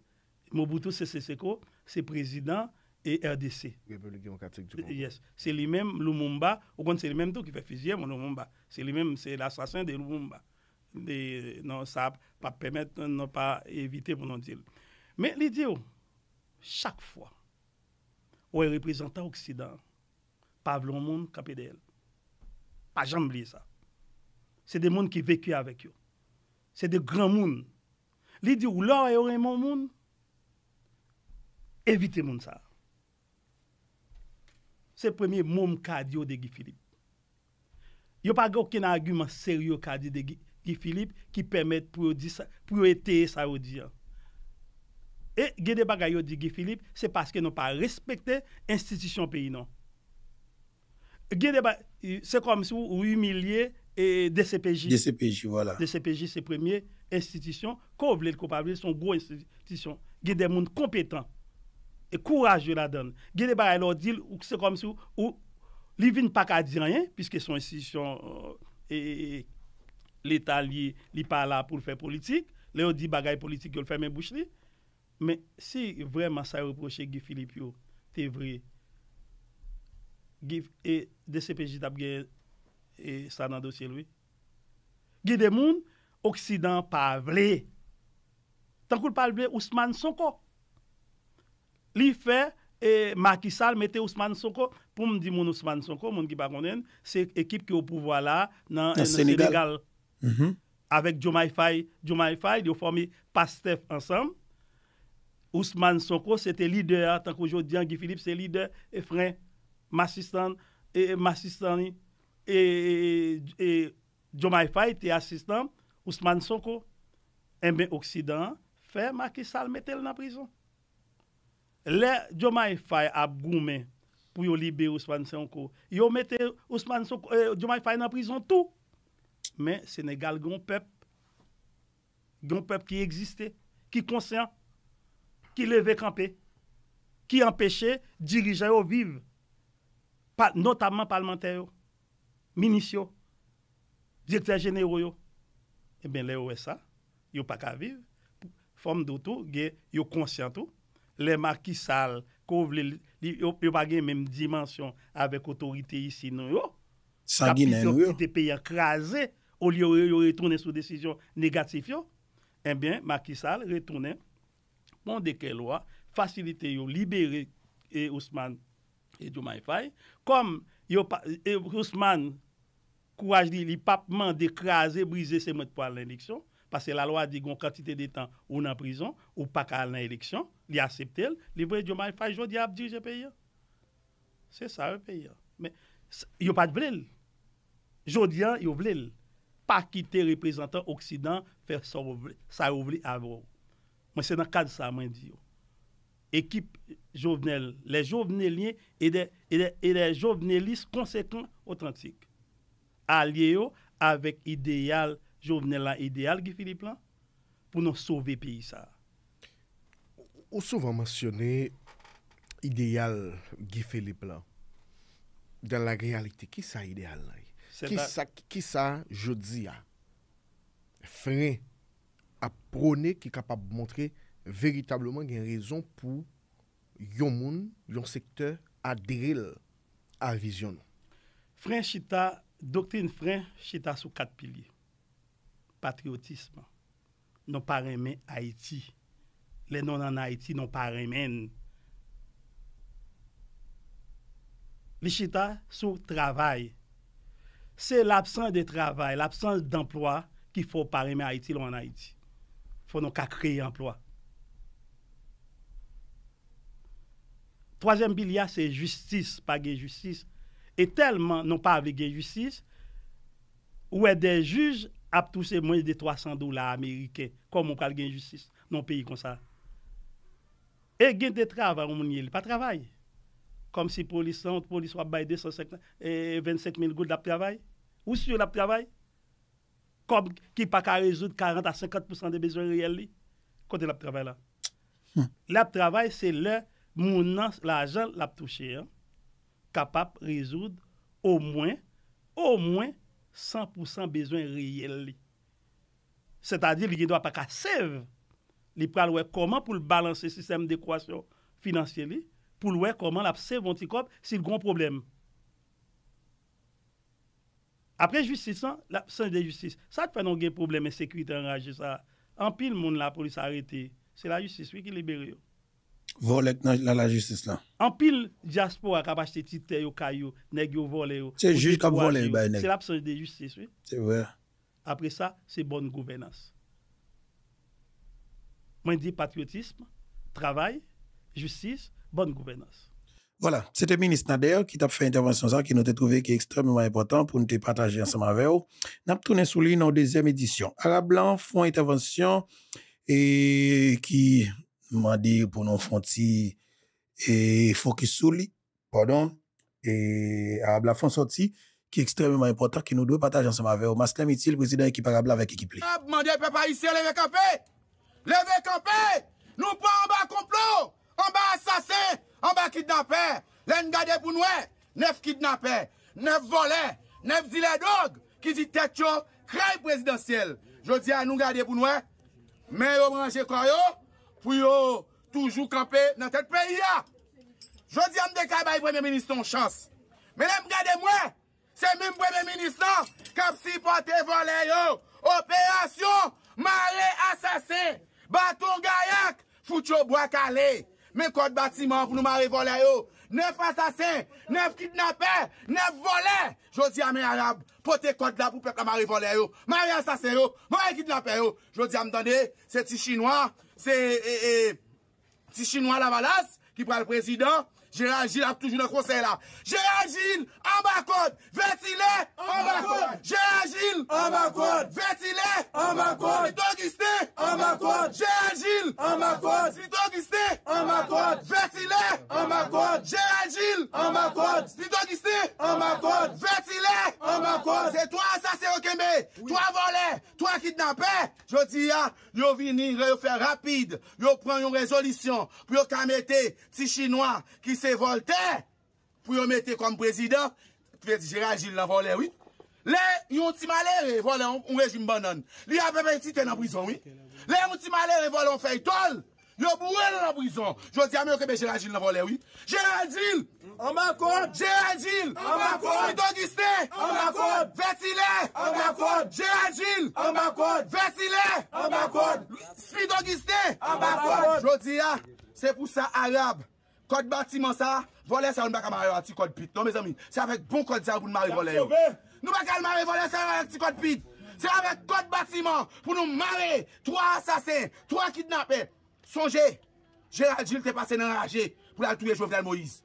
Mobutu Sese Seko, c'est président et RDC. République démocratique du Congo. Yes. C'est lui-même Lumumba, au c'est lui-même tout qui fait fusiller Lumumba. C'est lui-même, c'est l'assassin de Lumumba. Ça non, ça pas permettre, non pas éviter pour non dire. Mais l'idée, chaque fois, ou est représentant occident, Pavlon Moun, monde pa jamb li sa. Se de moun ki vekye avek yo. Se de gran moun. Li di ou lor e orin moun moun, evite moun sa. Se premiye moun ka di yo de Gifilip. Yo pa gen akina agumen seryo ka di de Gifilip ki pwemet pou yo teye sa yo di ya. E gede baga yo di Gifilip, se paske nou pa respekte institisyon peyi nan. Gye de ba, se kom sou ou umilye De CPJ
De
CPJ se premye Institution, kon ou vle l kopavle son gwo Institution, gye de moun kompetan E kouraj yo la don Gye de ba alo dil ou se kom sou Ou li vin pa ka di rayen Piske son institution E euh, l'Etat li Li pa la pou l fè politik Le yo di bagay politik yo l fè men bouch li Men si vreman sa yo reproche Gye Filipio, te vre gif e de sepejit ap ge e sa nan dosye lwi. Gide moun, oksidan pa vle. Tankou l pa vle, Ousmane Soko. Li fe, e makisal mete Ousmane Soko. Poum di moun Ousmane Soko, moun ki bagonnen, se ekip ki ou pouvo la nan Senegal. Awek Jomay Faye, Jomay Faye, di ou formi Pastef ansam. Ousmane Soko, se te lider, tankou jodian, Gifilip se lider, Efrain Ma sistan, e ma sistan, e jomay e, e, e, fay te asistan, Ousmane Soko, mbe eh oksidan, fè ma ki sal metel nan prizon. Le jomay fay ap goumen pou yo libe Ousmane Soko, yo metel jomay eh, fay nan prizon tout. Men, Senegal, goun pep, goun pep ki egziste, ki konsen, ki leve kampe, ki empeshe dirijan yo vivi. Notamman palmanter yo. Minisyon. Direkter jenero yo. E ben le yo wè eh sa. Yo pa kavir. Fom do to, ge yo konsyantou. Le makisal kouvle. Yo pa gen menm dimansyon avèk otorite yisi nou yo. Sagi nen wè. Kapisyon ki te pey akraze. O li yo yo non, yo retounen sou desisyon negatif yo. E ben makisal retounen. Monde ke lo a. Fasilite yo eh liberi e eh, Ousmane. Jouman Faye, kom Yopan, Ebrousman Kouaj li li papman dekraze Brise se met pou alen leksyon Pase la loa di gon kantite de tan ou nan prizon Ou pa kal nan leksyon Li asepte el, li vwe Jouman Faye Jodi Abdi je peye Se sa ve peye Yopan vle Jodi an yo vle Pa kite reprezentant oksidan Sa rouvle avro Mwen se nan kad sa men di yo ekip jovenel, le jovenelien, e de jovenelis konsekwen otantik. A liye yo, avek ideal, jovenel la ideal, ki fili plan, pou nou sove pi sa.
Ou souvan masyonne, ideal, ki fili plan, de la realite, ki sa ideal la? Ki sa, ki sa, jodi a? Fren, ap rone, ki kapab montre, fren, Veritableman gen rezon pou yon moun, yon sektor,
adere al vizyon nou. Fren Chita, doktrin Fren Chita sou kat pilie. Patriotisme. Non paremen Haiti. Le non an Haiti non paremen. Li Chita sou travay. Se l'absent de travay, l'absent d'emploi ki fò paremen Haiti lò an Haiti. Fò nou ka kreye emploi. Troazem bil ya se justice, pa gen justice. E telman nou pa avle gen justice, eh, ou e de juz ap tou se mwenye de 300 dola Amerike, kon moun pral gen justice nou peyi konsa. E gen de trav a ou mounye li pa travay. Kom si polis an, polis wap bay de 25 min gout la travay. Ou si yo la travay? Kom ki pa ka rezout 40 a 50% de bezon real li, kote la travay la. La travay se lè Moun nan la jal la ptoucher, kapap rezoud o mwen, o mwen 100% bezwen riyel li. Sè ta di li yedwa pa ka sev, li pral wè koman pou l balanse sistem dekwasyon finansye li, pou l wè koman la psev vantikop, si l goun problem. Apre justice, la sè de justice, sa te fè non gen probleme sekwite en raje sa, an pil moun la polis arete, se la justice wè ki li beri yo.
Voler la la là. lan.
An pil jaspo ak achete titè yo kayo, neg yo vole yo. Se juj kap bay neg. Se de justice, oui. C'est vrai. Après ça, c'est bonne gouvenans. Mwen di patriotisme, travail, justice, bonne gouvernance. Voilà,
c'était ministre Nader qui t'a fait intervention ça, qui nous a trouvé qui est extrêmement important pour nous partager ensemble avec vous. Nous avons tourné sous l'une en deuxième édition. Arabes Blancs font intervention et qui Mande pou nou fonti e, fokisou li, pardon, e a bla fon soti ki ekstrememan impotant ki nou dwe patajan seman veyo. Mastem iti l prezident ekiparabla vek ekiple.
Mande pepa isye levekampè, levekampè, nou pou anba komplou, anba asase, anba kidnapè, lè n'gade pou nouè, nef kidnapè, nef volè, nef zile dog, ki zi tet yo krey prezidentsel. Jodi an nou gade pou nouè, mè yo branje kwayo, pou yo toujou kampe nan tet peyi ya. Jodi am dekabay mwen menis ton chans. Menem gade mwen, se mwen mwen menis ton, kap si pote vole yo. Operasyon, mare asasen, baton gayak, fout yo bo akale. Men kote batiman pou nou mare vole yo. Nef asasen, nef kidnape, nef vole. Jodi am en arabe, pote kote la pou pek la mare vole yo. Mare asasen yo, mare kidnape yo. Jodi am doni, se ti chinois, c'est, si chinois Lavalas qui prend le président, Gérald Gilles ap Toujohn ak konsey la, Gérald Gilles ambakouj, Versilè ambakouj, Gérald Gilles ambakouj, Versilè ambakouj, Pito Gizte ambakouj, Gérald Gilles ambakouj, Pito Gizte ambakouj, Versilè Ды mba koud, Gchool mba koud, Pito Gizte ambakouj, Versilè Dі mba koud, Ase Woke Mbe mbe, bring jo j 46 a ring which is only you, sou y kinabou Jour soy chociażymène, tou ven reconcile messing tou ou pren un résolution pou kau ete wête نے chinois propio Se volte pou yon mette kom prezident, jirajil nan vole wite. Le yon ti male re vole yon rejim banan. Le yon pepe ti ten nan prizon wite. Le yon ti male re vole yon fey tol, yon bouwe nan nan prizon. Jodi ya mè yon kebe jirajil nan vole wite. Jirajil! Amakod! Jirajil! Amakod! Spidogiste! Amakod! Vesile! Amakod! Jirajil! Amakod! Vesile! Amakod! Spidogiste! Amakod! Jodi ya, se pou sa Arab, Kote batiman sa, vole sa yon baka mare yon ati kote pit. Non, mez amin, sa vek bon kote sa yon pou yon mare vole yon. Nou baka yon mare vole sa yon ati kote pit. Sa vek kote batiman pou nou mare, troa asasen, troa kidnapen. Sonje, Gérard Gilles te pase nan raje pou lal touye Jovenel Moïse.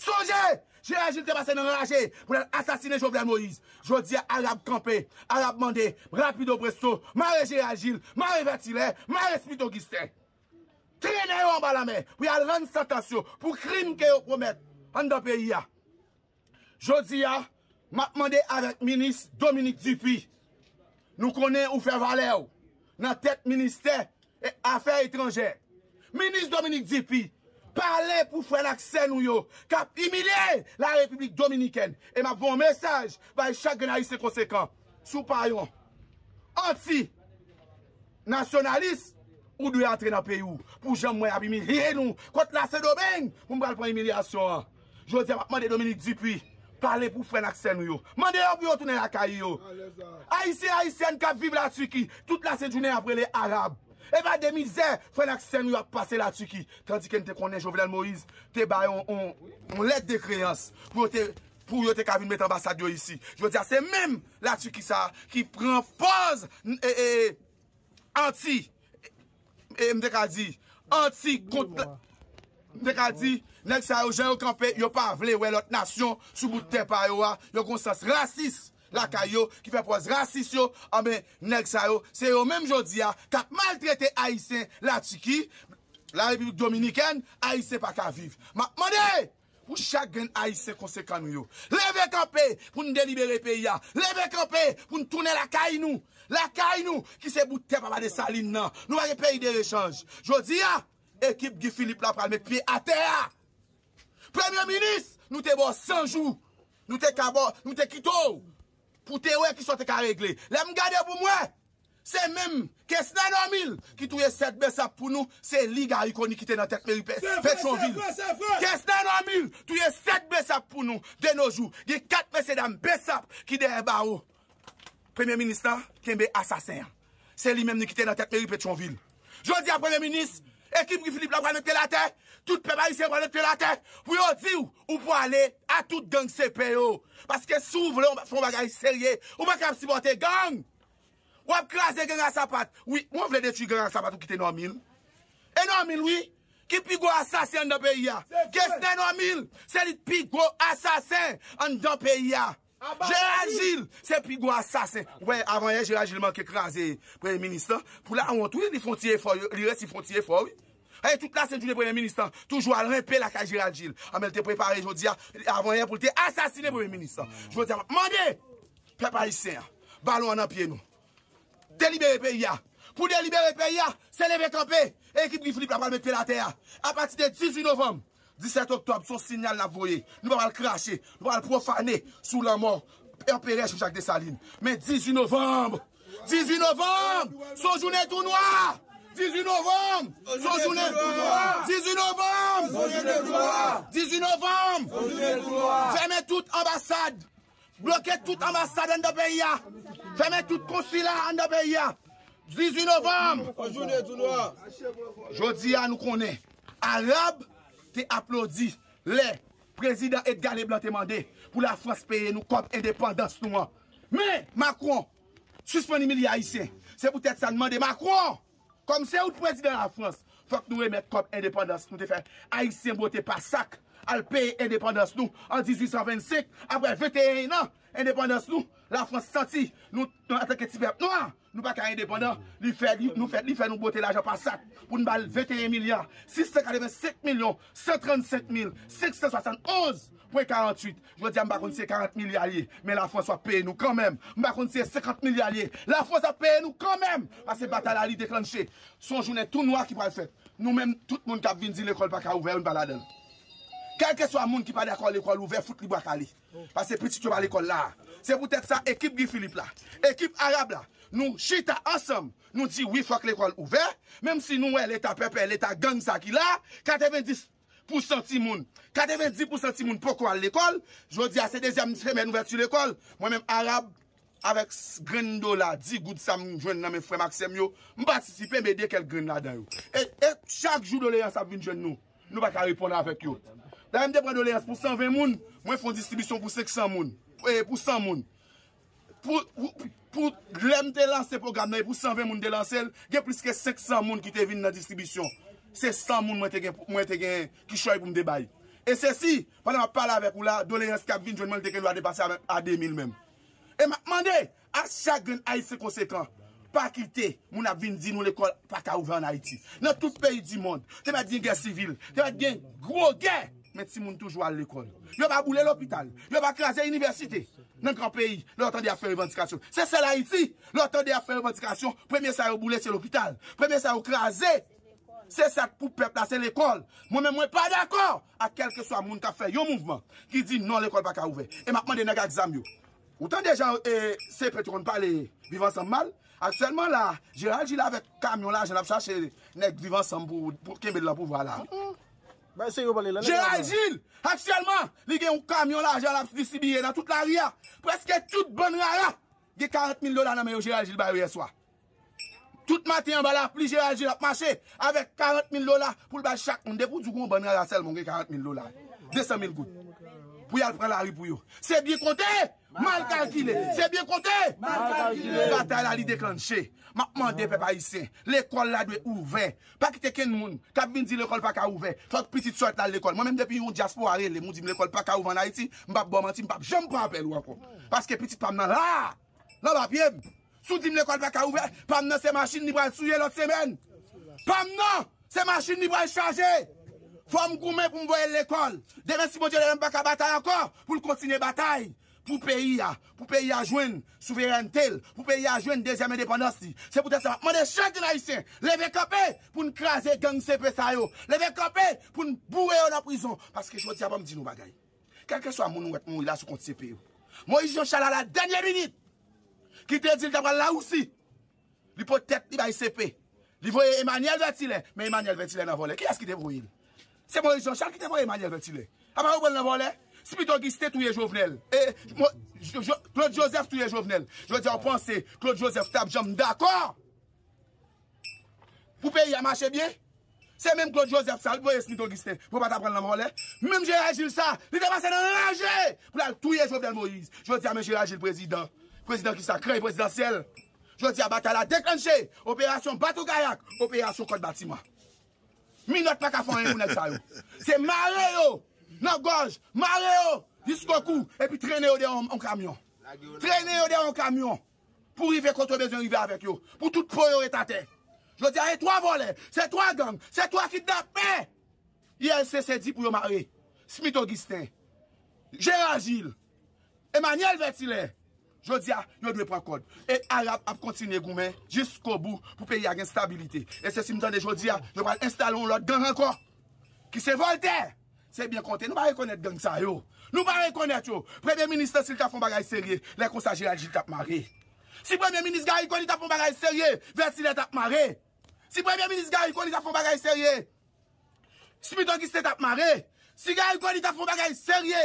Sonje, Gérard Gilles te pase nan raje pou lal asasine Jovenel Moïse. Jodi, Arab kampe, Arab mande, Rapido Bresto, mare Gérard Gilles, mare Vertilè, mare Spitogiste. trene yo an ba la men pou yal rend satasyon pou krim ke yo promet an da peyi ya jodi ya ma pman de avek minis Dominique Dupuy nou konen ou fe vale ou nan tet minister e afèr etranjè minis Dominique Dupuy pale pou fe lakse nou yo kap imile la republik Dominiken e ma bon mesaj bay chak genay se konsekant sou payon anti-nasyonalist Ou dwe atre nan pe yu, pou jom mwen abimi hirin nou. Kote la se domen, pou mbral pou emilyasyon an. Je ou zi, mande Dominique Dupuis, pale pou fwen akse nou yo. Mande yon bwyo tounen akay yo. A yisi, a yisi, an kap viv la Tuki, tout la se djounen apre le Arab. E eh ba de mi zè, fwen akse nou yo ap pase la Tuki. Tanti ken te konen Jovenel Moïse, te bayon on let de kreyans, pou yo te kavine met ambasadyo yisi. Je ou zi, se mèm la Tuki sa, ki pren fòz anti E mdek a di, anti kontra, mdek a di, nèk sa yo jen yo kampe, yo pa vle wè lot nasyon sou gouten pa yo a, yo konsas rasis la ka yo, ki fè pos rasis yo, amè nèk sa yo, se yo mèm jodi a, ka maltrete Aïsè la Tiki, la Republik Dominikèn, Aïsè pa ka viv. Ma mdè, ou chagren Aïsè konsekan yo, leve kampe pou n'delibere pe ya, leve kampe pou n'toune la ka inou. La kay nou ki se boute pa pa de saline nan. Nou a ye peyi de rechange. Jodi a, ah, ekip Gi Philippe la pral met pi a te a. Premier Ministre, nou bon te bo sanjou. Nou te kito pou te we ki sote ka regle. Lem gade pou mwe, se menm, kes nan an mil ki touye set besap pou nou, se li garikon ni kite nan tek Meripe, Fekchonville. Kes nan an mil, touye set besap pou nou, de nou jou, de kat mese dam besap ki de e barou. Premier Ministre, kembe asasen. Se li menm ni kite nan tet me ripet chon vil. Jodi apon le Ministre, ekip ki Filip la brane te la tek, tout pe ba yise brane te la tek, pou yo di ou pou ale a tout deng se peyo. Paske sou vle, foun bagay serye, ou baka ap si bote gang. Ou ap klas de gen a sapat. Ou ou vle detu gen a sapat ou kite nan mil. E nan mil, oui, ki pi go asasen nan peyi ya. Ke se nan nan mil, se li pi go asasen nan peyi ya. Gérald Gilles se pigou asasin. Ouè, avan yè, Gérald Gilles manke krasi pou yè ministan. Pou la anwot, ouè, li fonte yè fò, li resi fonte yè fò, ouè. Aè, tout la sè jounè pou yè ministan. Toujou al rinpe la kaj Gérald Gilles. Amèl te prepare yò diya, avan yè pou te asasinè pou yè ministan. Jwò diya, mandè, prepare se, balon an apye nou. Delibere pe yè. Pou deliberer pe yè, se leve kampè. Ekip gifli pou apalme pe la tè ya. A pati de 10 novem. 17 oktob, son sinyal la voye. Nou va mal krashe, nou va mal profane sou la mor. Per pereche ou chak de saline. Men 18 novembe, 18 novembe, son jounet ou noa. 18 novembe, son jounet ou noa. 18 novembe, son jounet ou noa. 18 novembe, son jounet ou noa. Feme tout ambassade. Bloke tout ambassade an da beya. Feme tout konsila an da beya. 18 novembe, son jounet ou noa. Jodi ya nou konen. Arab, aplodi le prezident Edgar Leblanc te mande pou la Frans peye nou kop endepandans nou an. Me, Macron, susponimili Aïsien, se poutet sa demande Macron, kom se ou prezident la Frans fok nou emet kop endepandans nou te fè Aïsien bote pa sak al peye endepandans nou an 1825 apre 21 an endepandans nou la Frans santi nou atake tibèp nou an. Nou baka indeponan, li fè nou bote la jopan sak. Poun bal 21 milyon, 647 milyon, 137 mil, 671 pouen 48. Jwè diya mbakon se 40 milyar liye, men la fwa sa peye nou kanmem. Mbakon se 50 milyar liye, la fwa sa peye nou kanmem. Pase batal la li deklanche, son jounen tout noua ki pral fèt. Nou men tout moun kap vin di l'ekol baka ouver, mwen bala den. Kèlke so a moun ki pa dekòl l'ekol ouver, fout li baka li. Pase peti ki pa l'ekol la. Se potek sa ekip gi Filip la, ekip Arab la. Nou chita ansam, nou di wifwa k l'ekol ouve, menm si nou wè l'eta pepe, l'eta gang sa ki la, 90% ti moun, 90% ti moun pokwa l'ekol, jwè di a se dezyam, mwen ouve ki l'ekol, mwen mèm Arab, avèk gren do la, di gout sa moun jwen nan mè fwè maksem yo, mwen patisipe mè dek el gren la dan yo. E chak jou do le yans ap vin jwen nou, nou baka ripona avèk yo. Da mè dekwa do le yans pou 120 moun, mwen fwen distribisyon pou 600 moun, pou 100 moun. pou lem te lanse program nou, pou 120 moun de lanse el, gen pliske 500 moun ki te vin nan distribisyon. Se 100 moun mwen te gen kishoy pou mde bay. E se si, pande mwa pala avek ou la, do le yon skak vin, joun mwen te gen lwa depase a 2000 menm. E mande, a chak gen a yon se konsekant, pa ki te moun ap vin di nou le kol pa ka ouve an Haiti. Nan tout peyi di moun, te mwen di gen sivil, te mwen di gen gro gen. Met si moun toujwa l'ekol Yo ba boule l'opital Yo ba kraze l'universite Nen grand peyi Le otan de afe revantikasyon Se se la iti Le otan de afe revantikasyon Premye sa yo boule se l'opital Premye sa yo kraze Se sa pou perplase l'ekol Moun mwen mwen pa d'akor Akelke so a moun ka fe yo mouvman Ki di non l'ekol baka ouve E makman de nega exam yo Otan de jan eh, se petron pa le vivan san mal Akselman la Jiralji la vek kamyon la Jalap chache neg vivan san Pou kenbe de la pou vwa la Moun moun Jerajil, akselman, li gen yon kamyon la, jerajil ap disibye nan tout la ria, preske tout bon rara, gen 40.000 lola nan men yo jerajil bayo ye swa. Tout matyen bala, pli jerajil ap mache, avek 40.000 lola pou lba chak moun, de pou djoukoun bon rara sel moun gen 40.000 lola. 200.000 gout, pou yal pren la ri pou yo. Se di kote! Mal kankile, se byen kote? Mal kankile Batay la li deklanshe Ma mande pe pa yise L'ekol la dwe ouve Pakite ken moun, kab bin di l'ekol pa ka ouve Fok pitit souet la l'ekol Mwen men depi yon diaspo arele Mwen di m l'ekol pa ka ouve anay ti Mbap bomanti mbap jem pa apel wako Paske pitit pam nan la La la piem Sou di m l'ekol pa ka ouve Pam nan se masin ni woye souye lot semen Pam nan Se masin ni woye chanje Fom goume pou m voye l'ekol Deve si mwen di l'ekol pa ka batay anko Poul pou peyi a, pou peyi a jwen souveren tel, pou peyi a jwen dezyame deponosti, se pote sa, mwen e chan di na isen, leve kapè pou n krasè geng sepe sa yo, leve kapè pou n bouè yo la prizon, paske chou di abam di nou bagay. Kèkè so a moun ou et moun ila sou konti sepe yo. Mwen i jonshal a la denye minit, ki te dil taban la ou si, li potet li bay sepe, li voye Emaniel Vetilè, men Emaniel Vetilè nan volè, ki yas ki te voye il? Se mwen i jonshal ki te voye Emaniel Vetilè, apan ah, ou bon nan volè? Smito Giste, touye jovenel. Claude Joseph, touye jovenel. Je veux dire au point c'est Claude Joseph tab jomme d'accord. Pou pays y a maché bien. C'est même Claude Joseph ça. Voyez Smito Giste. Pou pas t'apprendre la morale. Même Gérard Gilles ça. Il dépassait dans l'âge. Pou là, touye jovenel Moïse. Je veux dire à mes Gérard Gilles président. Président qui s'accrèche présidentiel. Je veux dire à Batala déclenché. Opération Batou Kayak. Opération Côte-Batima. Minote pas k'a fondé. C'est malé yo. nan goj, mare yo, disko kou, epi trene yo de yon kamyon. Trene yo de yon kamyon, pou rive kontre bezon rive avek yo, pou tout pou yon etate. Jodi a, e to a vole, se to a gang, se to a ki dap me. Yel se se di pou yon mare, Smith Augustin, Geragil, Emmanuel Vettile, Jodi a, yon dwe pra kod, e Arab ap kontine goumen, jis kou bou pou peyi ag instabilite. E se si mdande Jodi a, yon pral installon lot gang anko, ki se volte, Se bin konte, nou ba rekonet geng sa yo Nou ba rekonet yo Premier ministre si li ta fon bagay serye Lè konsa jirajil tap mare Si premier ministre ga yi koni ta fon bagay serye Vè si li tap mare Si premier ministre ga yi koni ta fon bagay serye Si mi don ki se tap mare Si ga yi koni ta fon bagay serye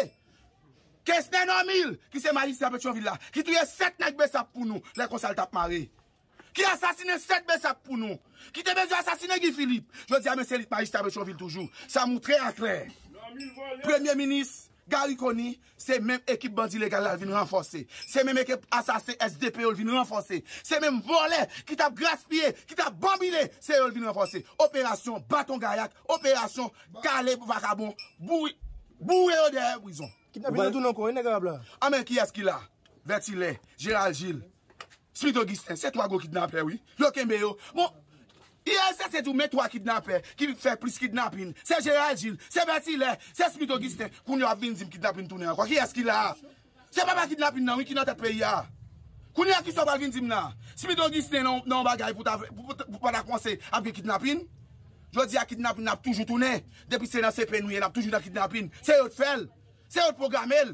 Ke sne nan mil Ki se ma yi se apet yon vil la Ki tuye set nèk besap pou nou Lè konsa l tap mare Ki asasine set besap pou nou Ki te bezou asasine gi filip Je mè se lit ma yi se apet yon vil toujou Sa moutre akre Premier Minis Garikoni, se mèm ekip bandi legal al vin renforsé, se mèm ekip assasè SDP al vin renforsé, se mèm volè, kitap Graspié, kitap Bambilè, se al vin renforsé. Operasyon Baton Gayak, operasyon Kaleb Vakabon, bouye, bouye ou derè wizon. Kipnabilè dounan kon, enè gara blò? Amen ki yè skila, Vertilè, Gérald Gilles, Smith Augustin, se twa go kipnabè wè, yo kembe yo, bon... Iye se se di ou me twa kidnapè ki fi fè plis kidnapin. Se Gerard Gilles, se Betty le, se Smith Augustin, koun yo avvin zim kidnapin toune an kwa ki eski la. Se papa kidnapin nan non, wiki nan tepe iya. Ah. Koun yo akisop avvin non. zim nan. Smith Augustin nan w bagay pou pa da konse apge kidnapin. Jou di a kidnapin ap toujou toune. Depi se nan se pen wien ap toujou da kidnapin. Se yot fel, se yot programel.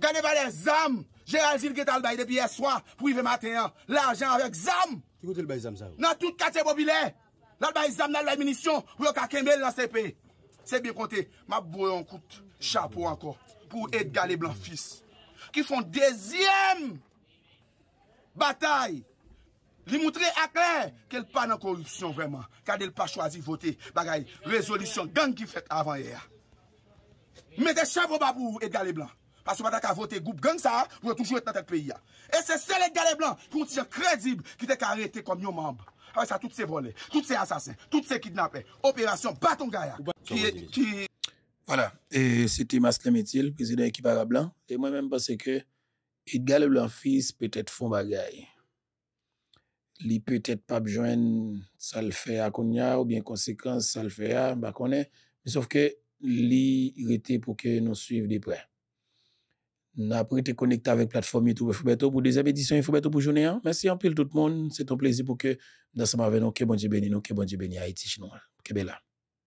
Gane valen zam. Gerard Gilles get albay depi ye swa pou yve maten an. La jan avvek zam. Ti koute l bayzam sa ou? Nan tout kate bo bile! Nan l bayzam nan l aminisyon! Ou yo ka kemel nan se pe! Se bi konti, ma bouyon koute chapo anko! Pou et gale blan fis! Ki fon dezyem! Batay! Li moutre akle! Kel pa nan korupsyon vreman! Kad el pa chwazi vote bagay! Resolusyon gang ki fet avan ye! Me de chapo ba pou et gale blan! Pasou batak a vote goup gang sa! Ou yo toujou et nan tek peyi ya! E se se le gale blan pou ti je kredib ki te karete kom yon mamb. Awe sa tout se vole, tout se asasen, tout se kidnapen. Operasyon baton gaya.
Voilà, e se te maske metil, prezident ekipara blan. E mwen
mwen pase ke,
e gale blan fis pete fon bagay. Li pete pa bjwen sal fe akonya ou bien konsekans sal fe akonya. Sof ke li rete pou ke nou suiv di prek. Nous avons été connecté avec la plateforme YouTube Foubeto pour des éditions Foubeto pour journée. Hein. Merci en pile tout le monde. C'est un plaisir pour que nous sommes avec nous. Que bon Dieu bénisse nous. Que bon Dieu bénisse Haïti chinois. Que belle.